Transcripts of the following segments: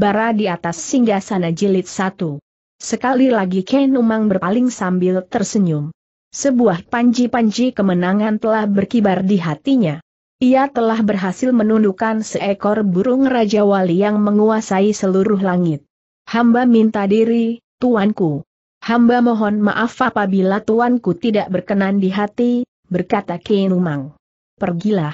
bara di atas singgah sana jilid satu. Sekali lagi Ken Umang berpaling sambil tersenyum. Sebuah panji-panji kemenangan telah berkibar di hatinya. Ia telah berhasil menundukkan seekor burung Raja Wali yang menguasai seluruh langit. Hamba minta diri, Tuanku. Hamba mohon maaf apabila Tuanku tidak berkenan di hati, berkata Ken Umang. Pergilah.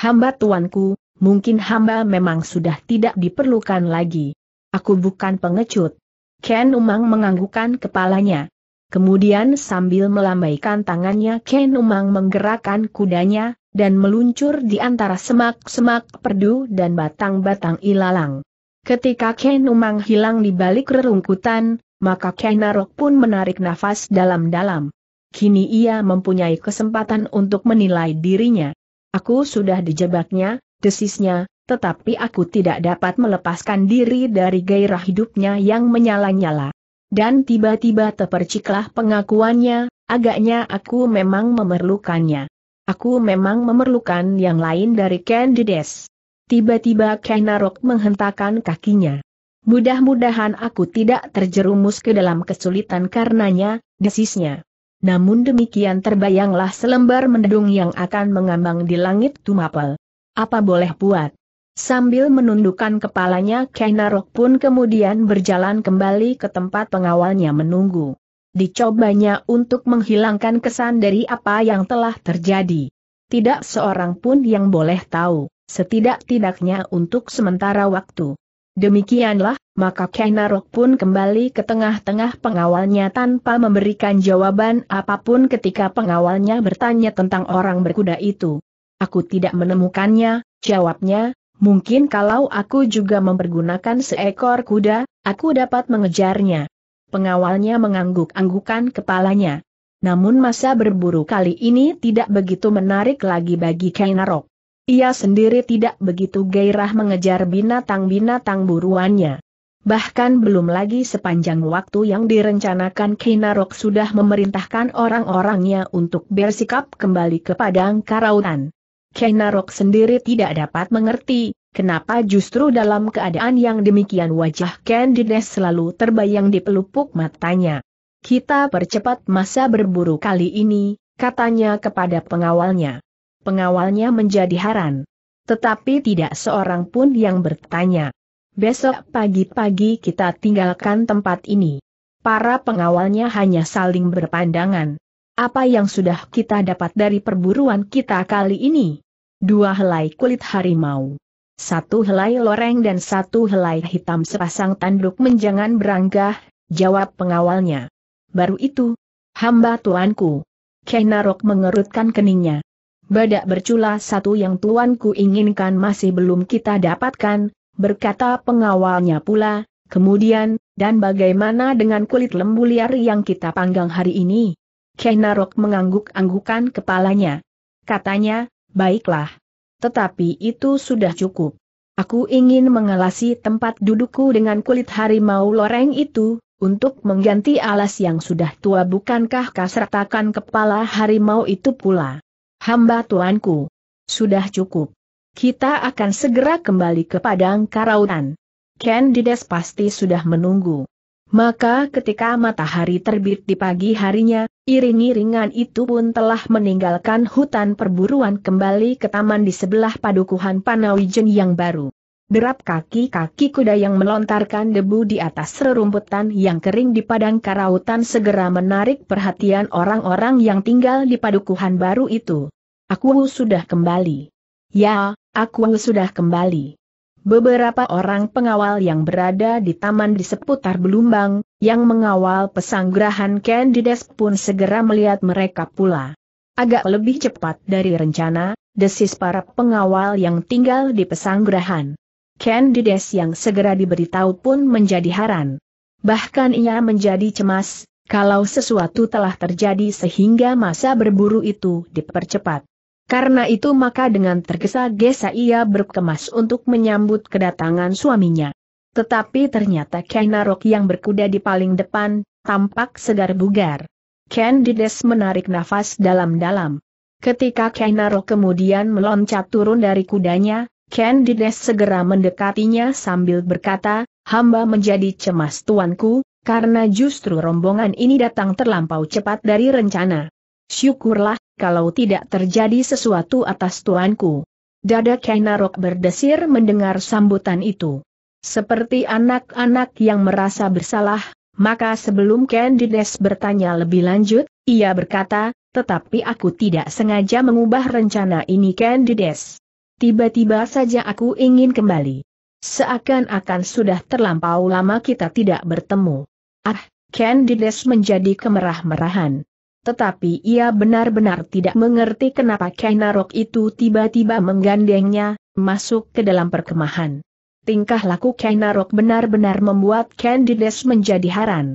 Hamba Tuanku, mungkin hamba memang sudah tidak diperlukan lagi. Aku bukan pengecut. Ken Umang menganggukkan kepalanya. Kemudian sambil melambaikan tangannya Ken Umang menggerakkan kudanya, dan meluncur di antara semak-semak perdu dan batang-batang ilalang. Ketika Ken Umang hilang di balik rerungkutan, maka Ken Narok pun menarik nafas dalam-dalam. Kini ia mempunyai kesempatan untuk menilai dirinya. Aku sudah dijebaknya, desisnya, tetapi aku tidak dapat melepaskan diri dari gairah hidupnya yang menyala-nyala. Dan tiba-tiba terperciklah pengakuannya, agaknya aku memang memerlukannya. Aku memang memerlukan yang lain dari Candides. Tiba-tiba Kenarok menghentakkan kakinya. Mudah-mudahan aku tidak terjerumus ke dalam kesulitan karenanya, desisnya. Namun demikian terbayanglah selembar mendung yang akan mengambang di langit Tumapel. Apa boleh buat? Sambil menundukkan kepalanya Kainarok pun kemudian berjalan kembali ke tempat pengawalnya menunggu. Dicobanya untuk menghilangkan kesan dari apa yang telah terjadi. Tidak seorang pun yang boleh tahu, setidak-tidaknya untuk sementara waktu. Demikianlah, maka Kainarok pun kembali ke tengah-tengah pengawalnya tanpa memberikan jawaban apapun ketika pengawalnya bertanya tentang orang berkuda itu. Aku tidak menemukannya, jawabnya, mungkin kalau aku juga mempergunakan seekor kuda, aku dapat mengejarnya. Pengawalnya mengangguk-anggukan kepalanya. Namun masa berburu kali ini tidak begitu menarik lagi bagi Kainarok. Ia sendiri tidak begitu gairah mengejar binatang-binatang buruannya. Bahkan belum lagi sepanjang waktu yang direncanakan Kainarok sudah memerintahkan orang-orangnya untuk bersikap kembali ke padang karautan. Kenarok sendiri tidak dapat mengerti, kenapa justru dalam keadaan yang demikian wajah Ken Candides selalu terbayang di pelupuk matanya. Kita percepat masa berburu kali ini, katanya kepada pengawalnya. Pengawalnya menjadi heran. Tetapi tidak seorang pun yang bertanya. Besok pagi-pagi kita tinggalkan tempat ini. Para pengawalnya hanya saling berpandangan. Apa yang sudah kita dapat dari perburuan kita kali ini? Dua helai kulit harimau. Satu helai loreng dan satu helai hitam sepasang tanduk menjangan beranggah, jawab pengawalnya. Baru itu, hamba tuanku. Kenarok mengerutkan keningnya. Badak bercula satu yang tuanku inginkan masih belum kita dapatkan, berkata pengawalnya pula, kemudian, dan bagaimana dengan kulit lembu liar yang kita panggang hari ini? Kenarok mengangguk-anggukan kepalanya. Katanya, baiklah. Tetapi itu sudah cukup. Aku ingin mengalasi tempat dudukku dengan kulit harimau loreng itu, untuk mengganti alas yang sudah tua bukankah kasratakan kepala harimau itu pula. Hamba tuanku. Sudah cukup. Kita akan segera kembali ke Padang Karautan. Ken Dides pasti sudah menunggu. Maka ketika matahari terbit di pagi harinya, iring-iringan itu pun telah meninggalkan hutan perburuan kembali ke taman di sebelah padukuhan Panawijen yang baru. Derap kaki-kaki kuda yang melontarkan debu di atas rerumputan yang kering di padang karautan segera menarik perhatian orang-orang yang tinggal di padukuhan baru itu. Aku sudah kembali. Ya, aku sudah kembali. Beberapa orang pengawal yang berada di taman di seputar Belumbang, yang mengawal pesanggrahan Candides pun segera melihat mereka pula. Agak lebih cepat dari rencana, desis para pengawal yang tinggal di pesanggrahan. Candides yang segera diberitahu pun menjadi haran. Bahkan ia menjadi cemas, kalau sesuatu telah terjadi sehingga masa berburu itu dipercepat. Karena itu maka dengan tergesa-gesa ia berkemas untuk menyambut kedatangan suaminya. Tetapi ternyata Kainarok yang berkuda di paling depan, tampak segar bugar. Candides menarik nafas dalam-dalam. Ketika Kainarok kemudian meloncat turun dari kudanya, Candides segera mendekatinya sambil berkata, hamba menjadi cemas tuanku, karena justru rombongan ini datang terlampau cepat dari rencana. Syukurlah, kalau tidak terjadi sesuatu atas tuanku. Dada Kainarok berdesir mendengar sambutan itu. Seperti anak-anak yang merasa bersalah, maka sebelum Candides bertanya lebih lanjut, ia berkata, tetapi aku tidak sengaja mengubah rencana ini Candides. Tiba-tiba saja aku ingin kembali. Seakan-akan sudah terlampau lama kita tidak bertemu. Ah, Candides menjadi kemerah-merahan. Tetapi ia benar-benar tidak mengerti kenapa Kainarok itu tiba-tiba menggandengnya, masuk ke dalam perkemahan. Tingkah laku Kainarok benar-benar membuat Candides menjadi haran.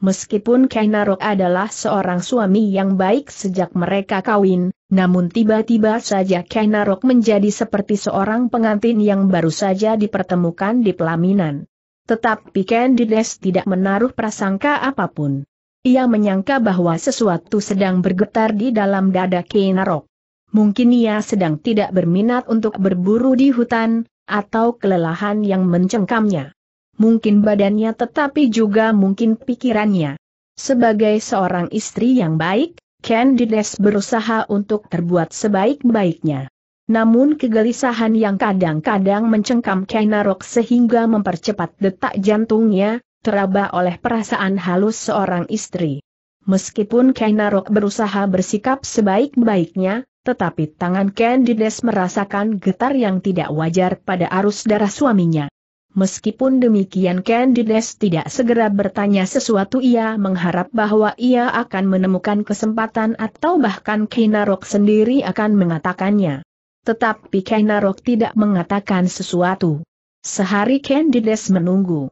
Meskipun Kainarok adalah seorang suami yang baik sejak mereka kawin, namun tiba-tiba saja Kainarok menjadi seperti seorang pengantin yang baru saja dipertemukan di pelaminan. Tetapi Candides tidak menaruh prasangka apapun. Ia menyangka bahwa sesuatu sedang bergetar di dalam dada Kinarok. Mungkin ia sedang tidak berminat untuk berburu di hutan, atau kelelahan yang mencengkamnya. Mungkin badannya tetapi juga mungkin pikirannya. Sebagai seorang istri yang baik, Candides berusaha untuk terbuat sebaik-baiknya. Namun kegelisahan yang kadang-kadang mencengkam Kainarok sehingga mempercepat detak jantungnya, Teraba oleh perasaan halus seorang istri. Meskipun Kenarok berusaha bersikap sebaik-baiknya, tetapi tangan Candides merasakan getar yang tidak wajar pada arus darah suaminya. Meskipun demikian Candides tidak segera bertanya sesuatu ia mengharap bahwa ia akan menemukan kesempatan atau bahkan Kainarok sendiri akan mengatakannya. Tetapi Kainarok tidak mengatakan sesuatu. Sehari Candides menunggu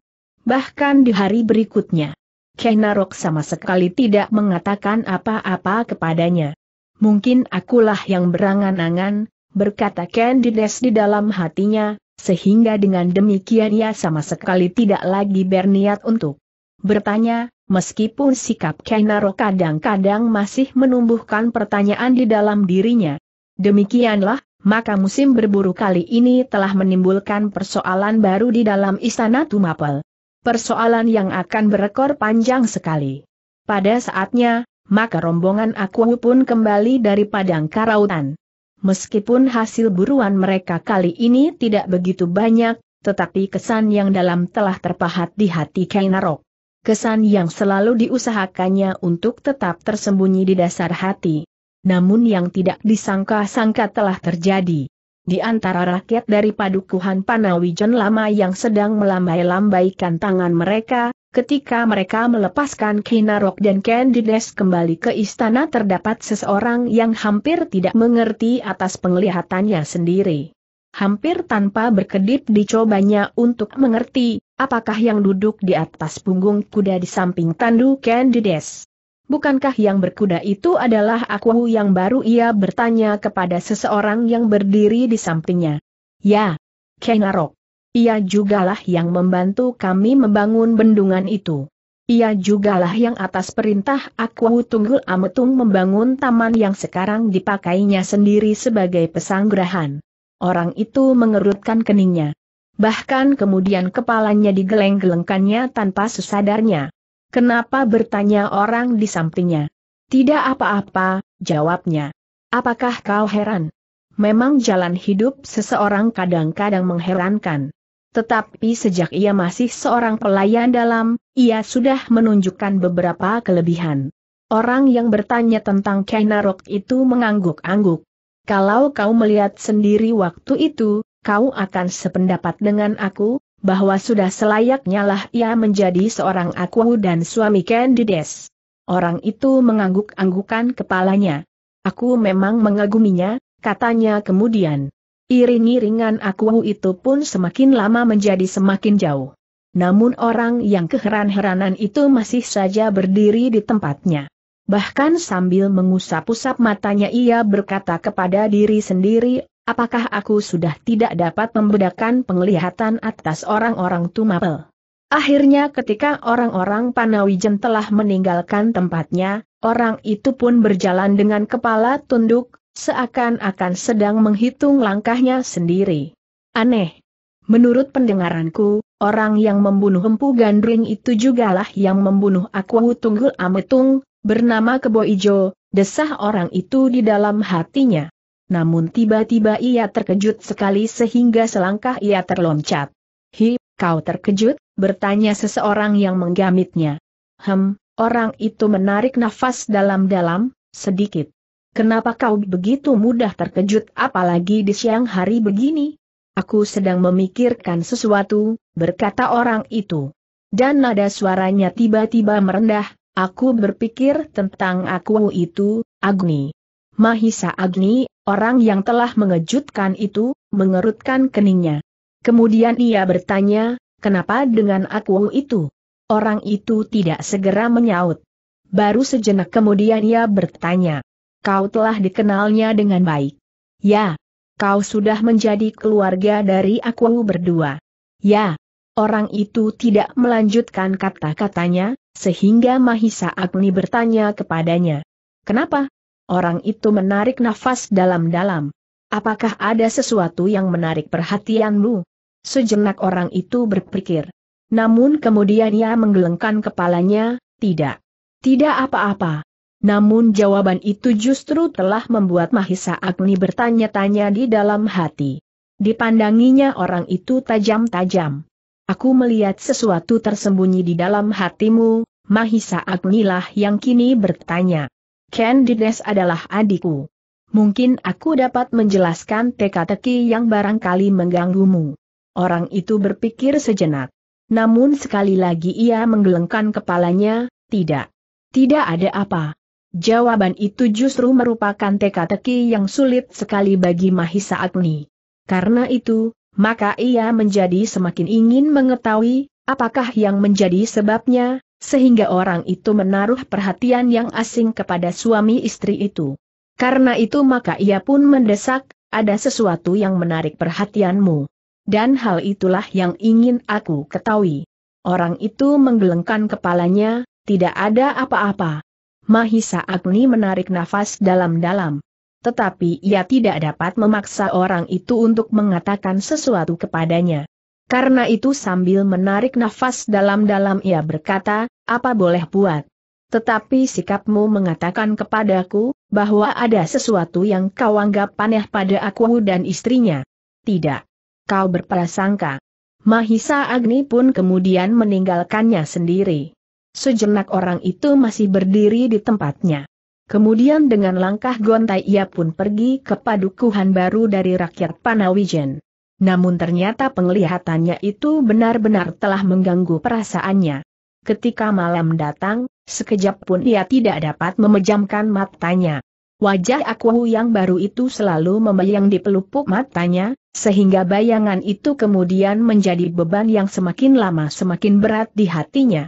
bahkan di hari berikutnya. Kenarok sama sekali tidak mengatakan apa-apa kepadanya. Mungkin akulah yang berangan-angan, berkata Candides di dalam hatinya, sehingga dengan demikian ia sama sekali tidak lagi berniat untuk bertanya, meskipun sikap Kenarok kadang-kadang masih menumbuhkan pertanyaan di dalam dirinya. Demikianlah, maka musim berburu kali ini telah menimbulkan persoalan baru di dalam istana Tumapel persoalan yang akan berekor panjang sekali. Pada saatnya, maka rombongan aku pun kembali dari padang karautan. Meskipun hasil buruan mereka kali ini tidak begitu banyak, tetapi kesan yang dalam telah terpahat di hati Kainarok. Kesan yang selalu diusahakannya untuk tetap tersembunyi di dasar hati. Namun yang tidak disangka-sangka telah terjadi di antara rakyat dari padukuhan Panawijen lama yang sedang melambai-lambaikan tangan mereka, ketika mereka melepaskan Kinarok dan Candides kembali ke istana terdapat seseorang yang hampir tidak mengerti atas penglihatannya sendiri. Hampir tanpa berkedip dicobanya untuk mengerti, apakah yang duduk di atas punggung kuda di samping tandu Candides. Bukankah yang berkuda itu adalah aku yang baru ia bertanya kepada seseorang yang berdiri di sampingnya? Ya, Kenarok. Ia jugalah yang membantu kami membangun bendungan itu. Ia jugalah yang atas perintah aku Tunggul Ametung membangun taman yang sekarang dipakainya sendiri sebagai pesanggrahan. Orang itu mengerutkan keningnya. Bahkan kemudian kepalanya digeleng-gelengkannya tanpa sesadarnya. Kenapa bertanya orang di sampingnya? Tidak apa-apa, jawabnya. Apakah kau heran? Memang jalan hidup seseorang kadang-kadang mengherankan. Tetapi sejak ia masih seorang pelayan dalam, ia sudah menunjukkan beberapa kelebihan. Orang yang bertanya tentang Kainarok itu mengangguk-angguk. Kalau kau melihat sendiri waktu itu, kau akan sependapat dengan aku, bahwa sudah selayaknya lah ia menjadi seorang aku dan suami Candides. Orang itu mengangguk-anggukan kepalanya. Aku memang mengaguminya, katanya kemudian. Iring-iringan aku itu pun semakin lama menjadi semakin jauh. Namun orang yang keheran-heranan itu masih saja berdiri di tempatnya. Bahkan sambil mengusap-usap matanya ia berkata kepada diri sendiri, Apakah aku sudah tidak dapat membedakan penglihatan atas orang-orang Tumapel? Akhirnya ketika orang-orang Panawijen telah meninggalkan tempatnya, orang itu pun berjalan dengan kepala tunduk, seakan-akan sedang menghitung langkahnya sendiri. Aneh. Menurut pendengaranku, orang yang membunuh Empu Gandring itu jugalah yang membunuh aku Tunggul Ametung, bernama Kebo Ijo, desah orang itu di dalam hatinya. Namun tiba-tiba ia terkejut sekali sehingga selangkah ia terloncat. Hi, kau terkejut? bertanya seseorang yang menggamitnya. Hem, orang itu menarik nafas dalam-dalam, sedikit. Kenapa kau begitu mudah terkejut apalagi di siang hari begini? Aku sedang memikirkan sesuatu, berkata orang itu. Dan nada suaranya tiba-tiba merendah, aku berpikir tentang aku itu, Agni. Mahisa Agni, orang yang telah mengejutkan itu, mengerutkan keningnya. Kemudian ia bertanya, kenapa dengan aku itu? Orang itu tidak segera menyaut. Baru sejenak kemudian ia bertanya, kau telah dikenalnya dengan baik. Ya, kau sudah menjadi keluarga dari aku berdua. Ya, orang itu tidak melanjutkan kata-katanya, sehingga Mahisa Agni bertanya kepadanya. Kenapa? Orang itu menarik nafas dalam-dalam. Apakah ada sesuatu yang menarik perhatianmu? Sejenak orang itu berpikir. Namun kemudian ia menggelengkan kepalanya, tidak. Tidak apa-apa. Namun jawaban itu justru telah membuat Mahisa Agni bertanya-tanya di dalam hati. Dipandanginya orang itu tajam-tajam. Aku melihat sesuatu tersembunyi di dalam hatimu, Mahisa Agnilah yang kini bertanya. Candides adalah adikku. Mungkin aku dapat menjelaskan teka-teki yang barangkali mengganggumu. Orang itu berpikir sejenak. Namun sekali lagi ia menggelengkan kepalanya, tidak. Tidak ada apa. Jawaban itu justru merupakan teka-teki yang sulit sekali bagi Mahisa Agni. Karena itu, maka ia menjadi semakin ingin mengetahui, apakah yang menjadi sebabnya, sehingga orang itu menaruh perhatian yang asing kepada suami istri itu. Karena itu maka ia pun mendesak, ada sesuatu yang menarik perhatianmu. Dan hal itulah yang ingin aku ketahui. Orang itu menggelengkan kepalanya, tidak ada apa-apa. Mahisa Agni menarik nafas dalam-dalam. Tetapi ia tidak dapat memaksa orang itu untuk mengatakan sesuatu kepadanya. Karena itu sambil menarik nafas dalam-dalam ia berkata, apa boleh buat. Tetapi sikapmu mengatakan kepadaku, bahwa ada sesuatu yang kau anggap aneh pada aku dan istrinya. Tidak. Kau berprasangka. Mahisa Agni pun kemudian meninggalkannya sendiri. Sejenak orang itu masih berdiri di tempatnya. Kemudian dengan langkah gontai ia pun pergi ke padukuhan baru dari rakyat Panawijen. Namun ternyata penglihatannya itu benar-benar telah mengganggu perasaannya. Ketika malam datang, sekejap pun ia tidak dapat memejamkan matanya. Wajah Akwahu yang baru itu selalu membayang di pelupuk matanya, sehingga bayangan itu kemudian menjadi beban yang semakin lama semakin berat di hatinya.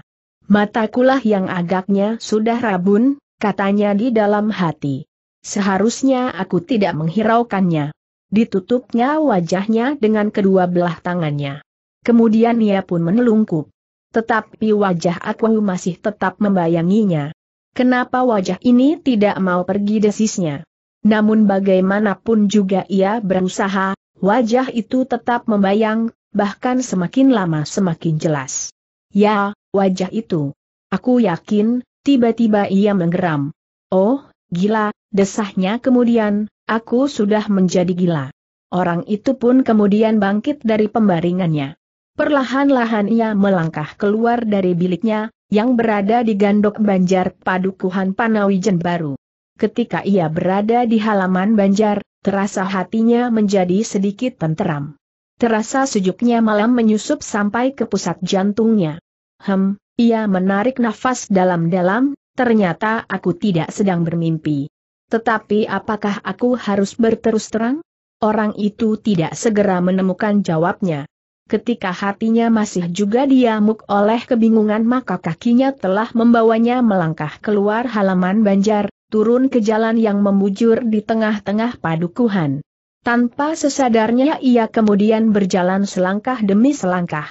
Matakulah yang agaknya sudah rabun, katanya di dalam hati. Seharusnya aku tidak menghiraukannya. Ditutupnya wajahnya dengan kedua belah tangannya. Kemudian ia pun menelungkup. Tetapi wajah aku masih tetap membayanginya. Kenapa wajah ini tidak mau pergi desisnya? Namun bagaimanapun juga ia berusaha, wajah itu tetap membayang, bahkan semakin lama semakin jelas. Ya, wajah itu. Aku yakin, tiba-tiba ia menggeram. Oh, gila, desahnya kemudian, Aku sudah menjadi gila. Orang itu pun kemudian bangkit dari pembaringannya. Perlahan-lahan ia melangkah keluar dari biliknya, yang berada di gandok banjar padukuhan Panawijen baru. Ketika ia berada di halaman banjar, terasa hatinya menjadi sedikit tenteram. Terasa sejuknya malam menyusup sampai ke pusat jantungnya. Hem, ia menarik nafas dalam-dalam, ternyata aku tidak sedang bermimpi. Tetapi apakah aku harus berterus terang? Orang itu tidak segera menemukan jawabnya. Ketika hatinya masih juga diamuk oleh kebingungan maka kakinya telah membawanya melangkah keluar halaman banjar, turun ke jalan yang membujur di tengah-tengah padukuhan. Tanpa sesadarnya ia kemudian berjalan selangkah demi selangkah.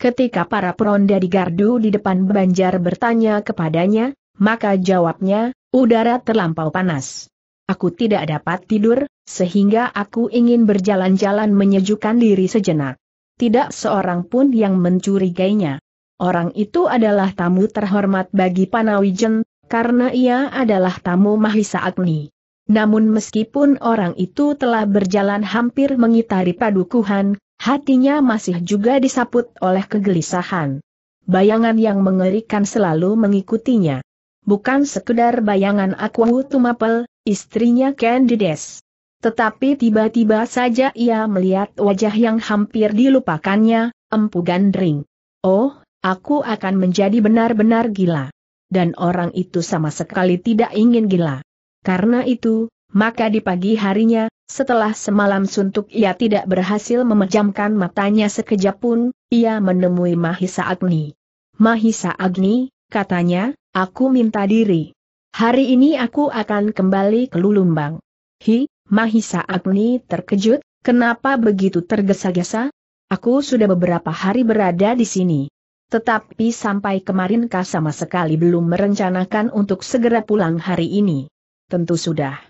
Ketika para peronda di gardu di depan banjar bertanya kepadanya, maka jawabnya, Udara terlampau panas. Aku tidak dapat tidur, sehingga aku ingin berjalan-jalan menyejukkan diri sejenak. Tidak seorang pun yang mencurigainya. Orang itu adalah tamu terhormat bagi Panawijen, karena ia adalah tamu Mahisa Agni. Namun meskipun orang itu telah berjalan hampir mengitari padukuhan, hatinya masih juga disaput oleh kegelisahan. Bayangan yang mengerikan selalu mengikutinya bukan sekedar bayangan Aku Tumapel, istrinya Candides. Tetapi tiba-tiba saja ia melihat wajah yang hampir dilupakannya, Empu Gandring. Oh, aku akan menjadi benar-benar gila. Dan orang itu sama sekali tidak ingin gila. Karena itu, maka di pagi harinya, setelah semalam suntuk ia tidak berhasil memejamkan matanya sekejap pun, ia menemui Mahisa Agni. Mahisa Agni, katanya, Aku minta diri. Hari ini aku akan kembali ke Lulumbang. Hi, Mahisa Agni terkejut, kenapa begitu tergesa-gesa? Aku sudah beberapa hari berada di sini. Tetapi sampai kemarin kah sama sekali belum merencanakan untuk segera pulang hari ini. Tentu sudah.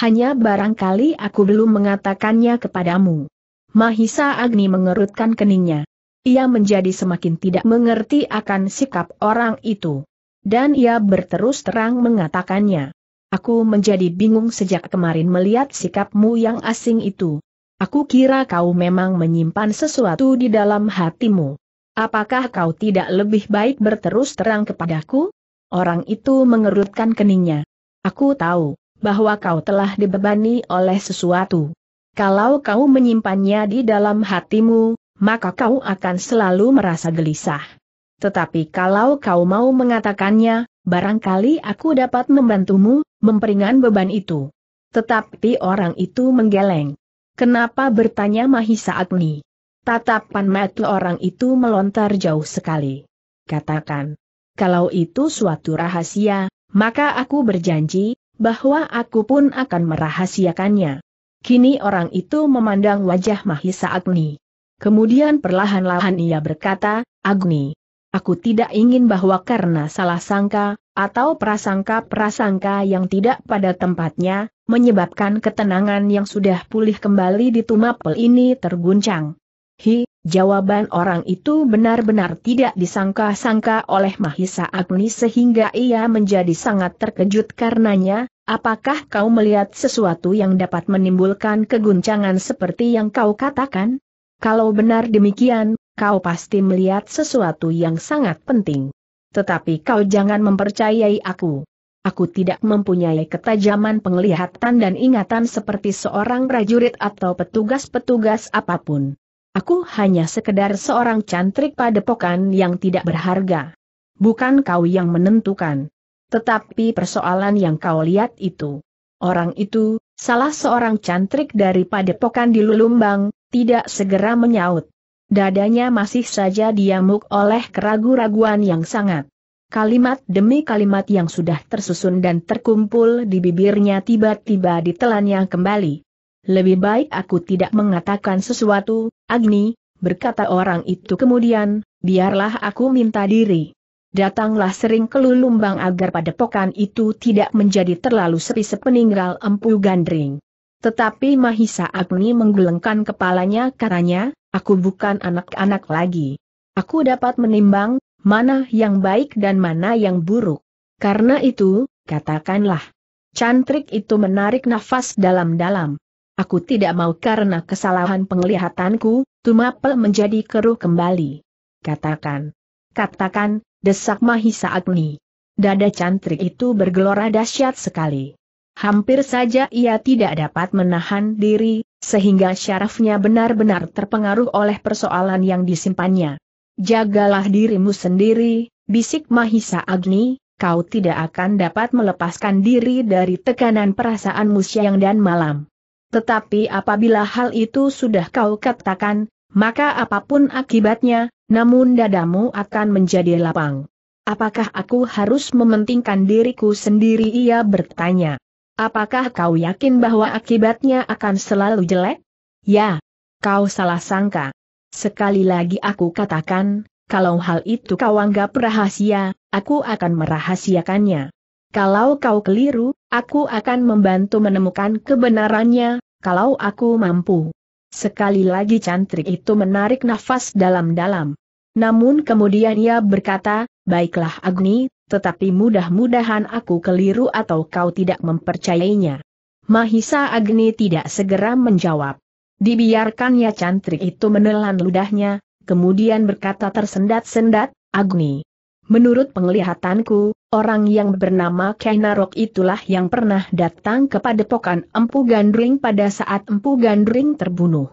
Hanya barangkali aku belum mengatakannya kepadamu. Mahisa Agni mengerutkan keningnya. Ia menjadi semakin tidak mengerti akan sikap orang itu dan ia berterus terang mengatakannya. Aku menjadi bingung sejak kemarin melihat sikapmu yang asing itu. Aku kira kau memang menyimpan sesuatu di dalam hatimu. Apakah kau tidak lebih baik berterus terang kepadaku? Orang itu mengerutkan keningnya. Aku tahu bahwa kau telah dibebani oleh sesuatu. Kalau kau menyimpannya di dalam hatimu, maka kau akan selalu merasa gelisah. Tetapi kalau kau mau mengatakannya, barangkali aku dapat membantumu, memperingan beban itu. Tetapi orang itu menggeleng. Kenapa bertanya Mahisa Agni? Tatapan mata orang itu melontar jauh sekali. Katakan. Kalau itu suatu rahasia, maka aku berjanji, bahwa aku pun akan merahasiakannya. Kini orang itu memandang wajah Mahisa Agni. Kemudian perlahan-lahan ia berkata, Agni, Aku tidak ingin bahwa karena salah sangka, atau prasangka-prasangka yang tidak pada tempatnya, menyebabkan ketenangan yang sudah pulih kembali di Tumapel ini terguncang. Hi, jawaban orang itu benar-benar tidak disangka-sangka oleh Mahisa Agni sehingga ia menjadi sangat terkejut karenanya, apakah kau melihat sesuatu yang dapat menimbulkan keguncangan seperti yang kau katakan? Kalau benar demikian, kau pasti melihat sesuatu yang sangat penting. Tetapi kau jangan mempercayai aku. Aku tidak mempunyai ketajaman penglihatan dan ingatan seperti seorang prajurit atau petugas-petugas apapun. Aku hanya sekedar seorang cantrik padepokan yang tidak berharga. Bukan kau yang menentukan. Tetapi persoalan yang kau lihat itu. Orang itu, salah seorang cantrik dari padepokan di Lulumbang, tidak segera menyaut. Dadanya masih saja diamuk oleh keragu-raguan yang sangat. Kalimat demi kalimat yang sudah tersusun dan terkumpul di bibirnya tiba-tiba ditelannya kembali. Lebih baik aku tidak mengatakan sesuatu, Agni, berkata orang itu kemudian, biarlah aku minta diri. Datanglah sering ke Lulumbang agar padepokan itu tidak menjadi terlalu sepi sepeninggal empu gandring. Tetapi Mahisa Agni menggelengkan kepalanya karanya, Aku bukan anak-anak lagi. Aku dapat menimbang, mana yang baik dan mana yang buruk. Karena itu, katakanlah. Cantrik itu menarik nafas dalam-dalam. Aku tidak mau karena kesalahan penglihatanku, Tumapel menjadi keruh kembali. Katakan. Katakan, desak Mahisa Agni. Dada cantrik itu bergelora dahsyat sekali. Hampir saja ia tidak dapat menahan diri, sehingga syarafnya benar-benar terpengaruh oleh persoalan yang disimpannya. Jagalah dirimu sendiri, bisik Mahisa Agni, kau tidak akan dapat melepaskan diri dari tekanan perasaanmu siang dan malam. Tetapi apabila hal itu sudah kau katakan, maka apapun akibatnya, namun dadamu akan menjadi lapang. Apakah aku harus mementingkan diriku sendiri ia bertanya. Apakah kau yakin bahwa akibatnya akan selalu jelek? Ya, kau salah sangka. Sekali lagi aku katakan, kalau hal itu kau anggap rahasia, aku akan merahasiakannya. Kalau kau keliru, aku akan membantu menemukan kebenarannya, kalau aku mampu. Sekali lagi cantrik itu menarik nafas dalam-dalam. Namun kemudian ia berkata, Baiklah Agni, tetapi mudah-mudahan aku keliru atau kau tidak mempercayainya. Mahisa Agni tidak segera menjawab. Dibiarkannya cantrik itu menelan ludahnya, kemudian berkata tersendat-sendat, Agni. Menurut penglihatanku, orang yang bernama Kainarok itulah yang pernah datang kepada pokan Empu Gandring pada saat Empu Gandring terbunuh.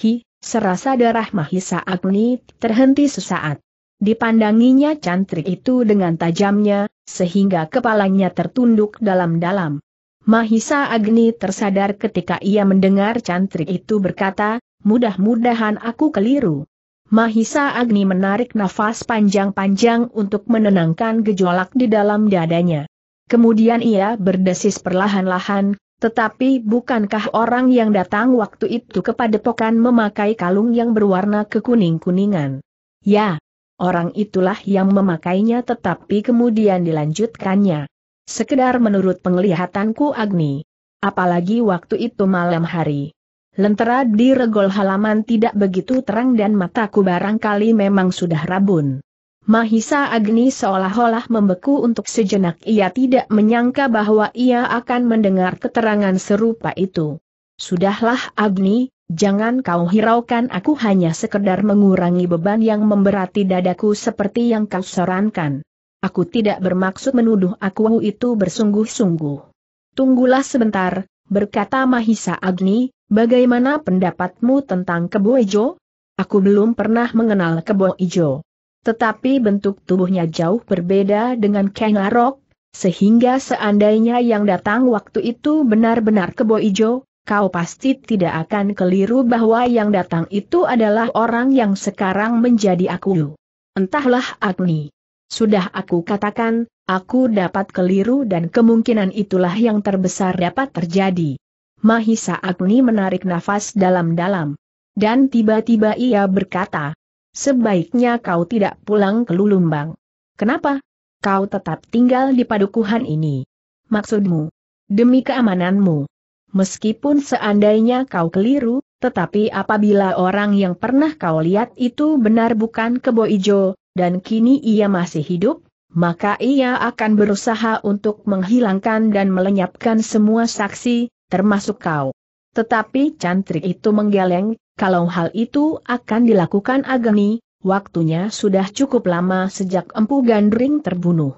Hi, serasa darah Mahisa Agni terhenti sesaat. Dipandanginya cantrik itu dengan tajamnya, sehingga kepalanya tertunduk dalam-dalam. Mahisa Agni tersadar ketika ia mendengar cantrik itu berkata, mudah-mudahan aku keliru. Mahisa Agni menarik nafas panjang-panjang untuk menenangkan gejolak di dalam dadanya. Kemudian ia berdesis perlahan-lahan, tetapi bukankah orang yang datang waktu itu kepada pokan memakai kalung yang berwarna kekuning-kuningan? Ya, Orang itulah yang memakainya tetapi kemudian dilanjutkannya. Sekedar menurut penglihatanku Agni. Apalagi waktu itu malam hari. Lentera di regol halaman tidak begitu terang dan mataku barangkali memang sudah rabun. Mahisa Agni seolah-olah membeku untuk sejenak ia tidak menyangka bahwa ia akan mendengar keterangan serupa itu. Sudahlah Agni, Jangan kau hiraukan aku hanya sekedar mengurangi beban yang memberati dadaku seperti yang kau sarankan. Aku tidak bermaksud menuduh aku itu bersungguh-sungguh. Tunggulah sebentar, berkata Mahisa Agni, bagaimana pendapatmu tentang kebo ijo? Aku belum pernah mengenal kebo ijo. Tetapi bentuk tubuhnya jauh berbeda dengan Arok, sehingga seandainya yang datang waktu itu benar-benar kebo ijo, kau pasti tidak akan keliru bahwa yang datang itu adalah orang yang sekarang menjadi aku. Entahlah Agni. Sudah aku katakan, aku dapat keliru dan kemungkinan itulah yang terbesar dapat terjadi. Mahisa Agni menarik nafas dalam-dalam. Dan tiba-tiba ia berkata, sebaiknya kau tidak pulang ke Lulumbang. Kenapa? Kau tetap tinggal di padukuhan ini. Maksudmu? Demi keamananmu. Meskipun seandainya kau keliru, tetapi apabila orang yang pernah kau lihat itu benar bukan kebo ijo, dan kini ia masih hidup, maka ia akan berusaha untuk menghilangkan dan melenyapkan semua saksi, termasuk kau. Tetapi cantrik itu menggeleng, kalau hal itu akan dilakukan Agni, waktunya sudah cukup lama sejak Empu Gandring terbunuh.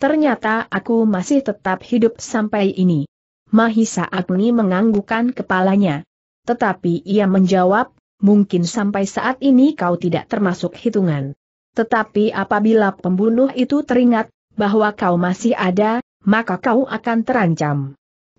Ternyata aku masih tetap hidup sampai ini. Mahisa Agni menganggukan kepalanya. Tetapi ia menjawab, mungkin sampai saat ini kau tidak termasuk hitungan. Tetapi apabila pembunuh itu teringat, bahwa kau masih ada, maka kau akan terancam.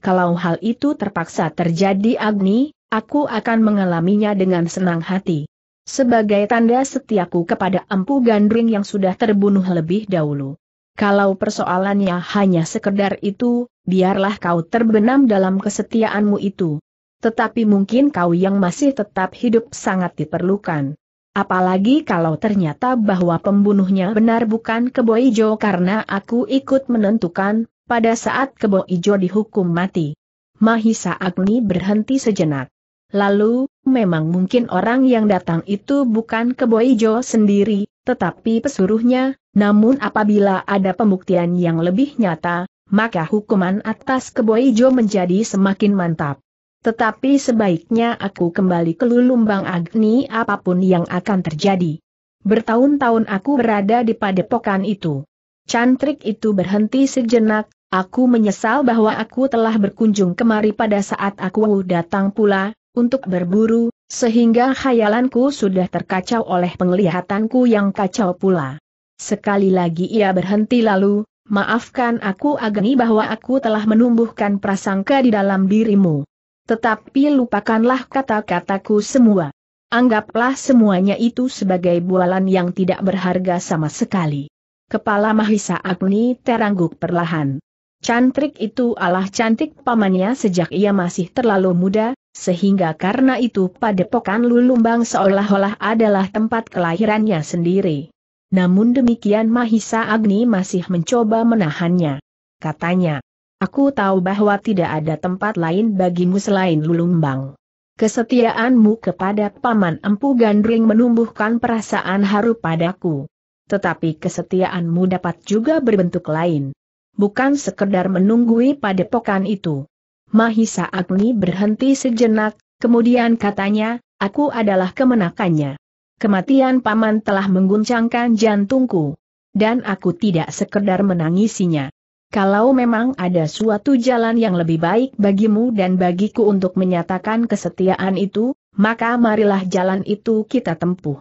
Kalau hal itu terpaksa terjadi Agni, aku akan mengalaminya dengan senang hati. Sebagai tanda setiaku kepada Empu Gandring yang sudah terbunuh lebih dahulu. Kalau persoalannya hanya sekedar itu, biarlah kau terbenam dalam kesetiaanmu itu. Tetapi mungkin kau yang masih tetap hidup sangat diperlukan. Apalagi kalau ternyata bahwa pembunuhnya benar bukan Kebo Ijo karena aku ikut menentukan, pada saat Kebo Ijo dihukum mati. Mahisa Agni berhenti sejenak. Lalu, memang mungkin orang yang datang itu bukan Kebo Ijo sendiri, tetapi pesuruhnya, namun apabila ada pembuktian yang lebih nyata, maka hukuman atas Keboijo menjadi semakin mantap. Tetapi sebaiknya aku kembali ke lulumbang agni apapun yang akan terjadi. Bertahun-tahun aku berada di padepokan itu. Cantrik itu berhenti sejenak, aku menyesal bahwa aku telah berkunjung kemari pada saat aku datang pula, untuk berburu, sehingga khayalanku sudah terkacau oleh penglihatanku yang kacau pula. Sekali lagi ia berhenti lalu, maafkan aku Agni bahwa aku telah menumbuhkan prasangka di dalam dirimu. Tetapi lupakanlah kata-kataku semua. Anggaplah semuanya itu sebagai bualan yang tidak berharga sama sekali. Kepala Mahisa Agni terangguk perlahan. Cantrik itu Allah cantik pamannya sejak ia masih terlalu muda, sehingga karena itu padepokan Lulumbang seolah-olah adalah tempat kelahirannya sendiri. Namun demikian Mahisa Agni masih mencoba menahannya. Katanya, aku tahu bahwa tidak ada tempat lain bagimu selain Lulumbang. Kesetiaanmu kepada Paman Empu Gandring menumbuhkan perasaan haru padaku. Tetapi kesetiaanmu dapat juga berbentuk lain. Bukan sekedar menunggui pada pokan itu. Mahisa Agni berhenti sejenak, kemudian katanya, aku adalah kemenakannya. Kematian paman telah mengguncangkan jantungku. Dan aku tidak sekedar menangisinya. Kalau memang ada suatu jalan yang lebih baik bagimu dan bagiku untuk menyatakan kesetiaan itu, maka marilah jalan itu kita tempuh.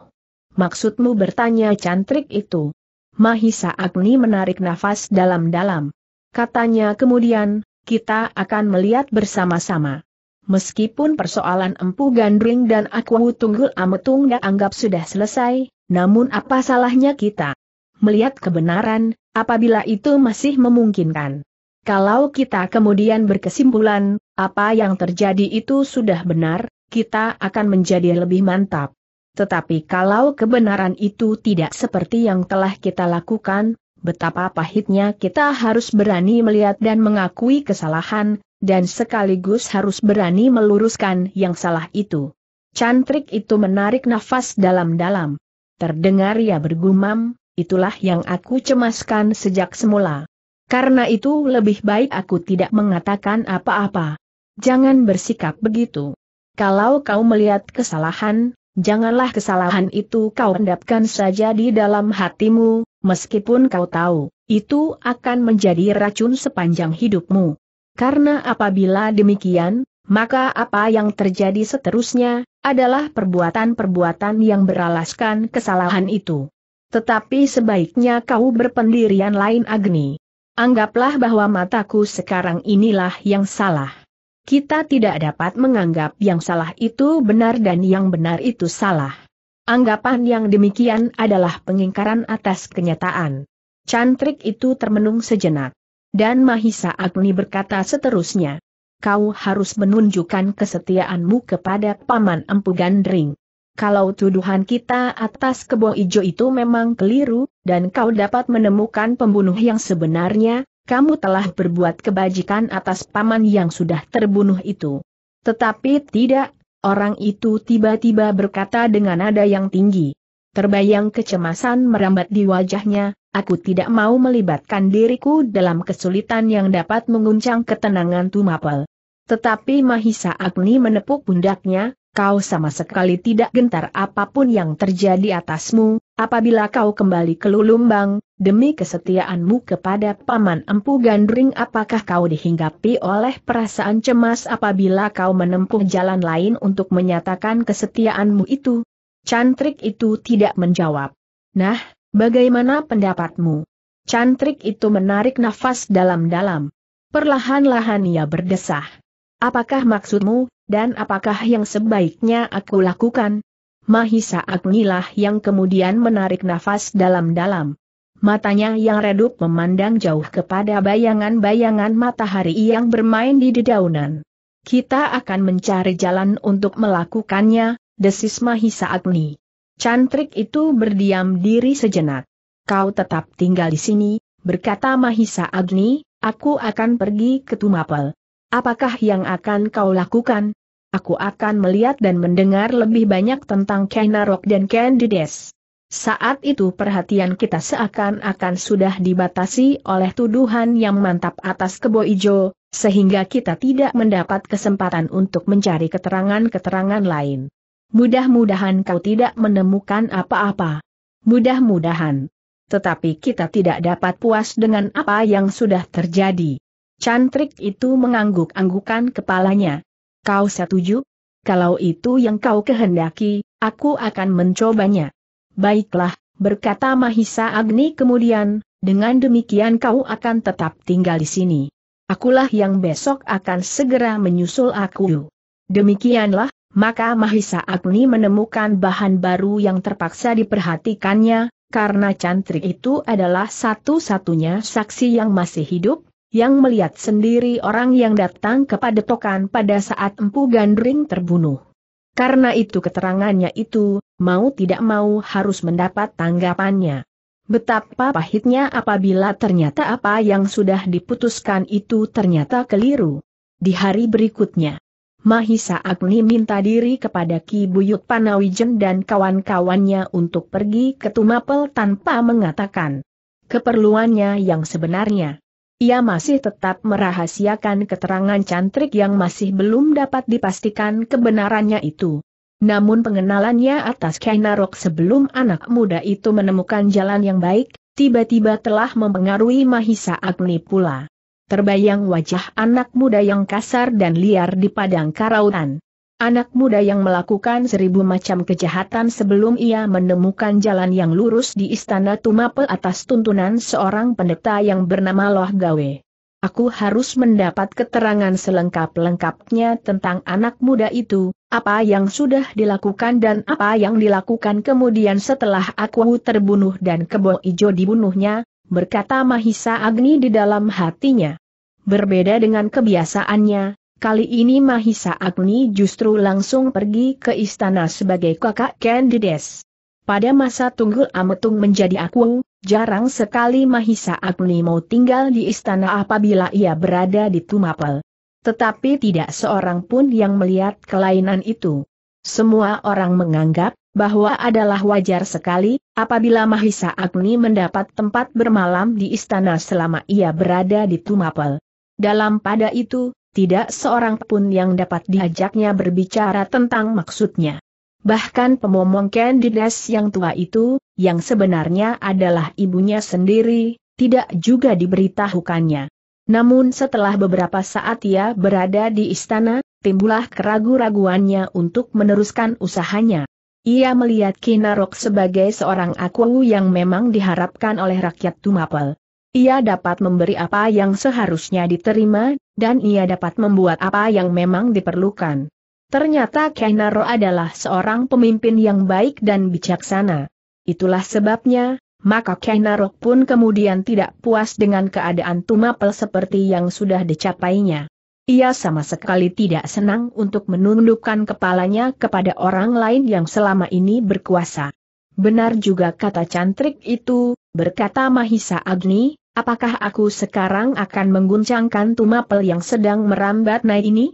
Maksudmu bertanya cantrik itu. Mahisa Agni menarik nafas dalam-dalam. Katanya kemudian, kita akan melihat bersama-sama. Meskipun persoalan Empu Gandring dan Aku Tunggul Ametung anggap sudah selesai, namun apa salahnya kita? Melihat kebenaran, apabila itu masih memungkinkan. Kalau kita kemudian berkesimpulan, apa yang terjadi itu sudah benar, kita akan menjadi lebih mantap. Tetapi kalau kebenaran itu tidak seperti yang telah kita lakukan, betapa pahitnya kita harus berani melihat dan mengakui kesalahan, dan sekaligus harus berani meluruskan yang salah itu. Cantrik itu menarik nafas dalam-dalam. Terdengar ia bergumam, itulah yang aku cemaskan sejak semula. Karena itu lebih baik aku tidak mengatakan apa-apa. Jangan bersikap begitu. Kalau kau melihat kesalahan, janganlah kesalahan itu kau endapkan saja di dalam hatimu, meskipun kau tahu, itu akan menjadi racun sepanjang hidupmu. Karena apabila demikian, maka apa yang terjadi seterusnya, adalah perbuatan-perbuatan yang beralaskan kesalahan itu. Tetapi sebaiknya kau berpendirian lain Agni. Anggaplah bahwa mataku sekarang inilah yang salah. Kita tidak dapat menganggap yang salah itu benar dan yang benar itu salah. Anggapan yang demikian adalah pengingkaran atas kenyataan. Cantrik itu termenung sejenak. Dan Mahisa Agni berkata seterusnya. Kau harus menunjukkan kesetiaanmu kepada Paman Empu Gandring. Kalau tuduhan kita atas kebo ijo itu memang keliru, dan kau dapat menemukan pembunuh yang sebenarnya, kamu telah berbuat kebajikan atas paman yang sudah terbunuh itu. Tetapi tidak, orang itu tiba-tiba berkata dengan nada yang tinggi. Terbayang kecemasan merambat di wajahnya, Aku tidak mau melibatkan diriku dalam kesulitan yang dapat menguncang ketenangan Tumapel. Tetapi Mahisa Agni menepuk pundaknya, kau sama sekali tidak gentar apapun yang terjadi atasmu, apabila kau kembali ke Lulumbang, demi kesetiaanmu kepada Paman Empu Gandring apakah kau dihinggapi oleh perasaan cemas apabila kau menempuh jalan lain untuk menyatakan kesetiaanmu itu? Cantrik itu tidak menjawab. Nah, Bagaimana pendapatmu? Cantrik itu menarik nafas dalam-dalam. Perlahan-lahan ia berdesah. Apakah maksudmu, dan apakah yang sebaiknya aku lakukan? Mahisa Agnilah yang kemudian menarik nafas dalam-dalam. Matanya yang redup memandang jauh kepada bayangan-bayangan matahari yang bermain di dedaunan. Kita akan mencari jalan untuk melakukannya, desis Mahisa Agni. Cantrik itu berdiam diri sejenak. Kau tetap tinggal di sini, berkata Mahisa Agni, aku akan pergi ke Tumapel. Apakah yang akan kau lakukan? Aku akan melihat dan mendengar lebih banyak tentang Kenarok dan Candides. Saat itu perhatian kita seakan-akan sudah dibatasi oleh tuduhan yang mantap atas kebo ijo, sehingga kita tidak mendapat kesempatan untuk mencari keterangan-keterangan lain. Mudah-mudahan kau tidak menemukan apa-apa. Mudah-mudahan. Tetapi kita tidak dapat puas dengan apa yang sudah terjadi. Cantrik itu mengangguk-anggukan kepalanya. Kau setuju? Kalau itu yang kau kehendaki, aku akan mencobanya. Baiklah, berkata Mahisa Agni kemudian, dengan demikian kau akan tetap tinggal di sini. Akulah yang besok akan segera menyusul aku. Demikianlah, maka Mahisa Agni menemukan bahan baru yang terpaksa diperhatikannya, karena cantrik itu adalah satu-satunya saksi yang masih hidup, yang melihat sendiri orang yang datang kepada Tokan pada saat Empu Gandring terbunuh. Karena itu keterangannya itu, mau tidak mau harus mendapat tanggapannya. Betapa pahitnya apabila ternyata apa yang sudah diputuskan itu ternyata keliru. Di hari berikutnya, Mahisa Agni minta diri kepada Ki Buyut Panawijen dan kawan-kawannya untuk pergi ke Tumapel tanpa mengatakan keperluannya yang sebenarnya. Ia masih tetap merahasiakan keterangan cantrik yang masih belum dapat dipastikan kebenarannya itu. Namun pengenalannya atas Kainarok sebelum anak muda itu menemukan jalan yang baik, tiba-tiba telah mempengaruhi Mahisa Agni pula terbayang wajah anak muda yang kasar dan liar di padang karautan. Anak muda yang melakukan seribu macam kejahatan sebelum ia menemukan jalan yang lurus di istana Tumapel atas tuntunan seorang pendeta yang bernama Loh Gawe. Aku harus mendapat keterangan selengkap-lengkapnya tentang anak muda itu, apa yang sudah dilakukan dan apa yang dilakukan kemudian setelah aku terbunuh dan kebo ijo dibunuhnya, berkata Mahisa Agni di dalam hatinya. Berbeda dengan kebiasaannya, kali ini Mahisa Agni justru langsung pergi ke istana sebagai kakak Candides. Pada masa tunggu Ametung menjadi akung, jarang sekali Mahisa Agni mau tinggal di istana apabila ia berada di Tumapel. Tetapi tidak seorang pun yang melihat kelainan itu. Semua orang menganggap bahwa adalah wajar sekali, apabila Mahisa Agni mendapat tempat bermalam di istana selama ia berada di Tumapel. Dalam pada itu, tidak seorang pun yang dapat diajaknya berbicara tentang maksudnya. Bahkan pemomong Candides yang tua itu, yang sebenarnya adalah ibunya sendiri, tidak juga diberitahukannya. Namun setelah beberapa saat ia berada di istana, timbulah keraguan-raguannya untuk meneruskan usahanya. Ia melihat Kinarok sebagai seorang aku yang memang diharapkan oleh rakyat Tumapel. Ia dapat memberi apa yang seharusnya diterima, dan ia dapat membuat apa yang memang diperlukan. Ternyata Kinaro adalah seorang pemimpin yang baik dan bijaksana. Itulah sebabnya, maka Kinaro pun kemudian tidak puas dengan keadaan Tumapel seperti yang sudah dicapainya. Ia sama sekali tidak senang untuk menundukkan kepalanya kepada orang lain yang selama ini berkuasa. Benar juga kata cantrik itu, berkata Mahisa Agni, apakah aku sekarang akan mengguncangkan tumapel yang sedang merambat naik ini?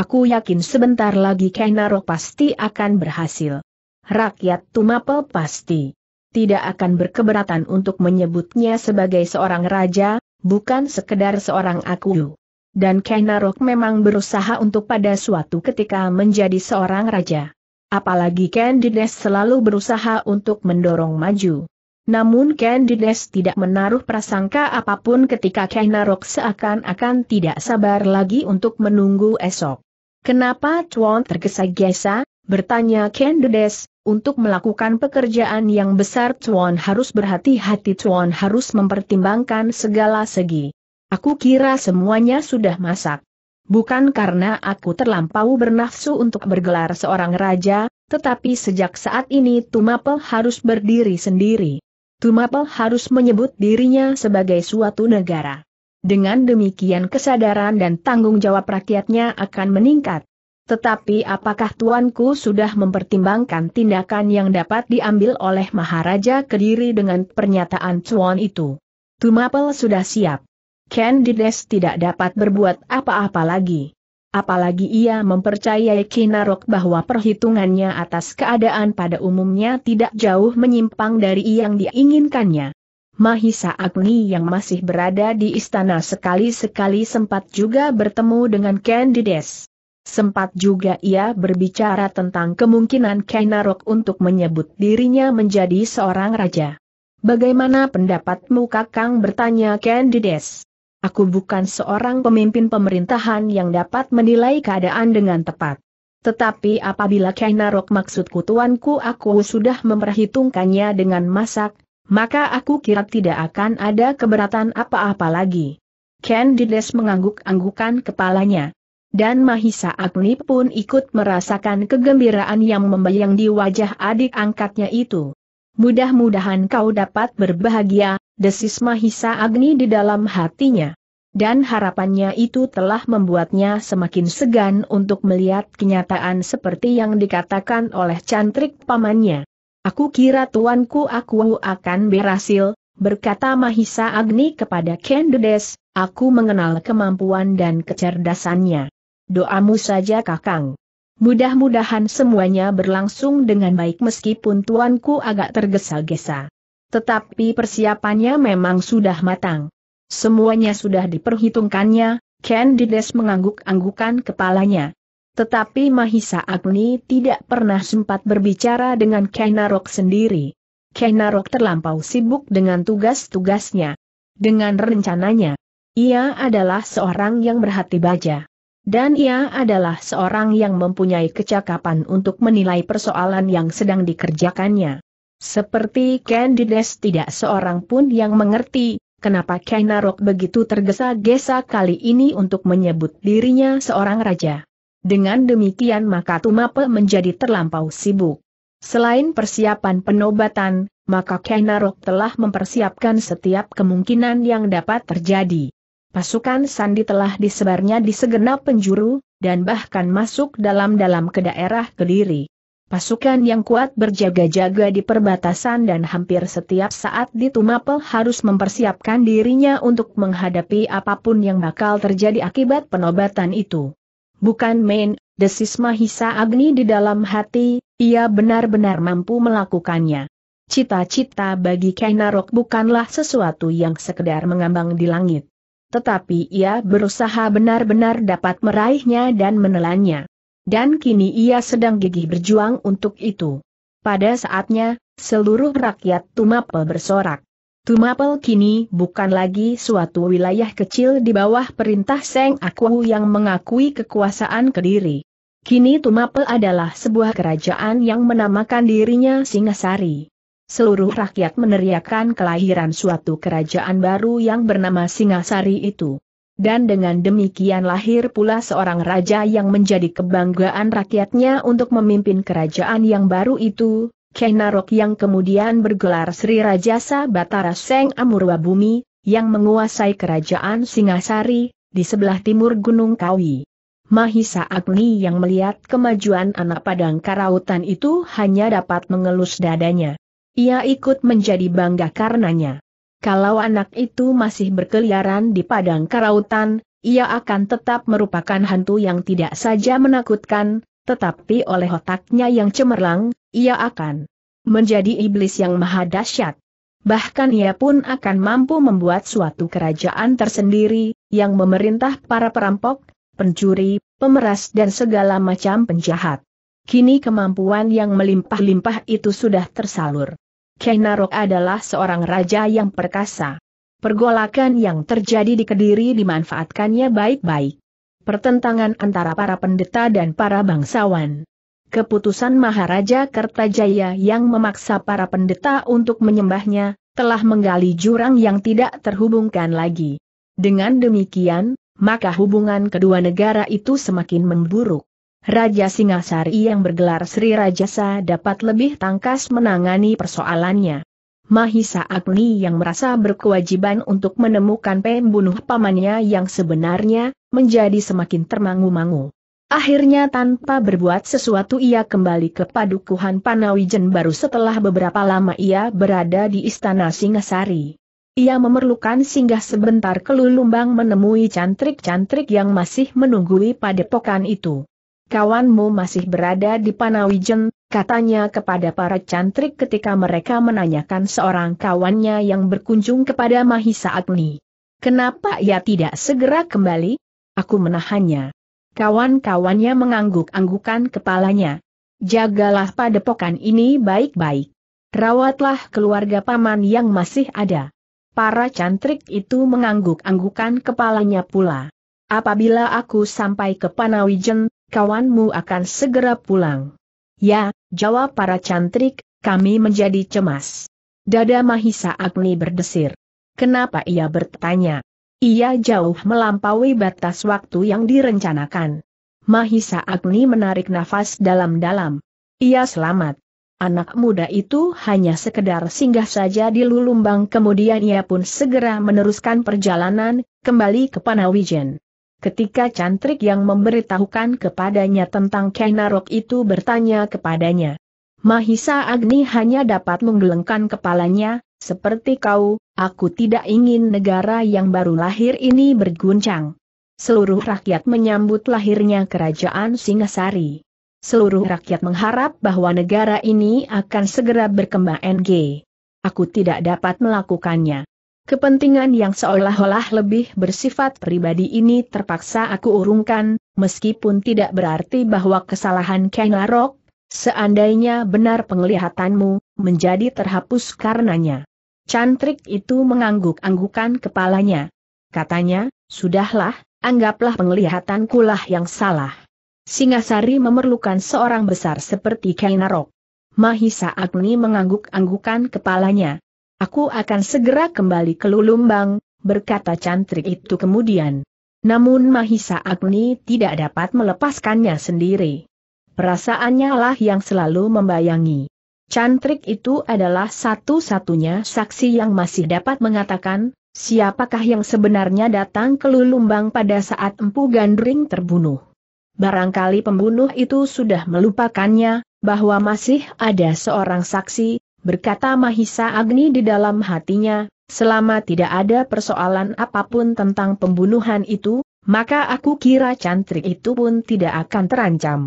Aku yakin sebentar lagi Kainaro pasti akan berhasil. Rakyat Tumapel pasti tidak akan berkeberatan untuk menyebutnya sebagai seorang raja, bukan sekedar seorang aku dan Kenarok memang berusaha untuk pada suatu ketika menjadi seorang raja. Apalagi Candides selalu berusaha untuk mendorong maju. Namun Candides tidak menaruh prasangka apapun ketika Kenarok seakan-akan tidak sabar lagi untuk menunggu esok. Kenapa Tuan tergesa-gesa? bertanya Candides, untuk melakukan pekerjaan yang besar Tuan harus berhati-hati Tuan harus mempertimbangkan segala segi. Aku kira semuanya sudah masak. Bukan karena aku terlampau bernafsu untuk bergelar seorang raja, tetapi sejak saat ini Tumapel harus berdiri sendiri. Tumapel harus menyebut dirinya sebagai suatu negara. Dengan demikian kesadaran dan tanggung jawab rakyatnya akan meningkat. Tetapi apakah tuanku sudah mempertimbangkan tindakan yang dapat diambil oleh Maharaja Kediri dengan pernyataan cuan itu? Tumapel sudah siap. Candides tidak dapat berbuat apa-apa lagi. Apalagi ia mempercayai Kinarok bahwa perhitungannya atas keadaan pada umumnya tidak jauh menyimpang dari yang diinginkannya. Mahisa Agni yang masih berada di istana sekali-sekali sempat juga bertemu dengan Candides. Sempat juga ia berbicara tentang kemungkinan Kinarok untuk menyebut dirinya menjadi seorang raja. Bagaimana pendapatmu kakang bertanya Candides? Aku bukan seorang pemimpin pemerintahan yang dapat menilai keadaan dengan tepat. Tetapi apabila Kainarok maksudku tuanku aku sudah memperhitungkannya dengan masak, maka aku kira tidak akan ada keberatan apa-apa lagi. Ken Candides mengangguk-anggukan kepalanya. Dan Mahisa Agni pun ikut merasakan kegembiraan yang membayang di wajah adik angkatnya itu. Mudah-mudahan kau dapat berbahagia, desis Mahisa Agni di dalam hatinya dan harapannya itu telah membuatnya semakin segan untuk melihat kenyataan seperti yang dikatakan oleh cantrik pamannya. Aku kira tuanku aku akan berhasil, berkata Mahisa Agni kepada Kendedes, aku mengenal kemampuan dan kecerdasannya. Doamu saja kakang. Mudah-mudahan semuanya berlangsung dengan baik meskipun tuanku agak tergesa-gesa. Tetapi persiapannya memang sudah matang. Semuanya sudah diperhitungkannya, Candides mengangguk-anggukan kepalanya. Tetapi Mahisa Agni tidak pernah sempat berbicara dengan Kainarok sendiri. Kainarok terlampau sibuk dengan tugas-tugasnya. Dengan rencananya. Ia adalah seorang yang berhati baja. Dan ia adalah seorang yang mempunyai kecakapan untuk menilai persoalan yang sedang dikerjakannya. Seperti Candides tidak seorang pun yang mengerti, kenapa Kainarok begitu tergesa-gesa kali ini untuk menyebut dirinya seorang raja. Dengan demikian maka Tumape menjadi terlampau sibuk. Selain persiapan penobatan, maka Kainarok telah mempersiapkan setiap kemungkinan yang dapat terjadi. Pasukan Sandi telah disebarnya di segenap penjuru, dan bahkan masuk dalam-dalam ke daerah Kediri. Pasukan yang kuat berjaga-jaga di perbatasan dan hampir setiap saat di Tumapel harus mempersiapkan dirinya untuk menghadapi apapun yang bakal terjadi akibat penobatan itu. Bukan main, desis Mahisa Agni di dalam hati, ia benar-benar mampu melakukannya. Cita-cita bagi Kainarok bukanlah sesuatu yang sekedar mengambang di langit. Tetapi ia berusaha benar-benar dapat meraihnya dan menelannya. Dan kini ia sedang gigih berjuang untuk itu. Pada saatnya, seluruh rakyat Tumapel bersorak. Tumapel kini bukan lagi suatu wilayah kecil di bawah perintah Seng Akuwu yang mengakui kekuasaan Kediri. Kini Tumapel adalah sebuah kerajaan yang menamakan dirinya Singasari. Seluruh rakyat meneriakan kelahiran suatu kerajaan baru yang bernama Singasari itu dan dengan demikian lahir pula seorang raja yang menjadi kebanggaan rakyatnya untuk memimpin kerajaan yang baru itu, Kenarok yang kemudian bergelar Sri Rajasa Batara Seng Amurwa Bumi, yang menguasai kerajaan Singasari, di sebelah timur Gunung Kawi. Mahisa Agni yang melihat kemajuan anak padang karautan itu hanya dapat mengelus dadanya. Ia ikut menjadi bangga karenanya. Kalau anak itu masih berkeliaran di padang karautan, ia akan tetap merupakan hantu yang tidak saja menakutkan, tetapi oleh otaknya yang cemerlang, ia akan menjadi iblis yang maha dahsyat. Bahkan ia pun akan mampu membuat suatu kerajaan tersendiri, yang memerintah para perampok, pencuri, pemeras dan segala macam penjahat. Kini kemampuan yang melimpah-limpah itu sudah tersalur. Kenarok adalah seorang raja yang perkasa. Pergolakan yang terjadi di Kediri dimanfaatkannya baik-baik. Pertentangan antara para pendeta dan para bangsawan. Keputusan Maharaja Kertajaya yang memaksa para pendeta untuk menyembahnya, telah menggali jurang yang tidak terhubungkan lagi. Dengan demikian, maka hubungan kedua negara itu semakin memburuk. Raja Singasari yang bergelar Sri Rajasa dapat lebih tangkas menangani persoalannya. Mahisa Agni yang merasa berkewajiban untuk menemukan pembunuh pamannya yang sebenarnya, menjadi semakin termangu-mangu. Akhirnya tanpa berbuat sesuatu ia kembali ke padukuhan Panawijen baru setelah beberapa lama ia berada di istana Singasari. Ia memerlukan singgah sebentar ke Lulumbang menemui cantrik-cantrik yang masih menunggui padepokan itu kawanmu masih berada di Panawijen, katanya kepada para cantrik ketika mereka menanyakan seorang kawannya yang berkunjung kepada Mahisa Agni. Kenapa ia tidak segera kembali? Aku menahannya. Kawan-kawannya mengangguk-anggukan kepalanya. Jagalah padepokan ini baik-baik. Rawatlah keluarga paman yang masih ada. Para cantrik itu mengangguk-anggukan kepalanya pula. Apabila aku sampai ke Panawijen, kawanmu akan segera pulang. Ya, jawab para cantrik, kami menjadi cemas. Dada Mahisa Agni berdesir. Kenapa ia bertanya? Ia jauh melampaui batas waktu yang direncanakan. Mahisa Agni menarik nafas dalam-dalam. Ia selamat. Anak muda itu hanya sekedar singgah saja di Lulumbang kemudian ia pun segera meneruskan perjalanan, kembali ke Panawijen. Ketika cantrik yang memberitahukan kepadanya tentang Kainarok itu bertanya kepadanya. Mahisa Agni hanya dapat menggelengkan kepalanya, seperti kau, aku tidak ingin negara yang baru lahir ini berguncang. Seluruh rakyat menyambut lahirnya kerajaan Singasari. Seluruh rakyat mengharap bahwa negara ini akan segera berkembang NG. Aku tidak dapat melakukannya. Kepentingan yang seolah-olah lebih bersifat pribadi ini terpaksa aku urungkan, meskipun tidak berarti bahwa kesalahan Kenarok, seandainya benar penglihatanmu, menjadi terhapus karenanya. Cantrik itu mengangguk-anggukan kepalanya. Katanya, sudahlah, anggaplah penglihatanku lah yang salah. Singasari memerlukan seorang besar seperti Kainarok. Mahisa Agni mengangguk-anggukan kepalanya. Aku akan segera kembali ke Lulumbang, berkata cantrik itu kemudian. Namun Mahisa Agni tidak dapat melepaskannya sendiri. Perasaannya lah yang selalu membayangi. Cantrik itu adalah satu-satunya saksi yang masih dapat mengatakan, siapakah yang sebenarnya datang ke Lulumbang pada saat Empu Gandring terbunuh. Barangkali pembunuh itu sudah melupakannya, bahwa masih ada seorang saksi, berkata Mahisa Agni di dalam hatinya, selama tidak ada persoalan apapun tentang pembunuhan itu, maka aku kira cantrik itu pun tidak akan terancam.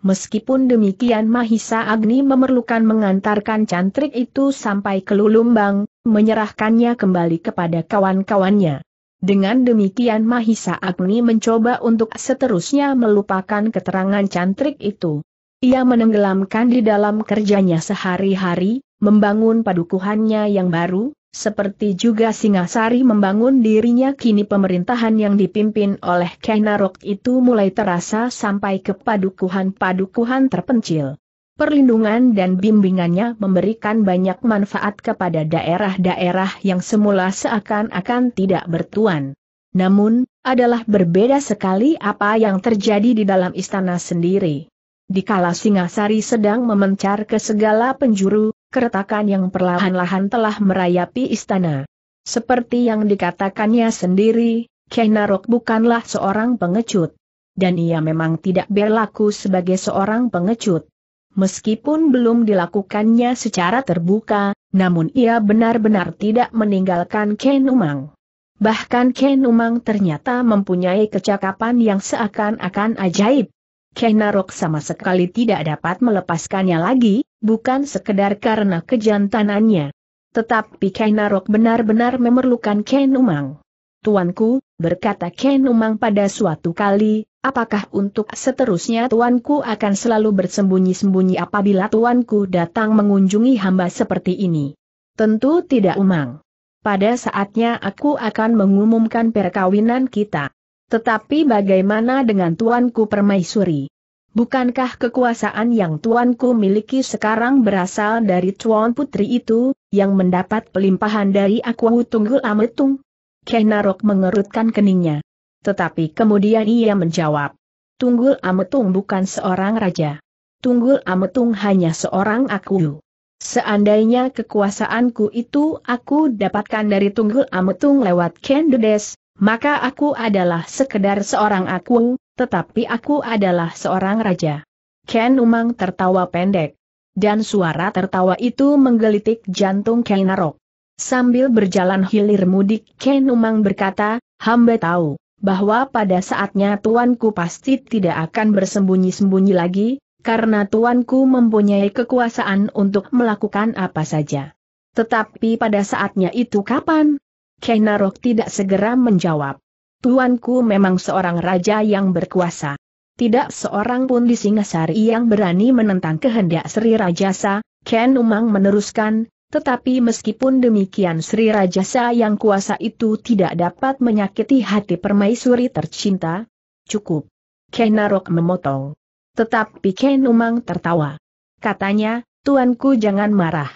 Meskipun demikian Mahisa Agni memerlukan mengantarkan cantrik itu sampai ke Lulumbang, menyerahkannya kembali kepada kawan-kawannya. Dengan demikian Mahisa Agni mencoba untuk seterusnya melupakan keterangan cantrik itu. Ia menenggelamkan di dalam kerjanya sehari-hari, membangun padukuhannya yang baru, seperti juga Singasari membangun dirinya kini pemerintahan yang dipimpin oleh Kenarok itu mulai terasa sampai ke padukuhan-padukuhan terpencil. Perlindungan dan bimbingannya memberikan banyak manfaat kepada daerah-daerah yang semula seakan-akan tidak bertuan. Namun, adalah berbeda sekali apa yang terjadi di dalam istana sendiri. Dikala Singasari sedang memencar ke segala penjuru, keretakan yang perlahan-lahan telah merayapi istana. Seperti yang dikatakannya sendiri, Kenarok bukanlah seorang pengecut. Dan ia memang tidak berlaku sebagai seorang pengecut. Meskipun belum dilakukannya secara terbuka, namun ia benar-benar tidak meninggalkan Kenumang. Umang. Bahkan Kenumang Umang ternyata mempunyai kecakapan yang seakan-akan ajaib. Kenarok sama sekali tidak dapat melepaskannya lagi, bukan sekedar karena kejantanannya. Tetapi Kenarok benar-benar memerlukan Kenumang. Umang. Tuanku, berkata Kenumang Umang pada suatu kali, apakah untuk seterusnya tuanku akan selalu bersembunyi-sembunyi apabila tuanku datang mengunjungi hamba seperti ini? Tentu tidak Umang. Pada saatnya aku akan mengumumkan perkawinan kita. Tetapi bagaimana dengan tuanku permaisuri? Bukankah kekuasaan yang tuanku miliki sekarang berasal dari tuan putri itu, yang mendapat pelimpahan dari aku tunggul ametung? Kenarok mengerutkan keningnya. Tetapi kemudian ia menjawab, Tunggul Ametung bukan seorang raja. Tunggul Ametung hanya seorang aku. Seandainya kekuasaanku itu aku dapatkan dari Tunggul Ametung lewat Kendudes, maka aku adalah sekedar seorang aku, tetapi aku adalah seorang raja. Ken Umang tertawa pendek. Dan suara tertawa itu menggelitik jantung Ken Narok. Sambil berjalan hilir mudik Ken Umang berkata, hamba tahu bahwa pada saatnya tuanku pasti tidak akan bersembunyi-sembunyi lagi, karena tuanku mempunyai kekuasaan untuk melakukan apa saja. Tetapi pada saatnya itu kapan? Kenarok tidak segera menjawab. Tuanku memang seorang raja yang berkuasa. Tidak seorang pun di Singasari yang berani menentang kehendak Sri Rajasa, Ken Umang meneruskan, tetapi meskipun demikian Sri Rajasa yang kuasa itu tidak dapat menyakiti hati permaisuri tercinta. Cukup. Kenarok memotong. Tetapi Ken Umang tertawa. Katanya, Tuanku jangan marah.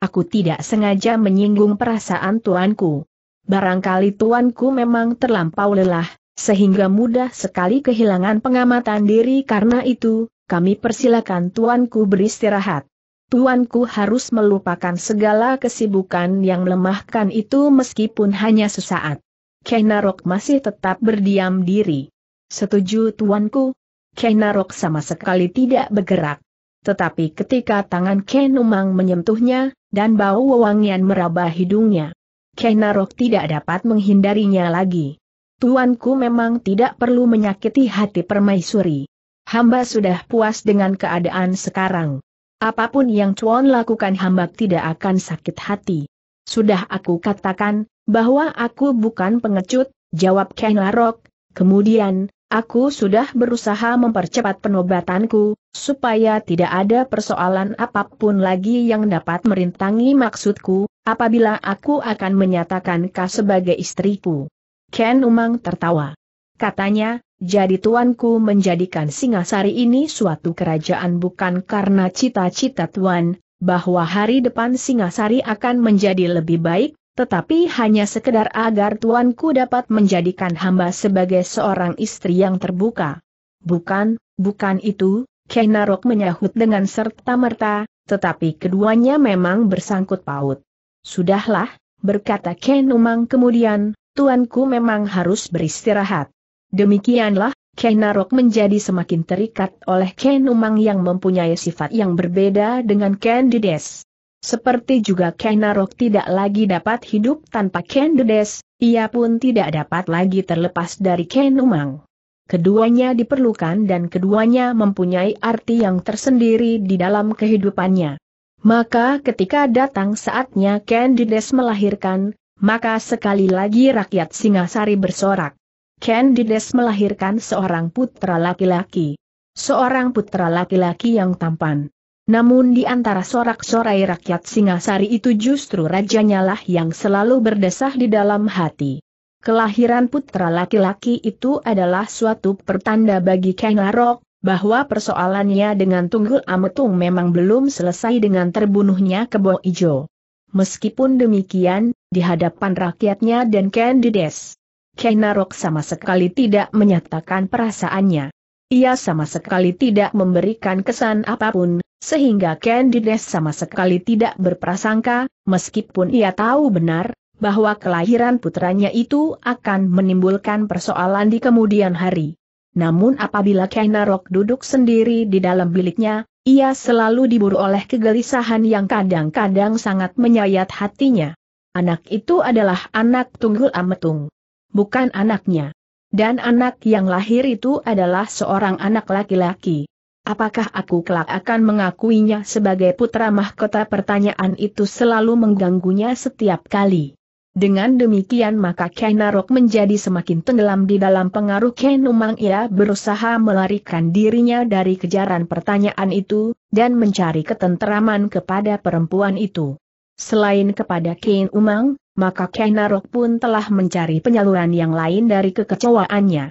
Aku tidak sengaja menyinggung perasaan Tuanku barangkali tuanku memang terlampau lelah, sehingga mudah sekali kehilangan pengamatan diri karena itu, kami persilakan tuanku beristirahat. Tuanku harus melupakan segala kesibukan yang melemahkan itu meskipun hanya sesaat. Kenarok masih tetap berdiam diri. Setuju tuanku? Kenarok sama sekali tidak bergerak. Tetapi ketika tangan Kenumang menyentuhnya, dan bau wewangian meraba hidungnya. Keh tidak dapat menghindarinya lagi. Tuanku memang tidak perlu menyakiti hati permaisuri. Hamba sudah puas dengan keadaan sekarang. Apapun yang Chuan lakukan hamba tidak akan sakit hati. Sudah aku katakan, bahwa aku bukan pengecut, jawab Kenarok. Kemudian, aku sudah berusaha mempercepat penobatanku, supaya tidak ada persoalan apapun lagi yang dapat merintangi maksudku, apabila aku akan menyatakan kau sebagai istriku. Ken Umang tertawa. Katanya, jadi tuanku menjadikan Singasari ini suatu kerajaan bukan karena cita-cita tuan, bahwa hari depan Singasari akan menjadi lebih baik, tetapi hanya sekedar agar tuanku dapat menjadikan hamba sebagai seorang istri yang terbuka. Bukan, bukan itu, Kenarok menyahut dengan serta-merta, tetapi keduanya memang bersangkut paut. Sudahlah, berkata Ken Umang kemudian, tuanku memang harus beristirahat. Demikianlah, Ken Narok menjadi semakin terikat oleh Ken Umang yang mempunyai sifat yang berbeda dengan Ken Dedes. Seperti juga Ken Narok tidak lagi dapat hidup tanpa Ken Dedes, ia pun tidak dapat lagi terlepas dari Ken Umang. Keduanya diperlukan dan keduanya mempunyai arti yang tersendiri di dalam kehidupannya. Maka ketika datang saatnya Candides melahirkan, maka sekali lagi rakyat Singasari bersorak. Candides melahirkan seorang putra laki-laki. Seorang putra laki-laki yang tampan. Namun di antara sorak-sorai rakyat Singasari itu justru rajanya lah yang selalu berdesah di dalam hati. Kelahiran putra laki-laki itu adalah suatu pertanda bagi Kengarok, bahwa persoalannya dengan Tunggul Ametung memang belum selesai dengan terbunuhnya Kebo Ijo. Meskipun demikian, di hadapan rakyatnya dan Candides, Kenarok sama sekali tidak menyatakan perasaannya. Ia sama sekali tidak memberikan kesan apapun, sehingga Candides sama sekali tidak berprasangka, meskipun ia tahu benar, bahwa kelahiran putranya itu akan menimbulkan persoalan di kemudian hari. Namun apabila Kainarok duduk sendiri di dalam biliknya, ia selalu diburu oleh kegelisahan yang kadang-kadang sangat menyayat hatinya. Anak itu adalah anak Tunggul Ametung. Bukan anaknya. Dan anak yang lahir itu adalah seorang anak laki-laki. Apakah aku kelak akan mengakuinya sebagai putra mahkota? Pertanyaan itu selalu mengganggunya setiap kali. Dengan demikian maka Kainarok menjadi semakin tenggelam di dalam pengaruh Kenumang ia berusaha melarikan dirinya dari kejaran pertanyaan itu, dan mencari ketenteraman kepada perempuan itu. Selain kepada Ken Umang, maka Kainarok pun telah mencari penyaluran yang lain dari kekecewaannya.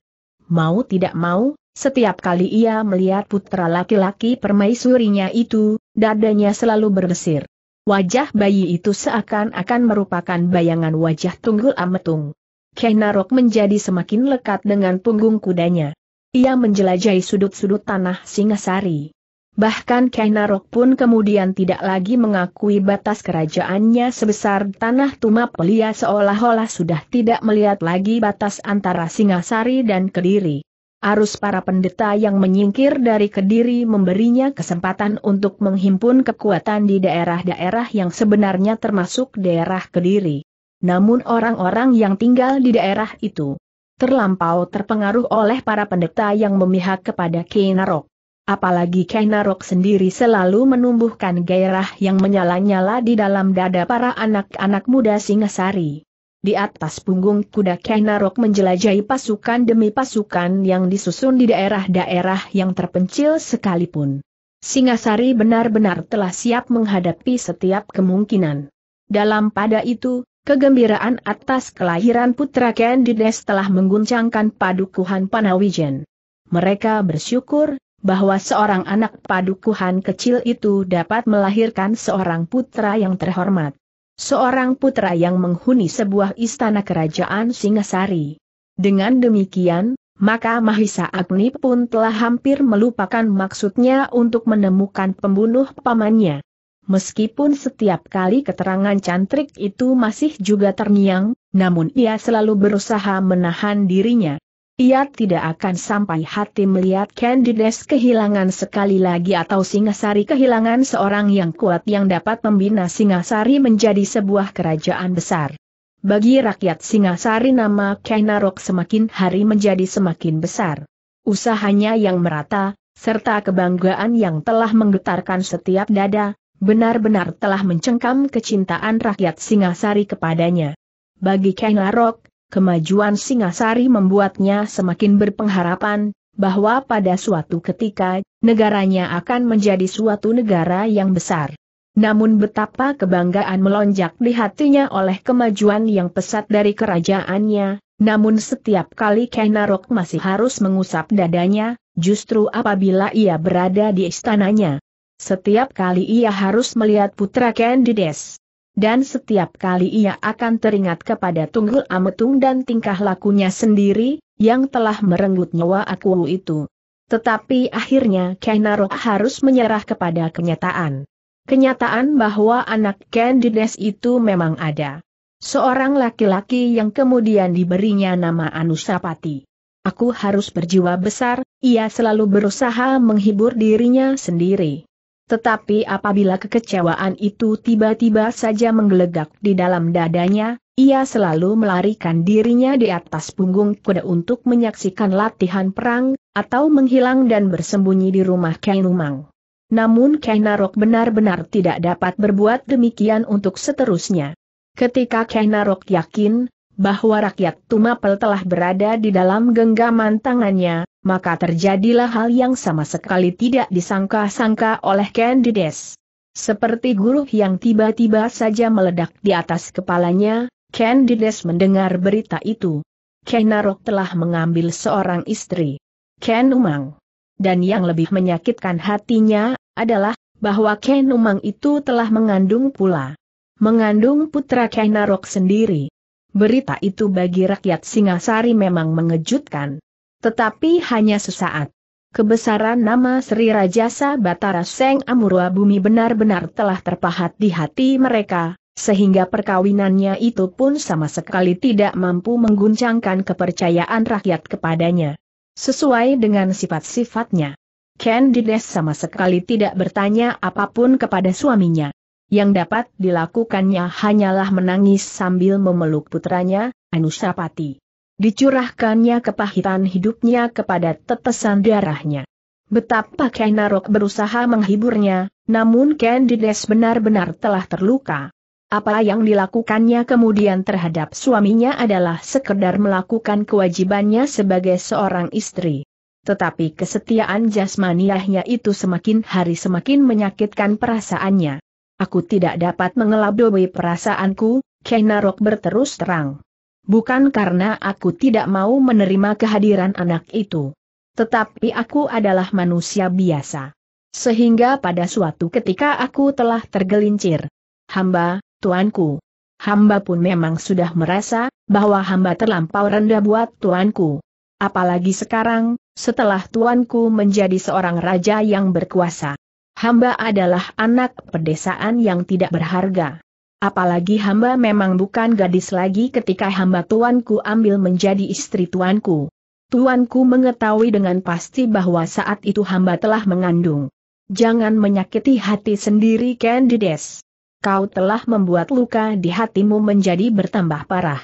Mau tidak mau, setiap kali ia melihat putra laki-laki permaisurinya itu, dadanya selalu berdesir. Wajah bayi itu seakan-akan merupakan bayangan wajah Tunggul Ametung. Kenarok menjadi semakin lekat dengan punggung kudanya. Ia menjelajahi sudut-sudut tanah Singasari. Bahkan Kenarok pun kemudian tidak lagi mengakui batas kerajaannya sebesar tanah Tumapelia seolah-olah sudah tidak melihat lagi batas antara Singasari dan Kediri arus para pendeta yang menyingkir dari Kediri memberinya kesempatan untuk menghimpun kekuatan di daerah-daerah yang sebenarnya termasuk daerah Kediri. Namun orang-orang yang tinggal di daerah itu terlampau terpengaruh oleh para pendeta yang memihak kepada Kainarok. Apalagi Kainarok sendiri selalu menumbuhkan gairah yang menyala-nyala di dalam dada para anak-anak muda Singasari. Di atas punggung kuda Kainarok menjelajahi pasukan demi pasukan yang disusun di daerah-daerah yang terpencil sekalipun. Singasari benar-benar telah siap menghadapi setiap kemungkinan. Dalam pada itu, kegembiraan atas kelahiran putra Kendides telah mengguncangkan padukuhan Panawijen. Mereka bersyukur bahwa seorang anak padukuhan kecil itu dapat melahirkan seorang putra yang terhormat. Seorang putra yang menghuni sebuah istana kerajaan Singasari. Dengan demikian, maka Mahisa Agni pun telah hampir melupakan maksudnya untuk menemukan pembunuh pamannya. Meskipun setiap kali keterangan cantrik itu masih juga terngiang, namun ia selalu berusaha menahan dirinya. Ia tidak akan sampai hati melihat Candides kehilangan sekali lagi atau Singasari kehilangan seorang yang kuat yang dapat membina Singasari menjadi sebuah kerajaan besar. Bagi rakyat Singasari nama Kainarok semakin hari menjadi semakin besar. Usahanya yang merata, serta kebanggaan yang telah menggetarkan setiap dada, benar-benar telah mencengkam kecintaan rakyat Singasari kepadanya. Bagi Kainarok, Kemajuan Singasari membuatnya semakin berpengharapan, bahwa pada suatu ketika, negaranya akan menjadi suatu negara yang besar. Namun betapa kebanggaan melonjak di hatinya oleh kemajuan yang pesat dari kerajaannya, namun setiap kali Kenarok masih harus mengusap dadanya, justru apabila ia berada di istananya. Setiap kali ia harus melihat putra Kendides, dan setiap kali ia akan teringat kepada Tunggul Ametung dan tingkah lakunya sendiri, yang telah merenggut nyawa aku itu. Tetapi akhirnya Kainaro harus menyerah kepada kenyataan. Kenyataan bahwa anak Ken Candides itu memang ada. Seorang laki-laki yang kemudian diberinya nama Anusapati. Aku harus berjiwa besar, ia selalu berusaha menghibur dirinya sendiri. Tetapi apabila kekecewaan itu tiba-tiba saja menggelegak di dalam dadanya, ia selalu melarikan dirinya di atas punggung kuda untuk menyaksikan latihan perang, atau menghilang dan bersembunyi di rumah Kainumang. Namun Kainarok benar-benar tidak dapat berbuat demikian untuk seterusnya. Ketika Kainarok yakin bahwa rakyat Tumapel telah berada di dalam genggaman tangannya, maka terjadilah hal yang sama sekali tidak disangka-sangka oleh Candides. Seperti guru yang tiba-tiba saja meledak di atas kepalanya, Candides mendengar berita itu. Kenarok telah mengambil seorang istri. Ken Umang. Dan yang lebih menyakitkan hatinya, adalah, bahwa Ken Umang itu telah mengandung pula. Mengandung putra Kenarok sendiri. Berita itu bagi rakyat Singasari memang mengejutkan. Tetapi hanya sesaat. Kebesaran nama Sri Rajasa Batara Seng Amurwa Bumi benar-benar telah terpahat di hati mereka, sehingga perkawinannya itu pun sama sekali tidak mampu mengguncangkan kepercayaan rakyat kepadanya. Sesuai dengan sifat-sifatnya, Candides sama sekali tidak bertanya apapun kepada suaminya. Yang dapat dilakukannya hanyalah menangis sambil memeluk putranya, Anusapati. Dicurahkannya kepahitan hidupnya kepada tetesan darahnya. Betapa Ken Narok berusaha menghiburnya, namun Ken Candides benar-benar telah terluka. Apa yang dilakukannya kemudian terhadap suaminya adalah sekedar melakukan kewajibannya sebagai seorang istri. Tetapi kesetiaan jasmaniahnya itu semakin hari semakin menyakitkan perasaannya. Aku tidak dapat mengelabui perasaanku, Kenarok berterus terang bukan karena aku tidak mau menerima kehadiran anak itu. Tetapi aku adalah manusia biasa. Sehingga pada suatu ketika aku telah tergelincir. Hamba, tuanku. Hamba pun memang sudah merasa, bahwa hamba terlampau rendah buat tuanku. Apalagi sekarang, setelah tuanku menjadi seorang raja yang berkuasa. Hamba adalah anak pedesaan yang tidak berharga apalagi hamba memang bukan gadis lagi ketika hamba tuanku ambil menjadi istri tuanku. Tuanku mengetahui dengan pasti bahwa saat itu hamba telah mengandung. Jangan menyakiti hati sendiri Candides. Kau telah membuat luka di hatimu menjadi bertambah parah.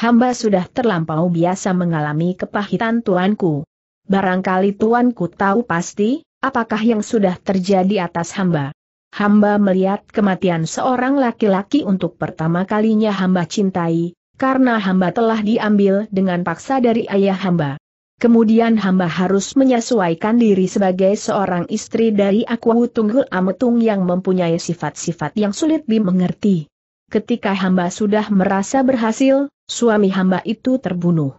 Hamba sudah terlampau biasa mengalami kepahitan tuanku. Barangkali tuanku tahu pasti, apakah yang sudah terjadi atas hamba hamba melihat kematian seorang laki-laki untuk pertama kalinya hamba cintai, karena hamba telah diambil dengan paksa dari ayah hamba. Kemudian hamba harus menyesuaikan diri sebagai seorang istri dari Akwahu Tunggul Ametung yang mempunyai sifat-sifat yang sulit dimengerti. Ketika hamba sudah merasa berhasil, suami hamba itu terbunuh.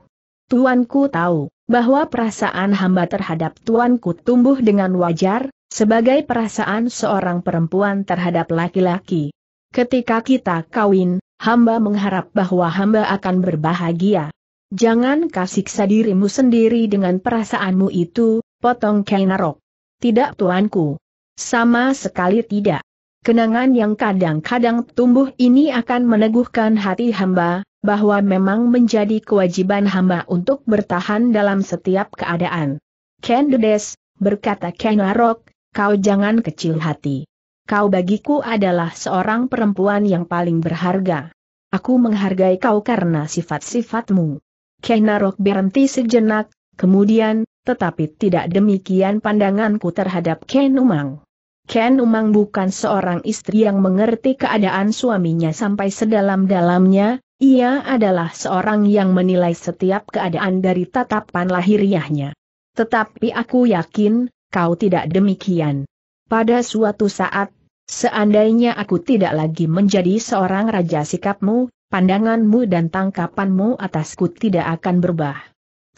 Tuanku tahu bahwa perasaan hamba terhadap tuanku tumbuh dengan wajar, sebagai perasaan seorang perempuan terhadap laki-laki. Ketika kita kawin, hamba mengharap bahwa hamba akan berbahagia. Jangan kasih dirimu sendiri dengan perasaanmu itu, potong Kainarok. Tidak tuanku. Sama sekali tidak. Kenangan yang kadang-kadang tumbuh ini akan meneguhkan hati hamba, bahwa memang menjadi kewajiban hamba untuk bertahan dalam setiap keadaan. Kendedes, berkata Ken Kenarok, kau jangan kecil hati. Kau bagiku adalah seorang perempuan yang paling berharga. Aku menghargai kau karena sifat-sifatmu. Kenarok berhenti sejenak, kemudian, tetapi tidak demikian pandanganku terhadap Ken Umang. Ken Umang bukan seorang istri yang mengerti keadaan suaminya sampai sedalam-dalamnya, ia adalah seorang yang menilai setiap keadaan dari tatapan lahiriahnya. Tetapi aku yakin, kau tidak demikian. Pada suatu saat, seandainya aku tidak lagi menjadi seorang raja sikapmu, pandanganmu dan tangkapanmu atasku tidak akan berubah.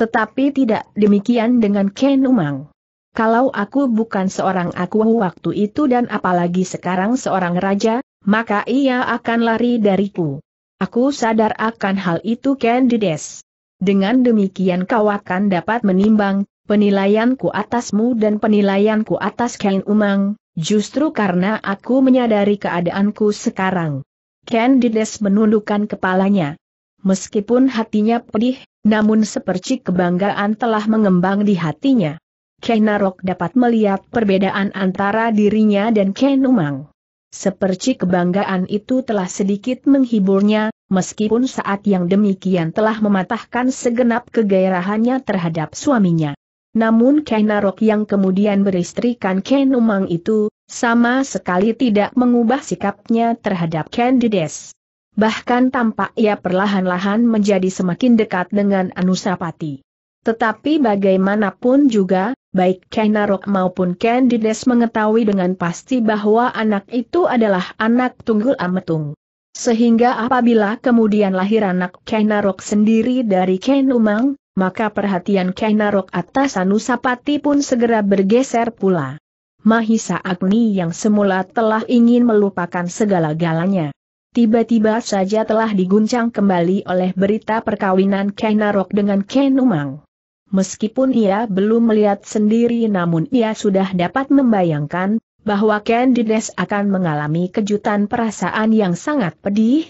Tetapi tidak demikian dengan Ken Umang. Kalau aku bukan seorang aku waktu itu dan apalagi sekarang seorang raja, maka ia akan lari dariku. Aku sadar akan hal itu Candides. Dengan demikian kau akan dapat menimbang, penilaianku atasmu dan penilaianku atas Ken Umang, justru karena aku menyadari keadaanku sekarang. Candides menundukkan kepalanya. Meskipun hatinya pedih, namun sepercik kebanggaan telah mengembang di hatinya. Narok dapat melihat perbedaan antara dirinya dan Ken Umang. Seperti kebanggaan itu telah sedikit menghiburnya, meskipun saat yang demikian telah mematahkan segenap kegairahannya terhadap suaminya. Namun Kenarok yang kemudian beristrikan Ken Umang itu, sama sekali tidak mengubah sikapnya terhadap Candides. Bahkan tampak ia perlahan-lahan menjadi semakin dekat dengan Anusapati. Tetapi bagaimanapun juga, baik China Rock maupun Candides mengetahui dengan pasti bahwa anak itu adalah anak Tunggul Ametung. Sehingga apabila kemudian lahir anak China sendiri dari Ken Umang, maka perhatian China Rock atas Anusapati pun segera bergeser pula. Mahisa Agni yang semula telah ingin melupakan segala-galanya. Tiba-tiba saja telah diguncang kembali oleh berita perkawinan Kainarok dengan Kenumang meskipun ia belum melihat sendiri namun ia sudah dapat membayangkan, bahwa Candides akan mengalami kejutan perasaan yang sangat pedih.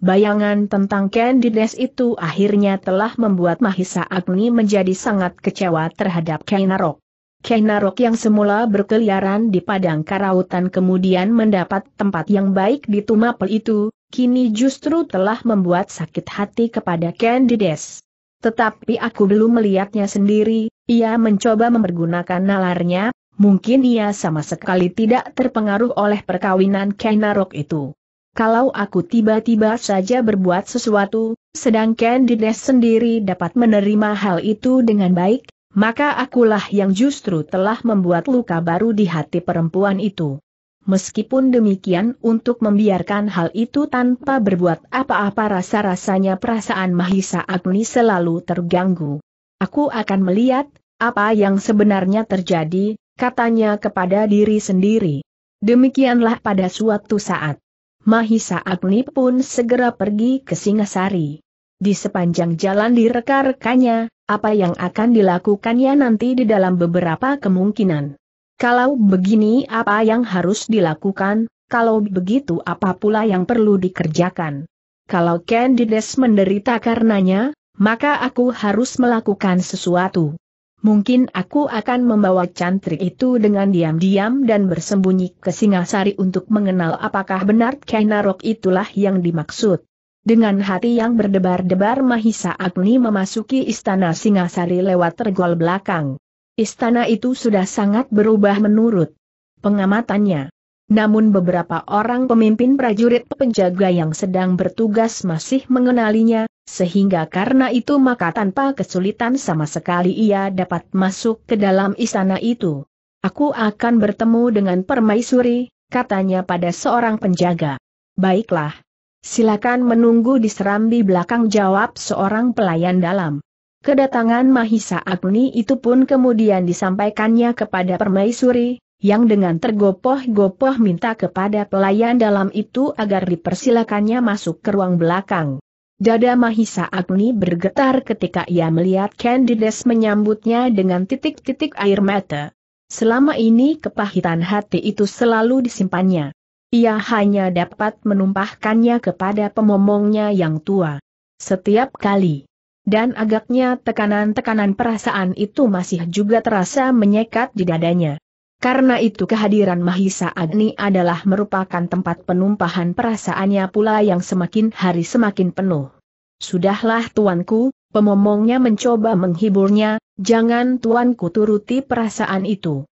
Bayangan tentang Candides itu akhirnya telah membuat Mahisa Agni menjadi sangat kecewa terhadap Kainarok. Kainarok yang semula berkeliaran di padang karautan kemudian mendapat tempat yang baik di Tumapel itu, kini justru telah membuat sakit hati kepada Candides. Tetapi aku belum melihatnya sendiri, ia mencoba mempergunakan nalarnya, mungkin ia sama sekali tidak terpengaruh oleh perkawinan Kainarok itu. Kalau aku tiba-tiba saja berbuat sesuatu, sedangkan Dines sendiri dapat menerima hal itu dengan baik, maka akulah yang justru telah membuat luka baru di hati perempuan itu. Meskipun demikian untuk membiarkan hal itu tanpa berbuat apa-apa rasa-rasanya perasaan Mahisa Agni selalu terganggu. Aku akan melihat, apa yang sebenarnya terjadi, katanya kepada diri sendiri. Demikianlah pada suatu saat. Mahisa Agni pun segera pergi ke Singasari. Di sepanjang jalan direkarkannya, apa yang akan dilakukannya nanti di dalam beberapa kemungkinan. Kalau begini apa yang harus dilakukan, kalau begitu apa pula yang perlu dikerjakan? Kalau Candides menderita karenanya, maka aku harus melakukan sesuatu. Mungkin aku akan membawa cantrik itu dengan diam-diam dan bersembunyi ke Singasari untuk mengenal apakah benar Kainarok itulah yang dimaksud. Dengan hati yang berdebar-debar Mahisa Agni memasuki istana Singasari lewat tergol belakang. Istana itu sudah sangat berubah menurut pengamatannya. Namun beberapa orang pemimpin prajurit penjaga yang sedang bertugas masih mengenalinya, sehingga karena itu maka tanpa kesulitan sama sekali ia dapat masuk ke dalam istana itu. Aku akan bertemu dengan permaisuri, katanya pada seorang penjaga. Baiklah. Silakan menunggu di serambi belakang jawab seorang pelayan dalam. Kedatangan Mahisa Agni itu pun kemudian disampaikannya kepada permaisuri, yang dengan tergopoh-gopoh minta kepada pelayan dalam itu agar dipersilakannya masuk ke ruang belakang. Dada Mahisa Agni bergetar ketika ia melihat Candides menyambutnya dengan titik-titik air mata. Selama ini kepahitan hati itu selalu disimpannya. Ia hanya dapat menumpahkannya kepada pemomongnya yang tua. Setiap kali dan agaknya tekanan-tekanan perasaan itu masih juga terasa menyekat di dadanya. Karena itu kehadiran Mahisa Agni adalah merupakan tempat penumpahan perasaannya pula yang semakin hari semakin penuh. Sudahlah tuanku, pemomongnya mencoba menghiburnya, jangan tuanku turuti perasaan itu.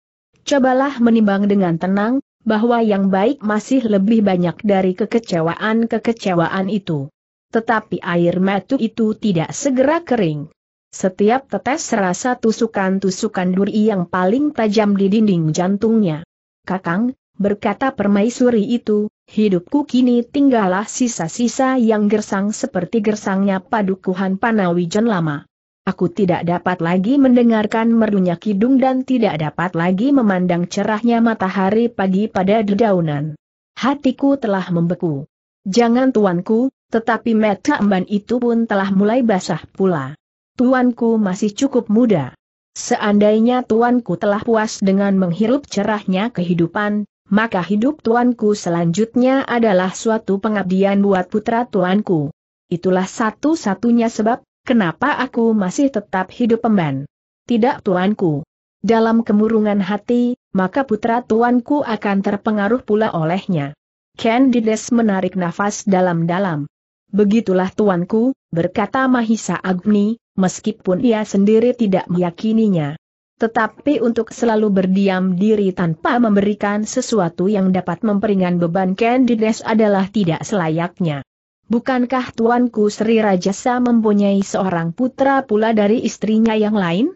Cobalah menimbang dengan tenang, bahwa yang baik masih lebih banyak dari kekecewaan-kekecewaan itu tetapi air matu itu tidak segera kering. Setiap tetes serasa tusukan-tusukan duri yang paling tajam di dinding jantungnya. Kakang, berkata permaisuri itu, hidupku kini tinggallah sisa-sisa yang gersang seperti gersangnya padukuhan Panawijen lama. Aku tidak dapat lagi mendengarkan merdunya kidung dan tidak dapat lagi memandang cerahnya matahari pagi pada dedaunan. Hatiku telah membeku. Jangan tuanku, tetapi mata emban itu pun telah mulai basah pula. Tuanku masih cukup muda. Seandainya tuanku telah puas dengan menghirup cerahnya kehidupan, maka hidup tuanku selanjutnya adalah suatu pengabdian buat putra tuanku. Itulah satu-satunya sebab, kenapa aku masih tetap hidup emban. Tidak tuanku. Dalam kemurungan hati, maka putra tuanku akan terpengaruh pula olehnya. Candides menarik nafas dalam-dalam. Begitulah tuanku, berkata Mahisa Agni, meskipun ia sendiri tidak meyakininya. Tetapi untuk selalu berdiam diri tanpa memberikan sesuatu yang dapat memperingan beban Candides adalah tidak selayaknya. Bukankah tuanku Sri Rajasa mempunyai seorang putra pula dari istrinya yang lain?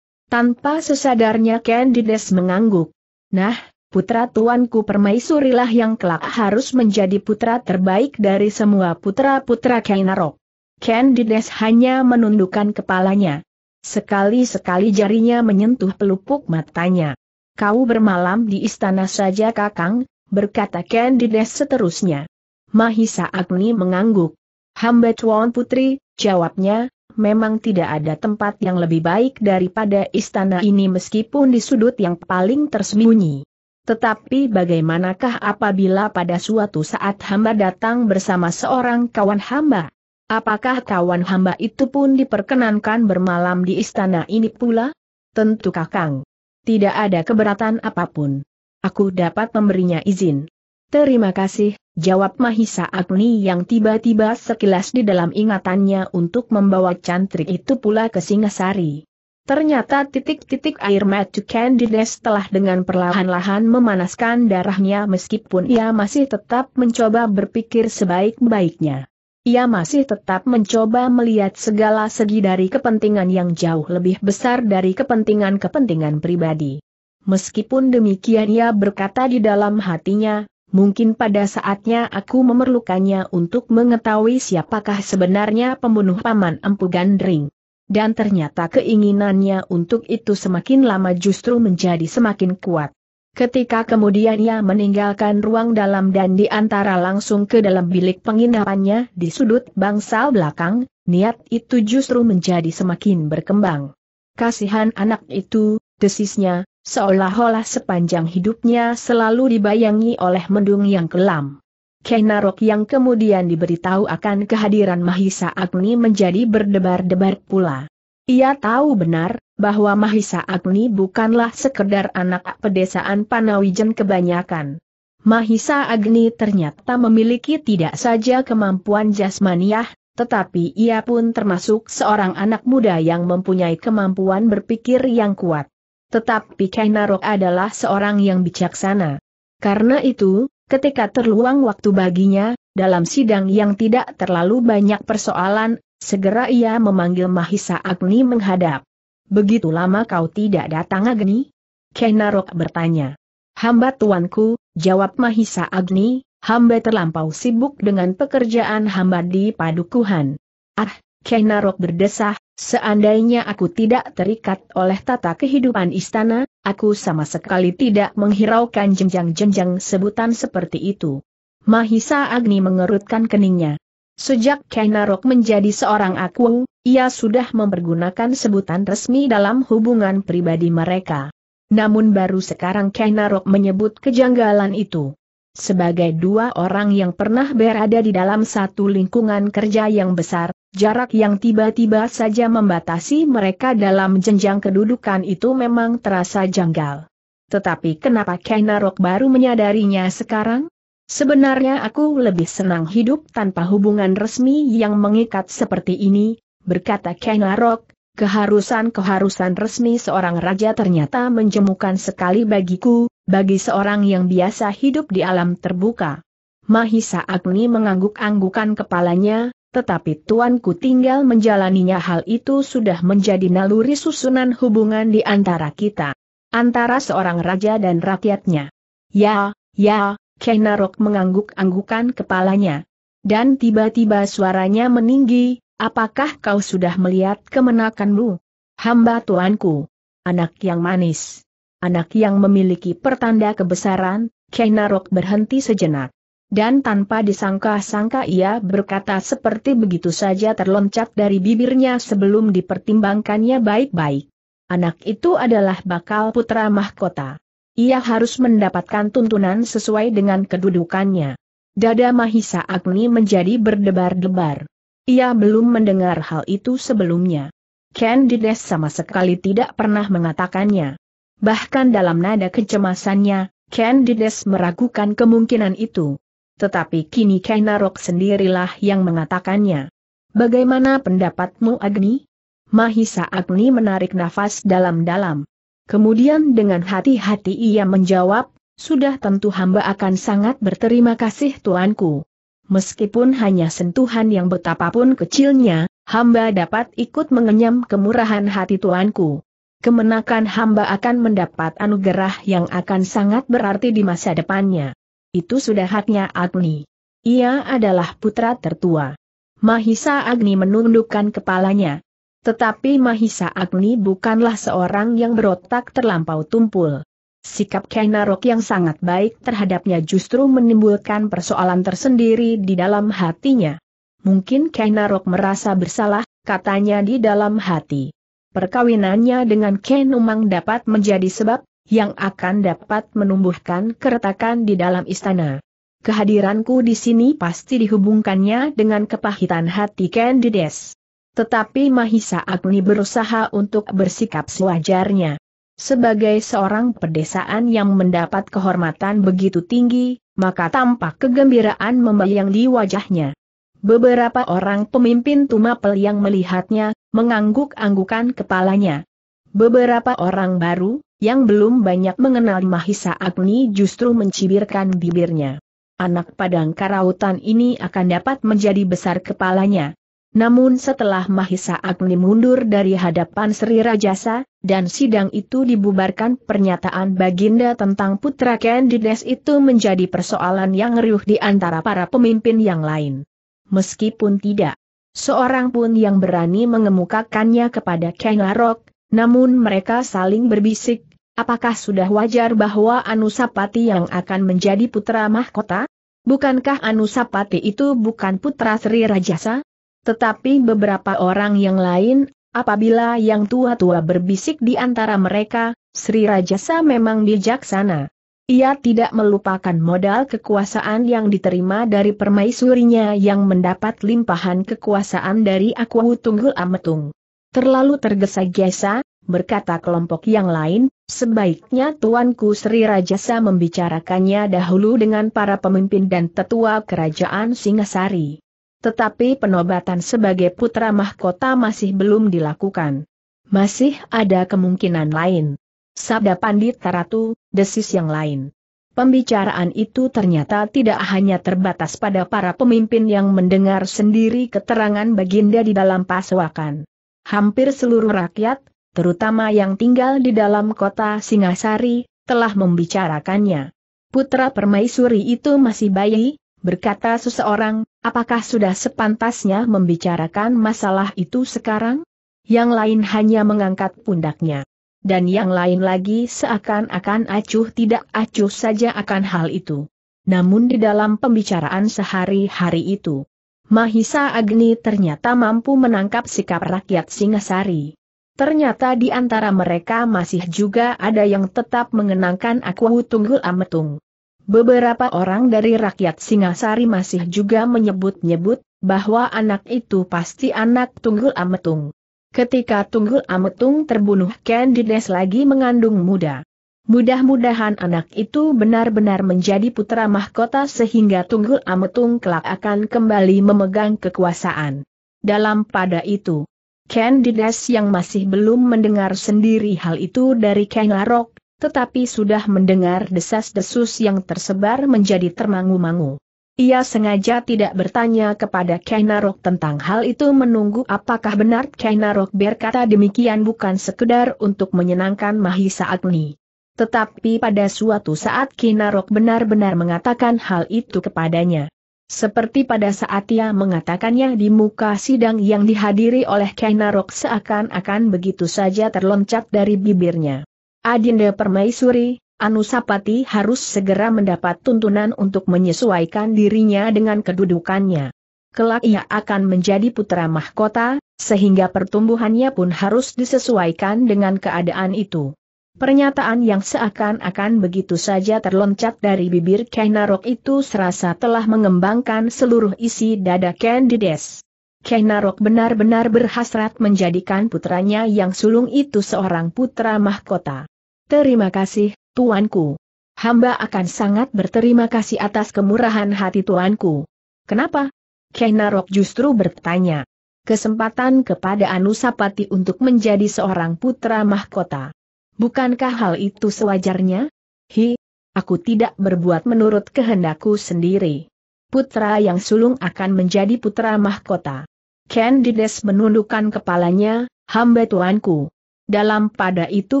Tanpa sesadarnya Candides mengangguk. Nah, putra tuanku permaisurilah yang kelak harus menjadi putra terbaik dari semua putra-putra Kainarok. Candides hanya menundukkan kepalanya. Sekali-sekali jarinya menyentuh pelupuk matanya. Kau bermalam di istana saja kakang, berkata Candides seterusnya. Mahisa Agni mengangguk. Hamba Tuan Putri, jawabnya, memang tidak ada tempat yang lebih baik daripada istana ini meskipun di sudut yang paling tersembunyi. Tetapi bagaimanakah apabila pada suatu saat hamba datang bersama seorang kawan hamba? Apakah kawan hamba itu pun diperkenankan bermalam di istana ini pula? Tentu Kakang. Tidak ada keberatan apapun. Aku dapat memberinya izin. Terima kasih, jawab Mahisa Agni yang tiba-tiba sekilas di dalam ingatannya untuk membawa cantrik itu pula ke Singasari. Ternyata titik-titik air mata Candides telah dengan perlahan-lahan memanaskan darahnya meskipun ia masih tetap mencoba berpikir sebaik-baiknya. Ia masih tetap mencoba melihat segala segi dari kepentingan yang jauh lebih besar dari kepentingan-kepentingan pribadi. Meskipun demikian ia berkata di dalam hatinya, mungkin pada saatnya aku memerlukannya untuk mengetahui siapakah sebenarnya pembunuh paman Empu Gandring. Dan ternyata keinginannya untuk itu semakin lama justru menjadi semakin kuat. Ketika kemudian ia meninggalkan ruang dalam dan di antara langsung ke dalam bilik penginapannya di sudut bangsal belakang, niat itu justru menjadi semakin berkembang. Kasihan anak itu, desisnya, seolah-olah sepanjang hidupnya selalu dibayangi oleh mendung yang kelam. Kenarok yang kemudian diberitahu akan kehadiran Mahisa Agni menjadi berdebar-debar pula. Ia tahu benar, bahwa Mahisa Agni bukanlah sekedar anak pedesaan Panawijen kebanyakan. Mahisa Agni ternyata memiliki tidak saja kemampuan jasmaniah, tetapi ia pun termasuk seorang anak muda yang mempunyai kemampuan berpikir yang kuat. Tetapi Kainarok adalah seorang yang bijaksana. Karena itu, Ketika terluang waktu baginya, dalam sidang yang tidak terlalu banyak persoalan, segera ia memanggil Mahisa Agni menghadap. Begitu lama kau tidak datang Agni? Kenarok bertanya. Hamba tuanku, jawab Mahisa Agni, hamba terlampau sibuk dengan pekerjaan hamba di padukuhan. Ah, Kenarok berdesah, Seandainya aku tidak terikat oleh tata kehidupan istana, aku sama sekali tidak menghiraukan jenjang-jenjang sebutan seperti itu. Mahisa Agni mengerutkan keningnya. Sejak Kainarok menjadi seorang aku, ia sudah mempergunakan sebutan resmi dalam hubungan pribadi mereka. Namun baru sekarang Kainarok menyebut kejanggalan itu. Sebagai dua orang yang pernah berada di dalam satu lingkungan kerja yang besar, jarak yang tiba-tiba saja membatasi mereka dalam jenjang kedudukan itu memang terasa janggal. Tetapi kenapa Kainarok baru menyadarinya sekarang? Sebenarnya aku lebih senang hidup tanpa hubungan resmi yang mengikat seperti ini, berkata Kainarok, keharusan-keharusan resmi seorang raja ternyata menjemukan sekali bagiku, bagi seorang yang biasa hidup di alam terbuka. Mahisa Agni mengangguk-anggukan kepalanya, tetapi tuanku tinggal menjalaninya hal itu sudah menjadi naluri susunan hubungan di antara kita. Antara seorang raja dan rakyatnya. Ya, ya, Kenarok mengangguk-anggukan kepalanya. Dan tiba-tiba suaranya meninggi, apakah kau sudah melihat kemenakanmu? Hamba tuanku. Anak yang manis. Anak yang memiliki pertanda kebesaran, Kenarok berhenti sejenak dan tanpa disangka-sangka ia berkata seperti begitu saja terloncat dari bibirnya sebelum dipertimbangkannya baik-baik. Anak itu adalah bakal putra mahkota. Ia harus mendapatkan tuntunan sesuai dengan kedudukannya. Dada Mahisa Agni menjadi berdebar-debar. Ia belum mendengar hal itu sebelumnya. Candides sama sekali tidak pernah mengatakannya. Bahkan dalam nada kecemasannya, Candides meragukan kemungkinan itu. Tetapi kini Kainarok sendirilah yang mengatakannya. Bagaimana pendapatmu Agni? Mahisa Agni menarik nafas dalam-dalam. Kemudian dengan hati-hati ia menjawab, sudah tentu hamba akan sangat berterima kasih tuanku. Meskipun hanya sentuhan yang betapapun kecilnya, hamba dapat ikut mengenyam kemurahan hati tuanku. Kemenakan hamba akan mendapat anugerah yang akan sangat berarti di masa depannya. Itu sudah haknya Agni. Ia adalah putra tertua. Mahisa Agni menundukkan kepalanya. Tetapi Mahisa Agni bukanlah seorang yang berotak terlampau tumpul. Sikap Kainarok yang sangat baik terhadapnya justru menimbulkan persoalan tersendiri di dalam hatinya. Mungkin Kainarok merasa bersalah, katanya di dalam hati. Perkawinannya dengan Ken Umang dapat menjadi sebab yang akan dapat menumbuhkan keretakan di dalam istana. Kehadiranku di sini pasti dihubungkannya dengan kepahitan hati Candides. Tetapi Mahisa Agni berusaha untuk bersikap sewajarnya. Sebagai seorang pedesaan yang mendapat kehormatan begitu tinggi, maka tampak kegembiraan membayang di wajahnya. Beberapa orang pemimpin Tumapel yang melihatnya, mengangguk-anggukan kepalanya. Beberapa orang baru, yang belum banyak mengenal Mahisa Agni justru mencibirkan bibirnya. Anak padang karautan ini akan dapat menjadi besar kepalanya. Namun setelah Mahisa Agni mundur dari hadapan Sri Rajasa, dan sidang itu dibubarkan pernyataan Baginda tentang putra Candides itu menjadi persoalan yang riuh di antara para pemimpin yang lain. Meskipun tidak seorang pun yang berani mengemukakannya kepada Kengarok, namun mereka saling berbisik, Apakah sudah wajar bahwa Anusapati yang akan menjadi putra mahkota? Bukankah Anusapati itu bukan putra Sri Rajasa? Tetapi beberapa orang yang lain, apabila yang tua-tua berbisik di antara mereka, Sri Rajasa memang bijaksana. Ia tidak melupakan modal kekuasaan yang diterima dari permaisurinya yang mendapat limpahan kekuasaan dari Aku Tunggul Ametung. Terlalu tergesa-gesa, berkata kelompok yang lain, sebaiknya Tuanku Sri Rajasa membicarakannya dahulu dengan para pemimpin dan tetua kerajaan Singasari. Tetapi penobatan sebagai putra mahkota masih belum dilakukan. Masih ada kemungkinan lain. Sabda Pandit Taratu, desis yang lain. Pembicaraan itu ternyata tidak hanya terbatas pada para pemimpin yang mendengar sendiri keterangan Baginda di dalam pasuakan. Hampir seluruh rakyat, terutama yang tinggal di dalam kota Singasari, telah membicarakannya. Putra permaisuri itu masih bayi, berkata seseorang, apakah sudah sepantasnya membicarakan masalah itu sekarang? Yang lain hanya mengangkat pundaknya. Dan yang lain lagi seakan-akan acuh tidak acuh saja akan hal itu. Namun di dalam pembicaraan sehari-hari itu, Mahisa Agni ternyata mampu menangkap sikap rakyat Singasari. Ternyata di antara mereka masih juga ada yang tetap mengenangkan aku Tunggul Ametung. Beberapa orang dari rakyat Singasari masih juga menyebut-nyebut bahwa anak itu pasti anak Tunggul Ametung. Ketika Tunggul Ametung terbunuh Candides lagi mengandung muda. Mudah-mudahan anak itu benar-benar menjadi putra mahkota sehingga Tunggul Ametung kelak akan kembali memegang kekuasaan. Dalam pada itu, Candidas yang masih belum mendengar sendiri hal itu dari Larok, tetapi sudah mendengar desas-desus yang tersebar menjadi termangu-mangu. Ia sengaja tidak bertanya kepada Kainarok tentang hal itu menunggu apakah benar Kainarok berkata demikian bukan sekedar untuk menyenangkan Mahisa Agni. Tetapi pada suatu saat Kainarok benar-benar mengatakan hal itu kepadanya. Seperti pada saat ia mengatakannya di muka sidang yang dihadiri oleh Kainarok seakan-akan begitu saja terloncat dari bibirnya. Adinda Permaisuri, Anusapati harus segera mendapat tuntunan untuk menyesuaikan dirinya dengan kedudukannya. Kelak ia akan menjadi putra mahkota, sehingga pertumbuhannya pun harus disesuaikan dengan keadaan itu. Pernyataan yang seakan-akan begitu saja terloncat dari bibir Kainarok itu serasa telah mengembangkan seluruh isi dada Candides. Kainarok benar-benar berhasrat menjadikan putranya yang sulung itu seorang putra mahkota. Terima kasih, tuanku. Hamba akan sangat berterima kasih atas kemurahan hati tuanku. Kenapa? Kainarok justru bertanya. Kesempatan kepada Anusapati untuk menjadi seorang putra mahkota. Bukankah hal itu sewajarnya? Hi, aku tidak berbuat menurut kehendakku sendiri. Putra yang sulung akan menjadi putra mahkota. Candides menundukkan kepalanya, hamba tuanku. Dalam pada itu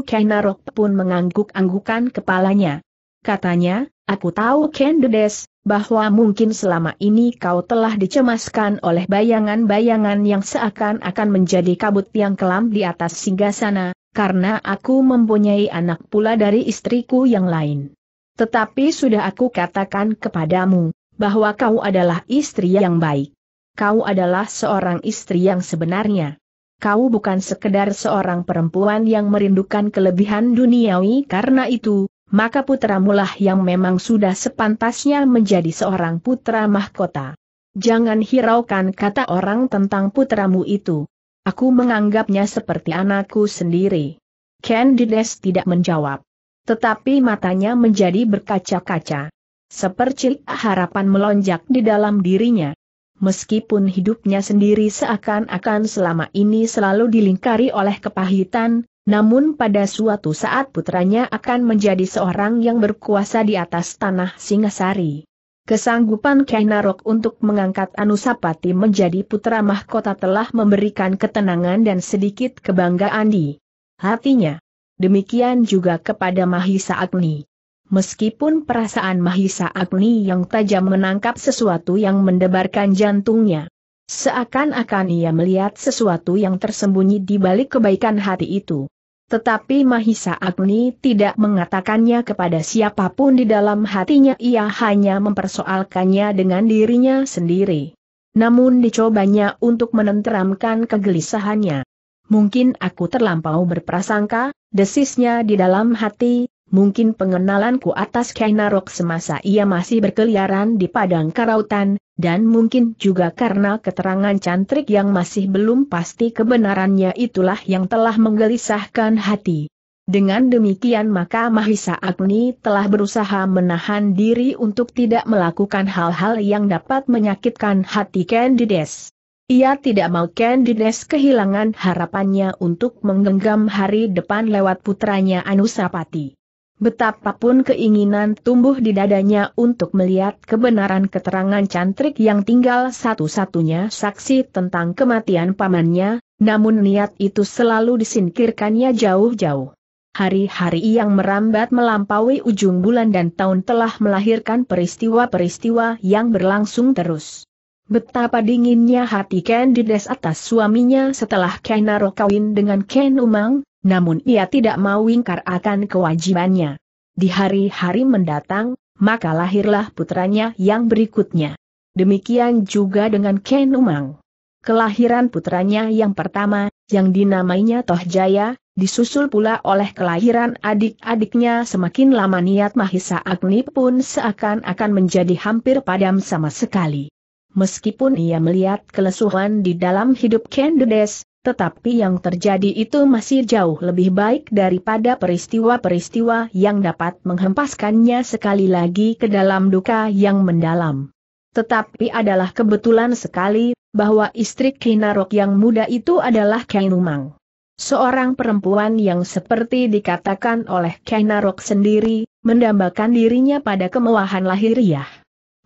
Kenarok pun mengangguk-anggukan kepalanya. Katanya, aku tahu Candides, bahwa mungkin selama ini kau telah dicemaskan oleh bayangan-bayangan yang seakan-akan menjadi kabut yang kelam di atas singgasana, karena aku mempunyai anak pula dari istriku yang lain. Tetapi sudah aku katakan kepadamu, bahwa kau adalah istri yang baik. Kau adalah seorang istri yang sebenarnya. Kau bukan sekedar seorang perempuan yang merindukan kelebihan duniawi karena itu, maka putramulah yang memang sudah sepantasnya menjadi seorang putra mahkota. Jangan hiraukan kata orang tentang putramu itu. Aku menganggapnya seperti anakku sendiri. Candides tidak menjawab. Tetapi matanya menjadi berkaca-kaca. Sepercil harapan melonjak di dalam dirinya. Meskipun hidupnya sendiri seakan-akan selama ini selalu dilingkari oleh kepahitan, namun pada suatu saat putranya akan menjadi seorang yang berkuasa di atas tanah Singasari. Kesanggupan Kainarok untuk mengangkat Anusapati menjadi putra mahkota telah memberikan ketenangan dan sedikit kebanggaan di hatinya. Demikian juga kepada Mahisa Agni. Meskipun perasaan Mahisa Agni yang tajam menangkap sesuatu yang mendebarkan jantungnya. Seakan-akan ia melihat sesuatu yang tersembunyi di balik kebaikan hati itu. Tetapi Mahisa Agni tidak mengatakannya kepada siapapun di dalam hatinya ia hanya mempersoalkannya dengan dirinya sendiri. Namun dicobanya untuk menenteramkan kegelisahannya. Mungkin aku terlampau berprasangka, desisnya di dalam hati, mungkin pengenalanku atas Kainarok semasa ia masih berkeliaran di padang karautan, dan mungkin juga karena keterangan cantrik yang masih belum pasti kebenarannya itulah yang telah menggelisahkan hati. Dengan demikian maka Mahisa Agni telah berusaha menahan diri untuk tidak melakukan hal-hal yang dapat menyakitkan hati Candides. Ia tidak mau Candides kehilangan harapannya untuk menggenggam hari depan lewat putranya Anusapati. Betapapun keinginan tumbuh di dadanya untuk melihat kebenaran keterangan cantrik yang tinggal satu-satunya saksi tentang kematian pamannya, namun niat itu selalu disingkirkannya jauh-jauh. Hari-hari yang merambat melampaui ujung bulan dan tahun telah melahirkan peristiwa-peristiwa yang berlangsung terus. Betapa dinginnya hati Ken Dides atas suaminya setelah Ken Naro kawin dengan Ken Umang, namun ia tidak mau ingkar akan kewajibannya. Di hari-hari mendatang, maka lahirlah putranya yang berikutnya. Demikian juga dengan Ken Umang. Kelahiran putranya yang pertama, yang dinamainya Tohjaya, disusul pula oleh kelahiran adik-adiknya semakin lama niat Mahisa Agni pun seakan-akan menjadi hampir padam sama sekali. Meskipun ia melihat kelesuhan di dalam hidup Kendedes, tetapi yang terjadi itu masih jauh lebih baik daripada peristiwa-peristiwa yang dapat menghempaskannya sekali lagi ke dalam duka yang mendalam. Tetapi adalah kebetulan sekali, bahwa istri Kinarok yang muda itu adalah Kainumang. Seorang perempuan yang seperti dikatakan oleh Kainarok sendiri, mendambakan dirinya pada kemewahan lahiriah.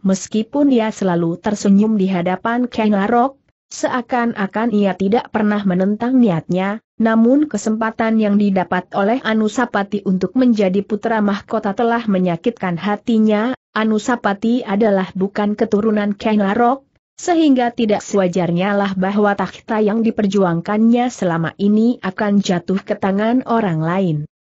Meskipun dia selalu tersenyum di hadapan Kainarok, Seakan-akan ia tidak pernah menentang niatnya, namun kesempatan yang didapat oleh Anusapati untuk menjadi putra mahkota telah menyakitkan hatinya, Anusapati adalah bukan keturunan Kenarok, sehingga tidak sewajarnya lah bahwa takhta yang diperjuangkannya selama ini akan jatuh ke tangan orang lain.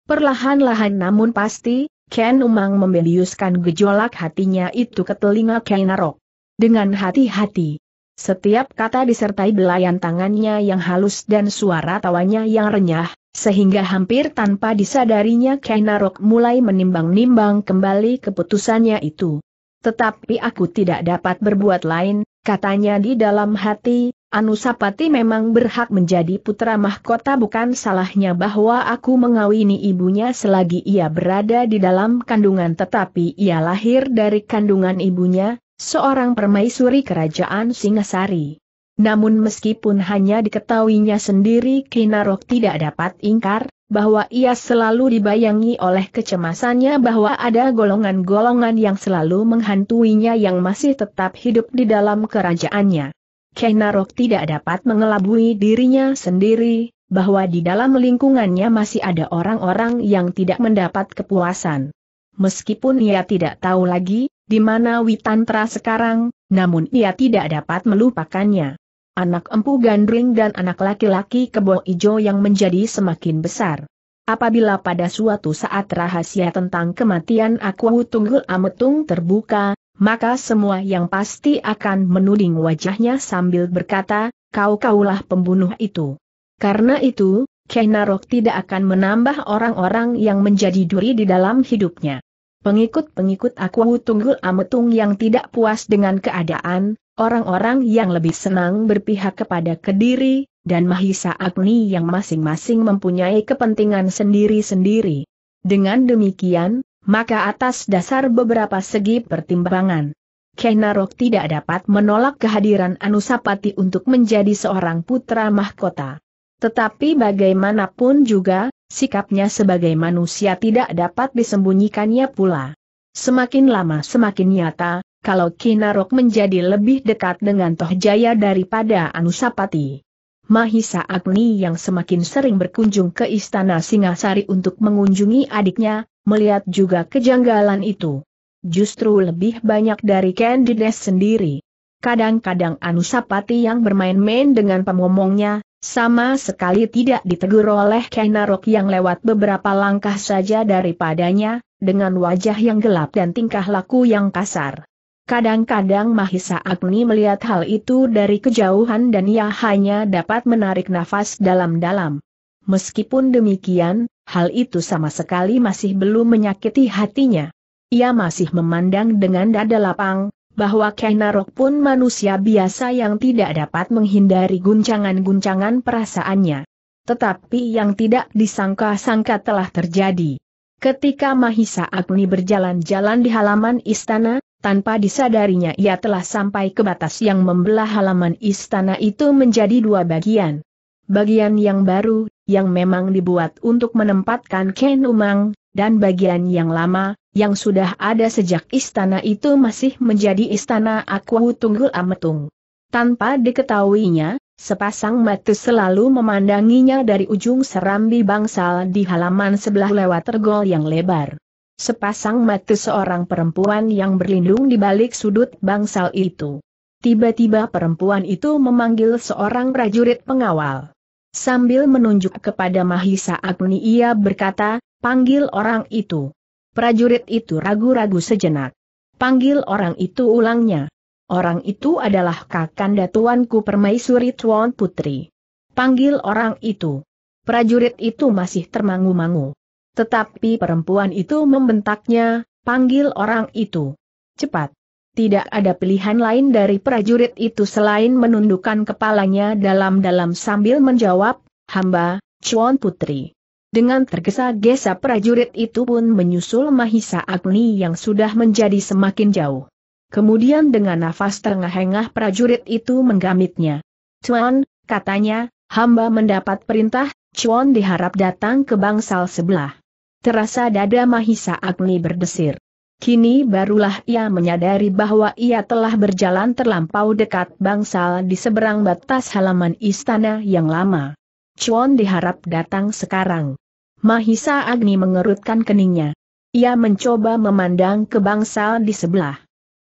Perlahan-lahan namun pasti, Ken Umang membeliuskan gejolak hatinya itu ke telinga Kenarok. Dengan hati-hati. Setiap kata disertai belayan tangannya yang halus dan suara tawanya yang renyah, sehingga hampir tanpa disadarinya Kainarok mulai menimbang-nimbang kembali keputusannya itu. Tetapi aku tidak dapat berbuat lain, katanya di dalam hati, Anusapati memang berhak menjadi putra mahkota bukan salahnya bahwa aku mengawini ibunya selagi ia berada di dalam kandungan tetapi ia lahir dari kandungan ibunya, seorang permaisuri kerajaan Singasari. Namun meskipun hanya diketahuinya sendiri Kinarok tidak dapat ingkar, bahwa ia selalu dibayangi oleh kecemasannya bahwa ada golongan-golongan yang selalu menghantuinya yang masih tetap hidup di dalam kerajaannya. Kinarok tidak dapat mengelabui dirinya sendiri, bahwa di dalam lingkungannya masih ada orang-orang yang tidak mendapat kepuasan. Meskipun ia tidak tahu lagi, di mana Witantra sekarang, namun ia tidak dapat melupakannya. Anak empu gandring dan anak laki-laki kebo ijo yang menjadi semakin besar. Apabila pada suatu saat rahasia tentang kematian Aku Tunggul Ametung terbuka, maka semua yang pasti akan menuding wajahnya sambil berkata, kau-kaulah pembunuh itu. Karena itu, Kenarok tidak akan menambah orang-orang yang menjadi duri di dalam hidupnya. Pengikut-pengikut aku Tunggul Ametung yang tidak puas dengan keadaan, orang-orang yang lebih senang berpihak kepada Kediri, dan Mahisa Agni yang masing-masing mempunyai kepentingan sendiri-sendiri. Dengan demikian, maka atas dasar beberapa segi pertimbangan, Kenarok tidak dapat menolak kehadiran Anusapati untuk menjadi seorang putra mahkota. Tetapi bagaimanapun juga, sikapnya sebagai manusia tidak dapat disembunyikannya pula. Semakin lama semakin nyata, kalau Kinarok menjadi lebih dekat dengan Tohjaya daripada Anusapati. Mahisa Agni yang semakin sering berkunjung ke Istana Singasari untuk mengunjungi adiknya, melihat juga kejanggalan itu. Justru lebih banyak dari Candides sendiri. Kadang-kadang Anusapati yang bermain-main dengan pemomongnya, sama sekali tidak ditegur oleh Kainarok yang lewat beberapa langkah saja daripadanya, dengan wajah yang gelap dan tingkah laku yang kasar. Kadang-kadang Mahisa Agni melihat hal itu dari kejauhan dan ia hanya dapat menarik nafas dalam-dalam. Meskipun demikian, hal itu sama sekali masih belum menyakiti hatinya. Ia masih memandang dengan dada lapang, bahwa Kainarok pun manusia biasa yang tidak dapat menghindari guncangan-guncangan perasaannya. Tetapi yang tidak disangka-sangka telah terjadi. Ketika Mahisa Agni berjalan-jalan di halaman istana, tanpa disadarinya ia telah sampai ke batas yang membelah halaman istana itu menjadi dua bagian. Bagian yang baru, yang memang dibuat untuk menempatkan Ken Umang, dan bagian yang lama, yang sudah ada sejak istana itu masih menjadi istana Aku Tunggul Ametung. Tanpa diketahuinya, sepasang mata selalu memandanginya dari ujung serambi bangsal di halaman sebelah lewat tergol yang lebar. Sepasang mata seorang perempuan yang berlindung di balik sudut bangsal itu. Tiba-tiba perempuan itu memanggil seorang prajurit pengawal. Sambil menunjuk kepada Mahisa Agni ia berkata, panggil orang itu. Prajurit itu ragu-ragu sejenak. Panggil orang itu ulangnya. Orang itu adalah kakanda tuanku permaisuri Tuan Putri. Panggil orang itu. Prajurit itu masih termangu-mangu. Tetapi perempuan itu membentaknya, panggil orang itu. Cepat. Tidak ada pilihan lain dari prajurit itu selain menundukkan kepalanya dalam-dalam sambil menjawab, hamba, Cuan Putri. Dengan tergesa-gesa prajurit itu pun menyusul Mahisa Agni yang sudah menjadi semakin jauh. Kemudian dengan nafas terengah-engah prajurit itu menggamitnya. Cuan, katanya, hamba mendapat perintah, Cuan diharap datang ke bangsal sebelah. Terasa dada Mahisa Agni berdesir. Kini barulah ia menyadari bahwa ia telah berjalan terlampau dekat bangsal di seberang batas halaman istana yang lama. Cuan diharap datang sekarang. Mahisa Agni mengerutkan keningnya. Ia mencoba memandang ke bangsal di sebelah.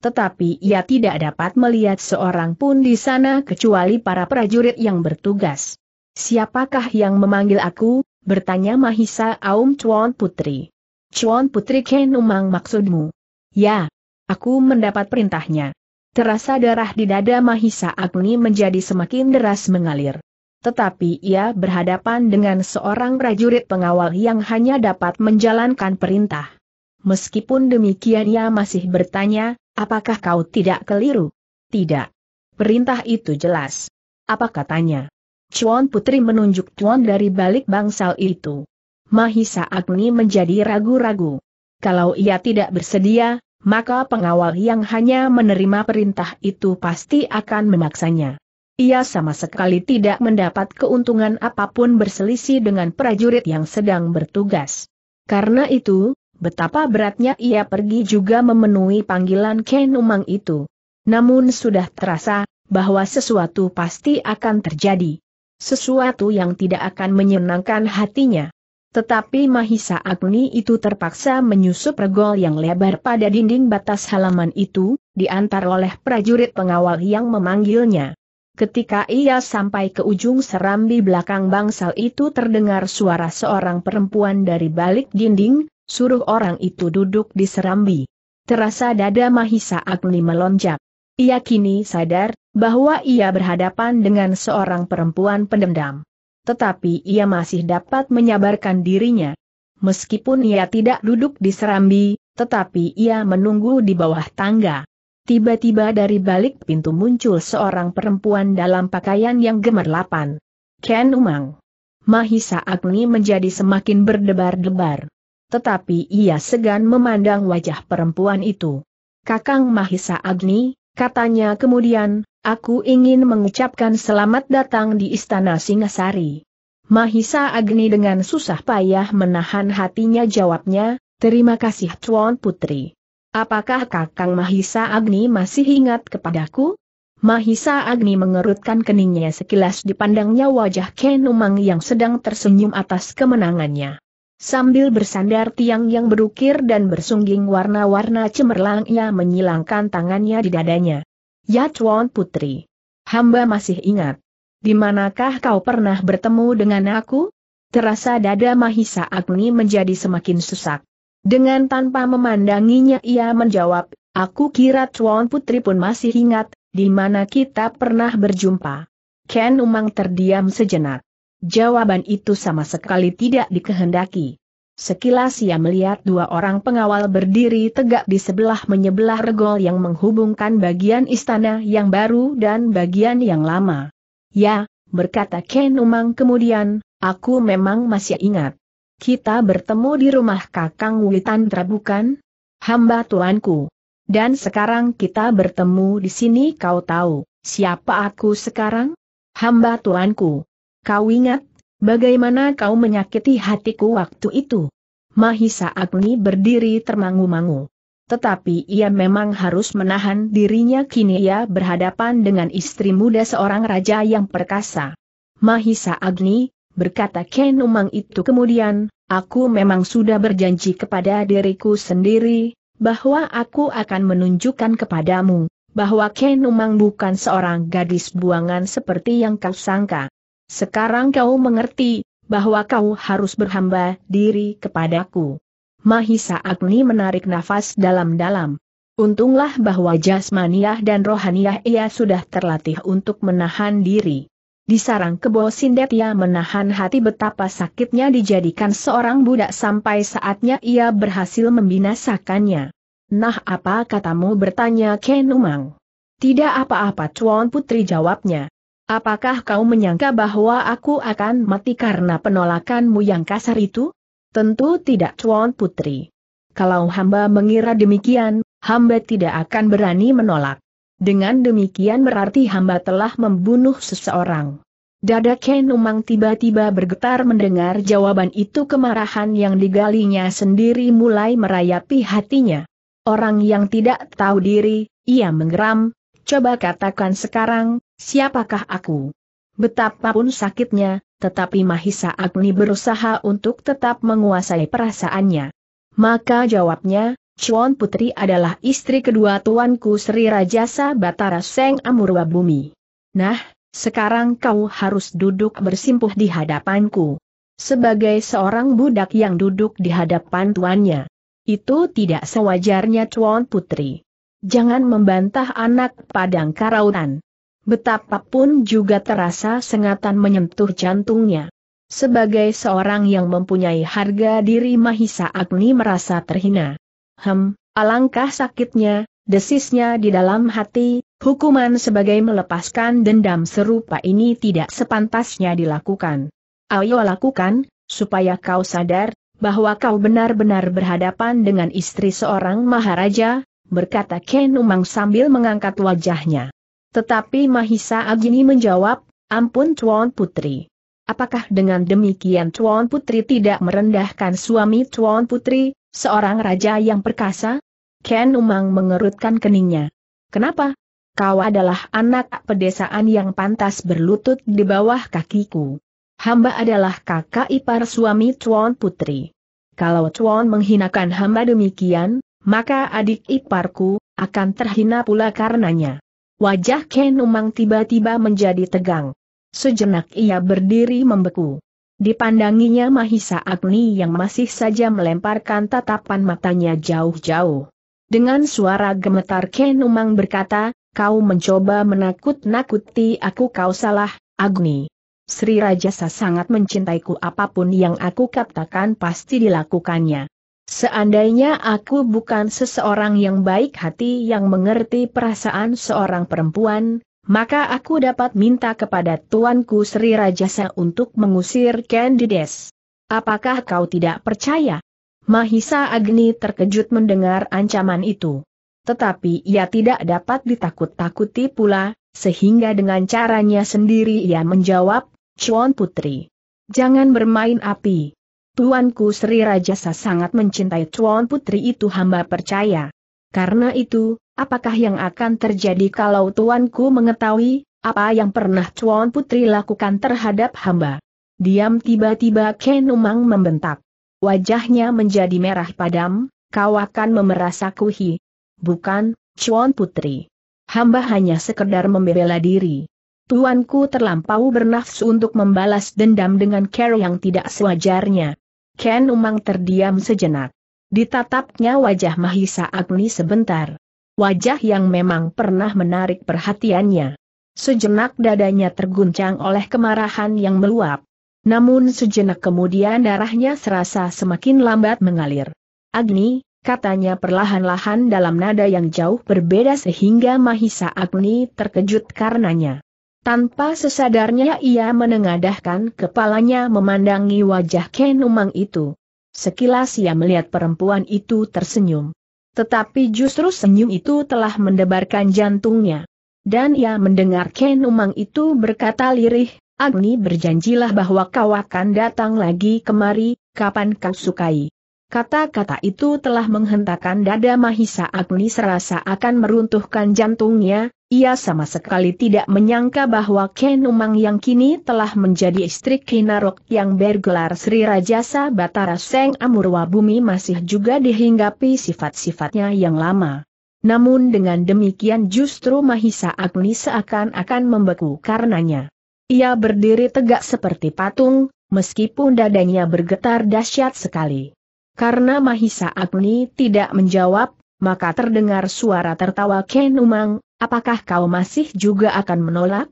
Tetapi ia tidak dapat melihat seorang pun di sana kecuali para prajurit yang bertugas. Siapakah yang memanggil aku? bertanya Mahisa Aum Chuan Putri. Chuan Putri Ken Kenumang maksudmu? Ya, aku mendapat perintahnya. Terasa darah di dada Mahisa Agni menjadi semakin deras mengalir tetapi ia berhadapan dengan seorang prajurit pengawal yang hanya dapat menjalankan perintah. Meskipun demikian ia masih bertanya, apakah kau tidak keliru? Tidak. Perintah itu jelas. Apa katanya? Cuan Putri menunjuk Cuan dari balik bangsal itu. Mahisa Agni menjadi ragu-ragu. Kalau ia tidak bersedia, maka pengawal yang hanya menerima perintah itu pasti akan memaksanya. Ia sama sekali tidak mendapat keuntungan apapun berselisih dengan prajurit yang sedang bertugas. Karena itu, betapa beratnya ia pergi juga memenuhi panggilan Ken Umang itu. Namun sudah terasa, bahwa sesuatu pasti akan terjadi. Sesuatu yang tidak akan menyenangkan hatinya. Tetapi Mahisa Agni itu terpaksa menyusup regol yang lebar pada dinding batas halaman itu, diantar oleh prajurit pengawal yang memanggilnya. Ketika ia sampai ke ujung serambi belakang bangsal itu terdengar suara seorang perempuan dari balik dinding, suruh orang itu duduk di serambi. Terasa dada Mahisa Agni melonjak. Ia kini sadar, bahwa ia berhadapan dengan seorang perempuan pendendam. Tetapi ia masih dapat menyabarkan dirinya. Meskipun ia tidak duduk di serambi, tetapi ia menunggu di bawah tangga. Tiba-tiba dari balik pintu muncul seorang perempuan dalam pakaian yang gemerlapan. Ken Umang. Mahisa Agni menjadi semakin berdebar-debar. Tetapi ia segan memandang wajah perempuan itu. Kakang Mahisa Agni, katanya kemudian, aku ingin mengucapkan selamat datang di Istana Singasari. Mahisa Agni dengan susah payah menahan hatinya jawabnya, terima kasih Tuan Putri. Apakah Kakang Mahisa Agni masih ingat kepadaku? Mahisa Agni mengerutkan keningnya sekilas dipandangnya wajah Kenumang yang sedang tersenyum atas kemenangannya. Sambil bersandar tiang yang berukir dan bersungging warna-warna cemerlang ia menyilangkan tangannya di dadanya. Ya Chuan Putri. Hamba masih ingat. Di manakah kau pernah bertemu dengan aku? Terasa dada Mahisa Agni menjadi semakin sesak. Dengan tanpa memandanginya ia menjawab, aku kira Chuan Putri pun masih ingat, di mana kita pernah berjumpa. Ken Umang terdiam sejenak. Jawaban itu sama sekali tidak dikehendaki. Sekilas ia melihat dua orang pengawal berdiri tegak di sebelah menyebelah regol yang menghubungkan bagian istana yang baru dan bagian yang lama. Ya, berkata Ken Umang kemudian, aku memang masih ingat. Kita bertemu di rumah Kakang Witantra bukan? Hamba tuanku. Dan sekarang kita bertemu di sini kau tahu, siapa aku sekarang? Hamba tuanku. Kau ingat, bagaimana kau menyakiti hatiku waktu itu? Mahisa Agni berdiri termangu-mangu. Tetapi ia memang harus menahan dirinya kini ia berhadapan dengan istri muda seorang raja yang perkasa. Mahisa Agni, berkata Ken Umang itu kemudian, aku memang sudah berjanji kepada diriku sendiri, bahwa aku akan menunjukkan kepadamu, bahwa Ken Umang bukan seorang gadis buangan seperti yang kau sangka. Sekarang kau mengerti, bahwa kau harus berhamba diri kepadaku. Mahisa Agni menarik nafas dalam-dalam. Untunglah bahwa jasmaniah dan rohaniah ia sudah terlatih untuk menahan diri. Di sarang kebo sindet ia menahan hati betapa sakitnya dijadikan seorang budak sampai saatnya ia berhasil membinasakannya. Nah apa katamu bertanya Kenumang? Tidak apa-apa Cuan Putri jawabnya. Apakah kau menyangka bahwa aku akan mati karena penolakanmu yang kasar itu? Tentu tidak Cuan Putri. Kalau hamba mengira demikian, hamba tidak akan berani menolak. Dengan demikian berarti hamba telah membunuh seseorang. Dada Ken Umang tiba-tiba bergetar mendengar jawaban itu kemarahan yang digalinya sendiri mulai merayapi hatinya. Orang yang tidak tahu diri, ia menggeram, coba katakan sekarang, siapakah aku? Betapapun sakitnya, tetapi Mahisa Agni berusaha untuk tetap menguasai perasaannya. Maka jawabnya, Chuan Putri adalah istri kedua tuanku Sri Rajasa Batara Seng Amurwa Bumi. Nah, sekarang kau harus duduk bersimpuh di hadapanku. Sebagai seorang budak yang duduk di hadapan tuannya. Itu tidak sewajarnya Chuan Putri. Jangan membantah anak padang karautan. Betapapun juga terasa sengatan menyentuh jantungnya. Sebagai seorang yang mempunyai harga diri Mahisa Agni merasa terhina. Hem, alangkah sakitnya, desisnya di dalam hati, hukuman sebagai melepaskan dendam serupa ini tidak sepantasnya dilakukan. Ayo lakukan, supaya kau sadar, bahwa kau benar-benar berhadapan dengan istri seorang maharaja, berkata Ken Umang sambil mengangkat wajahnya. Tetapi Mahisa Agini menjawab, ampun Tuan Putri. Apakah dengan demikian Tuan Putri tidak merendahkan suami Tuan Putri, Seorang raja yang perkasa? Ken Umang mengerutkan keningnya. Kenapa? Kau adalah anak pedesaan yang pantas berlutut di bawah kakiku. Hamba adalah kakak ipar suami Tuan Putri. Kalau Tuan menghinakan hamba demikian, maka adik iparku, akan terhina pula karenanya. Wajah Ken Umang tiba-tiba menjadi tegang. Sejenak ia berdiri membeku. Dipandanginya Mahisa Agni yang masih saja melemparkan tatapan matanya jauh-jauh. Dengan suara gemetar Kenumang berkata, kau mencoba menakut-nakuti aku kau salah, Agni. Sri Rajasa sangat mencintaiku apapun yang aku katakan pasti dilakukannya. Seandainya aku bukan seseorang yang baik hati yang mengerti perasaan seorang perempuan, maka aku dapat minta kepada Tuanku Sri Rajasa untuk mengusir Candides. Apakah kau tidak percaya? Mahisa Agni terkejut mendengar ancaman itu. Tetapi ia tidak dapat ditakut-takuti pula, sehingga dengan caranya sendiri ia menjawab, Cuan Putri. Jangan bermain api. Tuanku Sri Rajasa sangat mencintai Cuan Putri itu hamba percaya. Karena itu, Apakah yang akan terjadi kalau tuanku mengetahui apa yang pernah Chuan Putri lakukan terhadap hamba? Diam tiba-tiba Ken Umang membentak. Wajahnya menjadi merah padam, kau akan memeras kuhi. Bukan, Chuan Putri. Hamba hanya sekedar membela diri. Tuanku terlampau bernafsu untuk membalas dendam dengan care yang tidak sewajarnya. Ken Umang terdiam sejenak. Ditatapnya wajah Mahisa Agni sebentar wajah yang memang pernah menarik perhatiannya. Sejenak dadanya terguncang oleh kemarahan yang meluap. Namun sejenak kemudian darahnya serasa semakin lambat mengalir. Agni, katanya perlahan-lahan dalam nada yang jauh berbeda sehingga Mahisa Agni terkejut karenanya. Tanpa sesadarnya ia menengadahkan kepalanya memandangi wajah Ken Umang itu. Sekilas ia melihat perempuan itu tersenyum. Tetapi justru senyum itu telah mendebarkan jantungnya. Dan ia mendengar Ken Umang itu berkata lirih, Agni berjanjilah bahwa kau akan datang lagi kemari, kapan kau sukai. Kata-kata itu telah menghentakkan dada Mahisa Agni serasa akan meruntuhkan jantungnya, ia sama sekali tidak menyangka bahwa Ken Umang yang kini telah menjadi istri Kinarok yang bergelar Sri Rajasa Batara Seng Amurwa Bumi masih juga dihinggapi sifat-sifatnya yang lama. Namun dengan demikian justru Mahisa Agni seakan-akan membeku karenanya. Ia berdiri tegak seperti patung, meskipun dadanya bergetar dahsyat sekali. Karena Mahisa Agni tidak menjawab, maka terdengar suara tertawa Ken Umang, apakah kau masih juga akan menolak?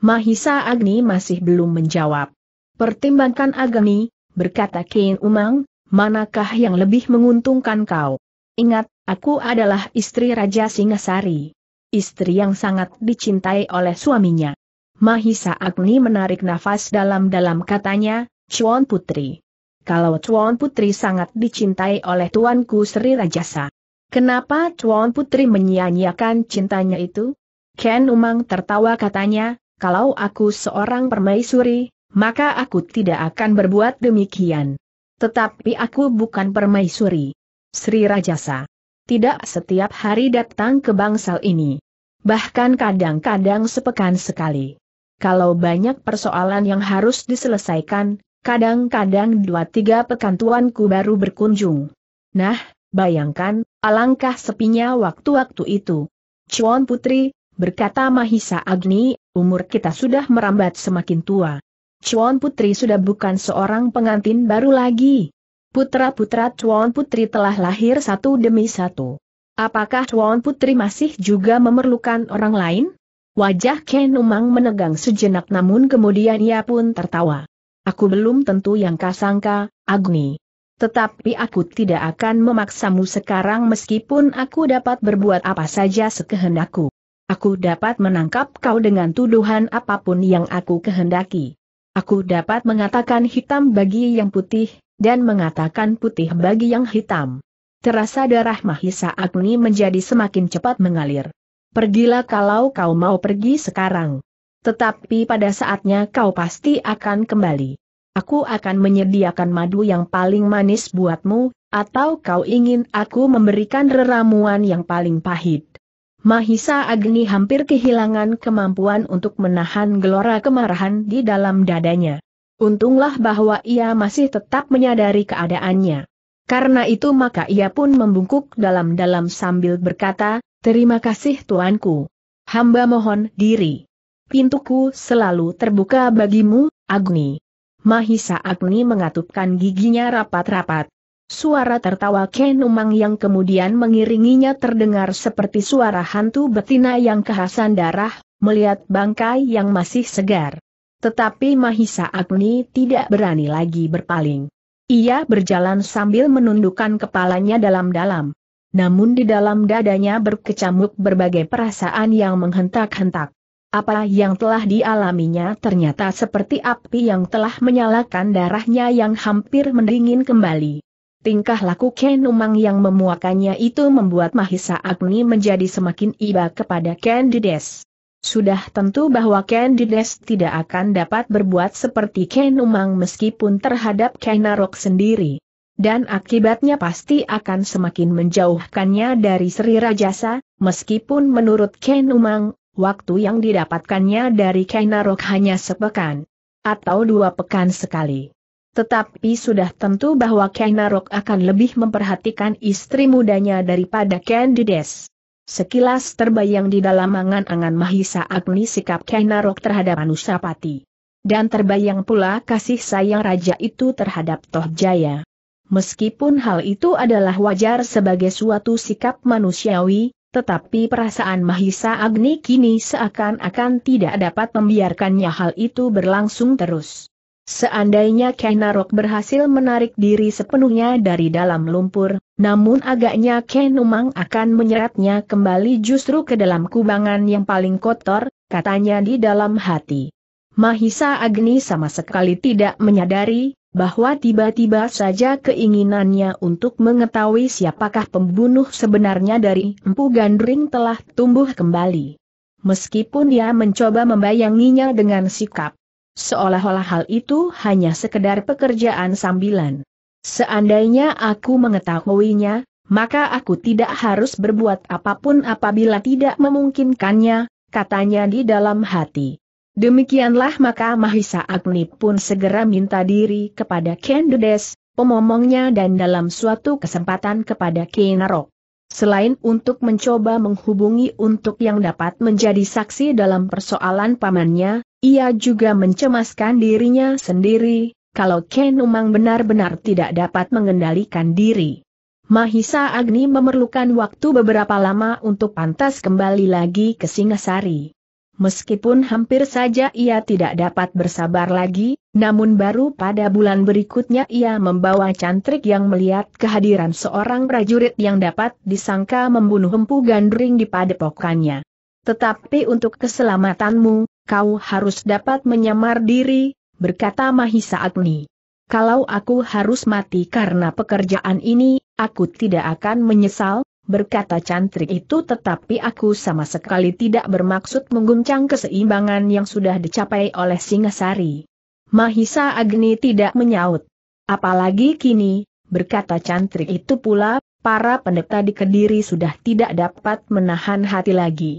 Mahisa Agni masih belum menjawab. Pertimbangkan Agni, berkata Kain Umang, manakah yang lebih menguntungkan kau? Ingat, aku adalah istri Raja Singasari. Istri yang sangat dicintai oleh suaminya. Mahisa Agni menarik nafas dalam-dalam katanya, Cuan Putri. Kalau Cuan Putri sangat dicintai oleh Tuanku Sri Rajasa, Kenapa Tuan Putri menyia-nyiakan cintanya itu? Ken Umang tertawa katanya, kalau aku seorang permaisuri, maka aku tidak akan berbuat demikian. Tetapi aku bukan permaisuri. Sri Rajasa. Tidak setiap hari datang ke bangsal ini. Bahkan kadang-kadang sepekan sekali. Kalau banyak persoalan yang harus diselesaikan, kadang-kadang dua tiga pekan tuanku baru berkunjung. Nah, bayangkan, Alangkah sepinya waktu-waktu itu. Cuan Putri, berkata Mahisa Agni, umur kita sudah merambat semakin tua. Cuan Putri sudah bukan seorang pengantin baru lagi. Putra-putra Cuan Putri telah lahir satu demi satu. Apakah Cuan Putri masih juga memerlukan orang lain? Wajah Ken Umang menegang sejenak namun kemudian ia pun tertawa. Aku belum tentu yang kasangka, Agni. Tetapi aku tidak akan memaksamu sekarang meskipun aku dapat berbuat apa saja sekehendakku. Aku dapat menangkap kau dengan tuduhan apapun yang aku kehendaki. Aku dapat mengatakan hitam bagi yang putih, dan mengatakan putih bagi yang hitam. Terasa darah Mahisa Agni menjadi semakin cepat mengalir. Pergilah kalau kau mau pergi sekarang. Tetapi pada saatnya kau pasti akan kembali. Aku akan menyediakan madu yang paling manis buatmu, atau kau ingin aku memberikan reramuan yang paling pahit. Mahisa Agni hampir kehilangan kemampuan untuk menahan gelora kemarahan di dalam dadanya. Untunglah bahwa ia masih tetap menyadari keadaannya. Karena itu maka ia pun membungkuk dalam-dalam sambil berkata, Terima kasih tuanku. Hamba mohon diri. Pintuku selalu terbuka bagimu, Agni. Mahisa Agni mengatupkan giginya rapat-rapat. Suara tertawa Kenumang yang kemudian mengiringinya terdengar seperti suara hantu betina yang kehasan darah, melihat bangkai yang masih segar. Tetapi Mahisa Agni tidak berani lagi berpaling. Ia berjalan sambil menundukkan kepalanya dalam-dalam. Namun di dalam dadanya berkecamuk berbagai perasaan yang menghentak-hentak. Apa yang telah dialaminya ternyata seperti api yang telah menyalakan darahnya yang hampir mendingin kembali. Tingkah laku Ken Umang yang memuakannya itu membuat Mahisa Agni menjadi semakin iba kepada Ken Dides. Sudah tentu bahwa Ken Dides tidak akan dapat berbuat seperti Ken Umang meskipun terhadap Narok sendiri. Dan akibatnya pasti akan semakin menjauhkannya dari Sri Rajasa, meskipun menurut Ken Umang, waktu yang didapatkannya dari Kainarok hanya sepekan atau dua pekan sekali. Tetapi sudah tentu bahwa Kainarok akan lebih memperhatikan istri mudanya daripada Candides. Sekilas terbayang di dalam angan-angan Mahisa Agni sikap Kainarok terhadap Anusapati. Dan terbayang pula kasih sayang raja itu terhadap Tohjaya. Meskipun hal itu adalah wajar sebagai suatu sikap manusiawi, tetapi perasaan Mahisa Agni kini seakan-akan tidak dapat membiarkannya hal itu berlangsung terus. Seandainya Kenarok berhasil menarik diri sepenuhnya dari dalam lumpur, namun agaknya Kenumang akan menyeretnya kembali justru ke dalam kubangan yang paling kotor, katanya di dalam hati. Mahisa Agni sama sekali tidak menyadari bahwa tiba-tiba saja keinginannya untuk mengetahui siapakah pembunuh sebenarnya dari Empu Gandring telah tumbuh kembali. Meskipun dia mencoba membayanginya dengan sikap, seolah-olah hal itu hanya sekedar pekerjaan sambilan. Seandainya aku mengetahuinya, maka aku tidak harus berbuat apapun apabila tidak memungkinkannya, katanya di dalam hati. Demikianlah maka Mahisa Agni pun segera minta diri kepada Dudes, pemomongnya dan dalam suatu kesempatan kepada Kinarok. Selain untuk mencoba menghubungi untuk yang dapat menjadi saksi dalam persoalan pamannya, ia juga mencemaskan dirinya sendiri, kalau Ken Umang benar-benar tidak dapat mengendalikan diri. Mahisa Agni memerlukan waktu beberapa lama untuk pantas kembali lagi ke Singasari. Meskipun hampir saja ia tidak dapat bersabar lagi, namun baru pada bulan berikutnya ia membawa cantrik yang melihat kehadiran seorang prajurit yang dapat disangka membunuh empu gandring di padepokannya. Tetapi untuk keselamatanmu, kau harus dapat menyamar diri, berkata Mahisa Agni. Kalau aku harus mati karena pekerjaan ini, aku tidak akan menyesal, berkata cantrik itu tetapi aku sama sekali tidak bermaksud mengguncang keseimbangan yang sudah dicapai oleh Singasari. Mahisa Agni tidak menyaut. Apalagi kini, berkata cantrik itu pula, para pendeta di Kediri sudah tidak dapat menahan hati lagi.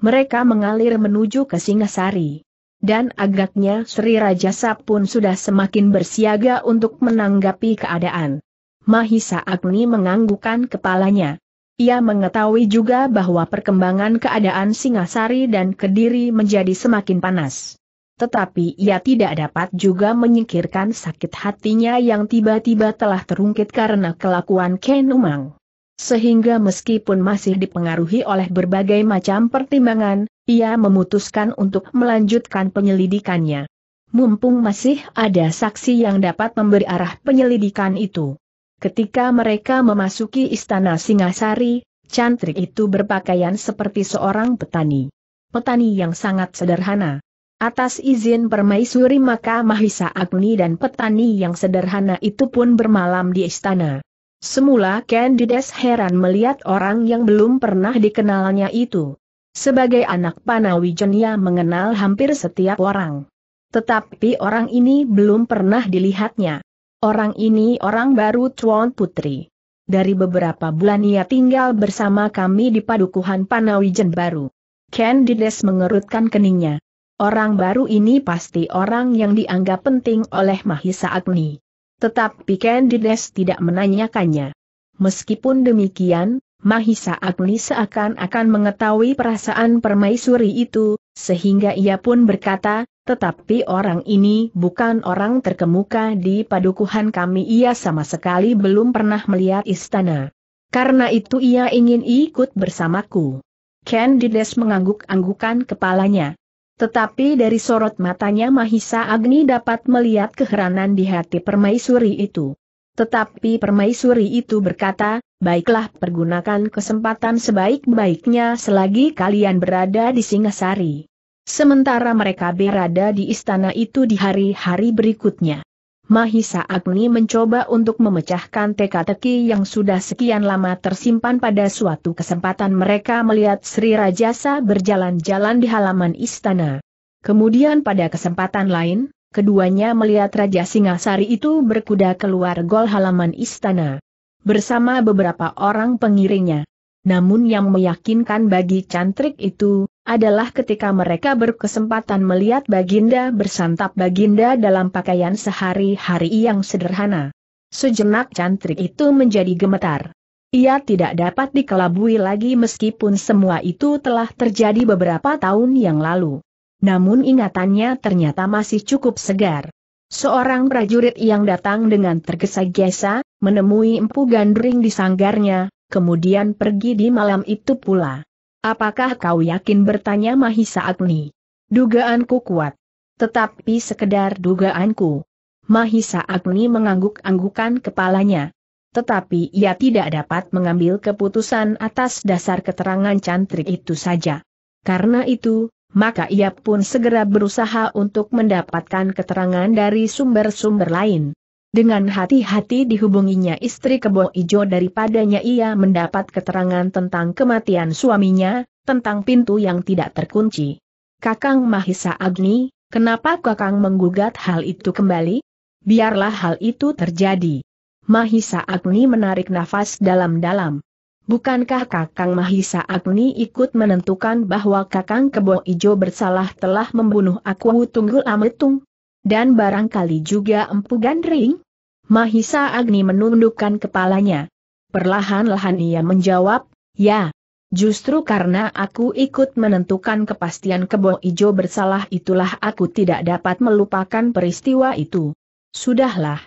Mereka mengalir menuju ke Singasari. Dan agaknya Sri Rajasa pun sudah semakin bersiaga untuk menanggapi keadaan. Mahisa Agni menganggukkan kepalanya. Ia mengetahui juga bahwa perkembangan keadaan Singasari dan Kediri menjadi semakin panas. Tetapi ia tidak dapat juga menyingkirkan sakit hatinya yang tiba-tiba telah terungkit karena kelakuan Ken Umang. Sehingga meskipun masih dipengaruhi oleh berbagai macam pertimbangan, ia memutuskan untuk melanjutkan penyelidikannya. Mumpung masih ada saksi yang dapat memberi arah penyelidikan itu. Ketika mereka memasuki istana Singasari, cantrik itu berpakaian seperti seorang petani. Petani yang sangat sederhana. Atas izin permaisuri maka Mahisa Agni dan petani yang sederhana itu pun bermalam di istana. Semula Candides heran melihat orang yang belum pernah dikenalnya itu. Sebagai anak Panawijenia mengenal hampir setiap orang. Tetapi orang ini belum pernah dilihatnya. Orang ini orang baru Chuan Putri. Dari beberapa bulan ia tinggal bersama kami di Padukuhan Panawijen baru. Candides mengerutkan keningnya. Orang baru ini pasti orang yang dianggap penting oleh Mahisa Agni. Tetapi Candides tidak menanyakannya. Meskipun demikian, Mahisa Agni seakan-akan mengetahui perasaan permaisuri itu, sehingga ia pun berkata, tetapi orang ini bukan orang terkemuka di padukuhan kami ia sama sekali belum pernah melihat istana. Karena itu ia ingin ikut bersamaku. Candides mengangguk-anggukan kepalanya. Tetapi dari sorot matanya Mahisa Agni dapat melihat keheranan di hati permaisuri itu. Tetapi permaisuri itu berkata, baiklah pergunakan kesempatan sebaik-baiknya selagi kalian berada di Singasari. Sementara mereka berada di istana itu di hari-hari berikutnya. Mahisa Agni mencoba untuk memecahkan teka-teki yang sudah sekian lama tersimpan pada suatu kesempatan mereka melihat Sri Rajasa berjalan-jalan di halaman istana. Kemudian pada kesempatan lain, keduanya melihat Raja Singasari itu berkuda keluar gol halaman istana. Bersama beberapa orang pengiringnya. Namun yang meyakinkan bagi cantrik itu, adalah ketika mereka berkesempatan melihat Baginda bersantap Baginda dalam pakaian sehari-hari yang sederhana. Sejenak cantrik itu menjadi gemetar. Ia tidak dapat dikelabui lagi meskipun semua itu telah terjadi beberapa tahun yang lalu. Namun ingatannya ternyata masih cukup segar. Seorang prajurit yang datang dengan tergesa-gesa, menemui Empu Gandring di sanggarnya, kemudian pergi di malam itu pula. Apakah kau yakin bertanya Mahisa Agni? Dugaanku kuat. Tetapi sekedar dugaanku. Mahisa Agni mengangguk-anggukan kepalanya. Tetapi ia tidak dapat mengambil keputusan atas dasar keterangan cantrik itu saja. Karena itu, maka ia pun segera berusaha untuk mendapatkan keterangan dari sumber-sumber lain. Dengan hati-hati dihubunginya istri kebo ijo daripadanya ia mendapat keterangan tentang kematian suaminya, tentang pintu yang tidak terkunci. Kakang Mahisa Agni, kenapa Kakang menggugat hal itu kembali? Biarlah hal itu terjadi. Mahisa Agni menarik nafas dalam-dalam. Bukankah Kakang Mahisa Agni ikut menentukan bahwa Kakang Kebo Ijo bersalah telah membunuh aku Tunggul Ametung? Dan barangkali juga Empu Gandring? Mahisa Agni menundukkan kepalanya. Perlahan-lahan ia menjawab, ya. Justru karena aku ikut menentukan kepastian kebo ijo bersalah itulah aku tidak dapat melupakan peristiwa itu. Sudahlah.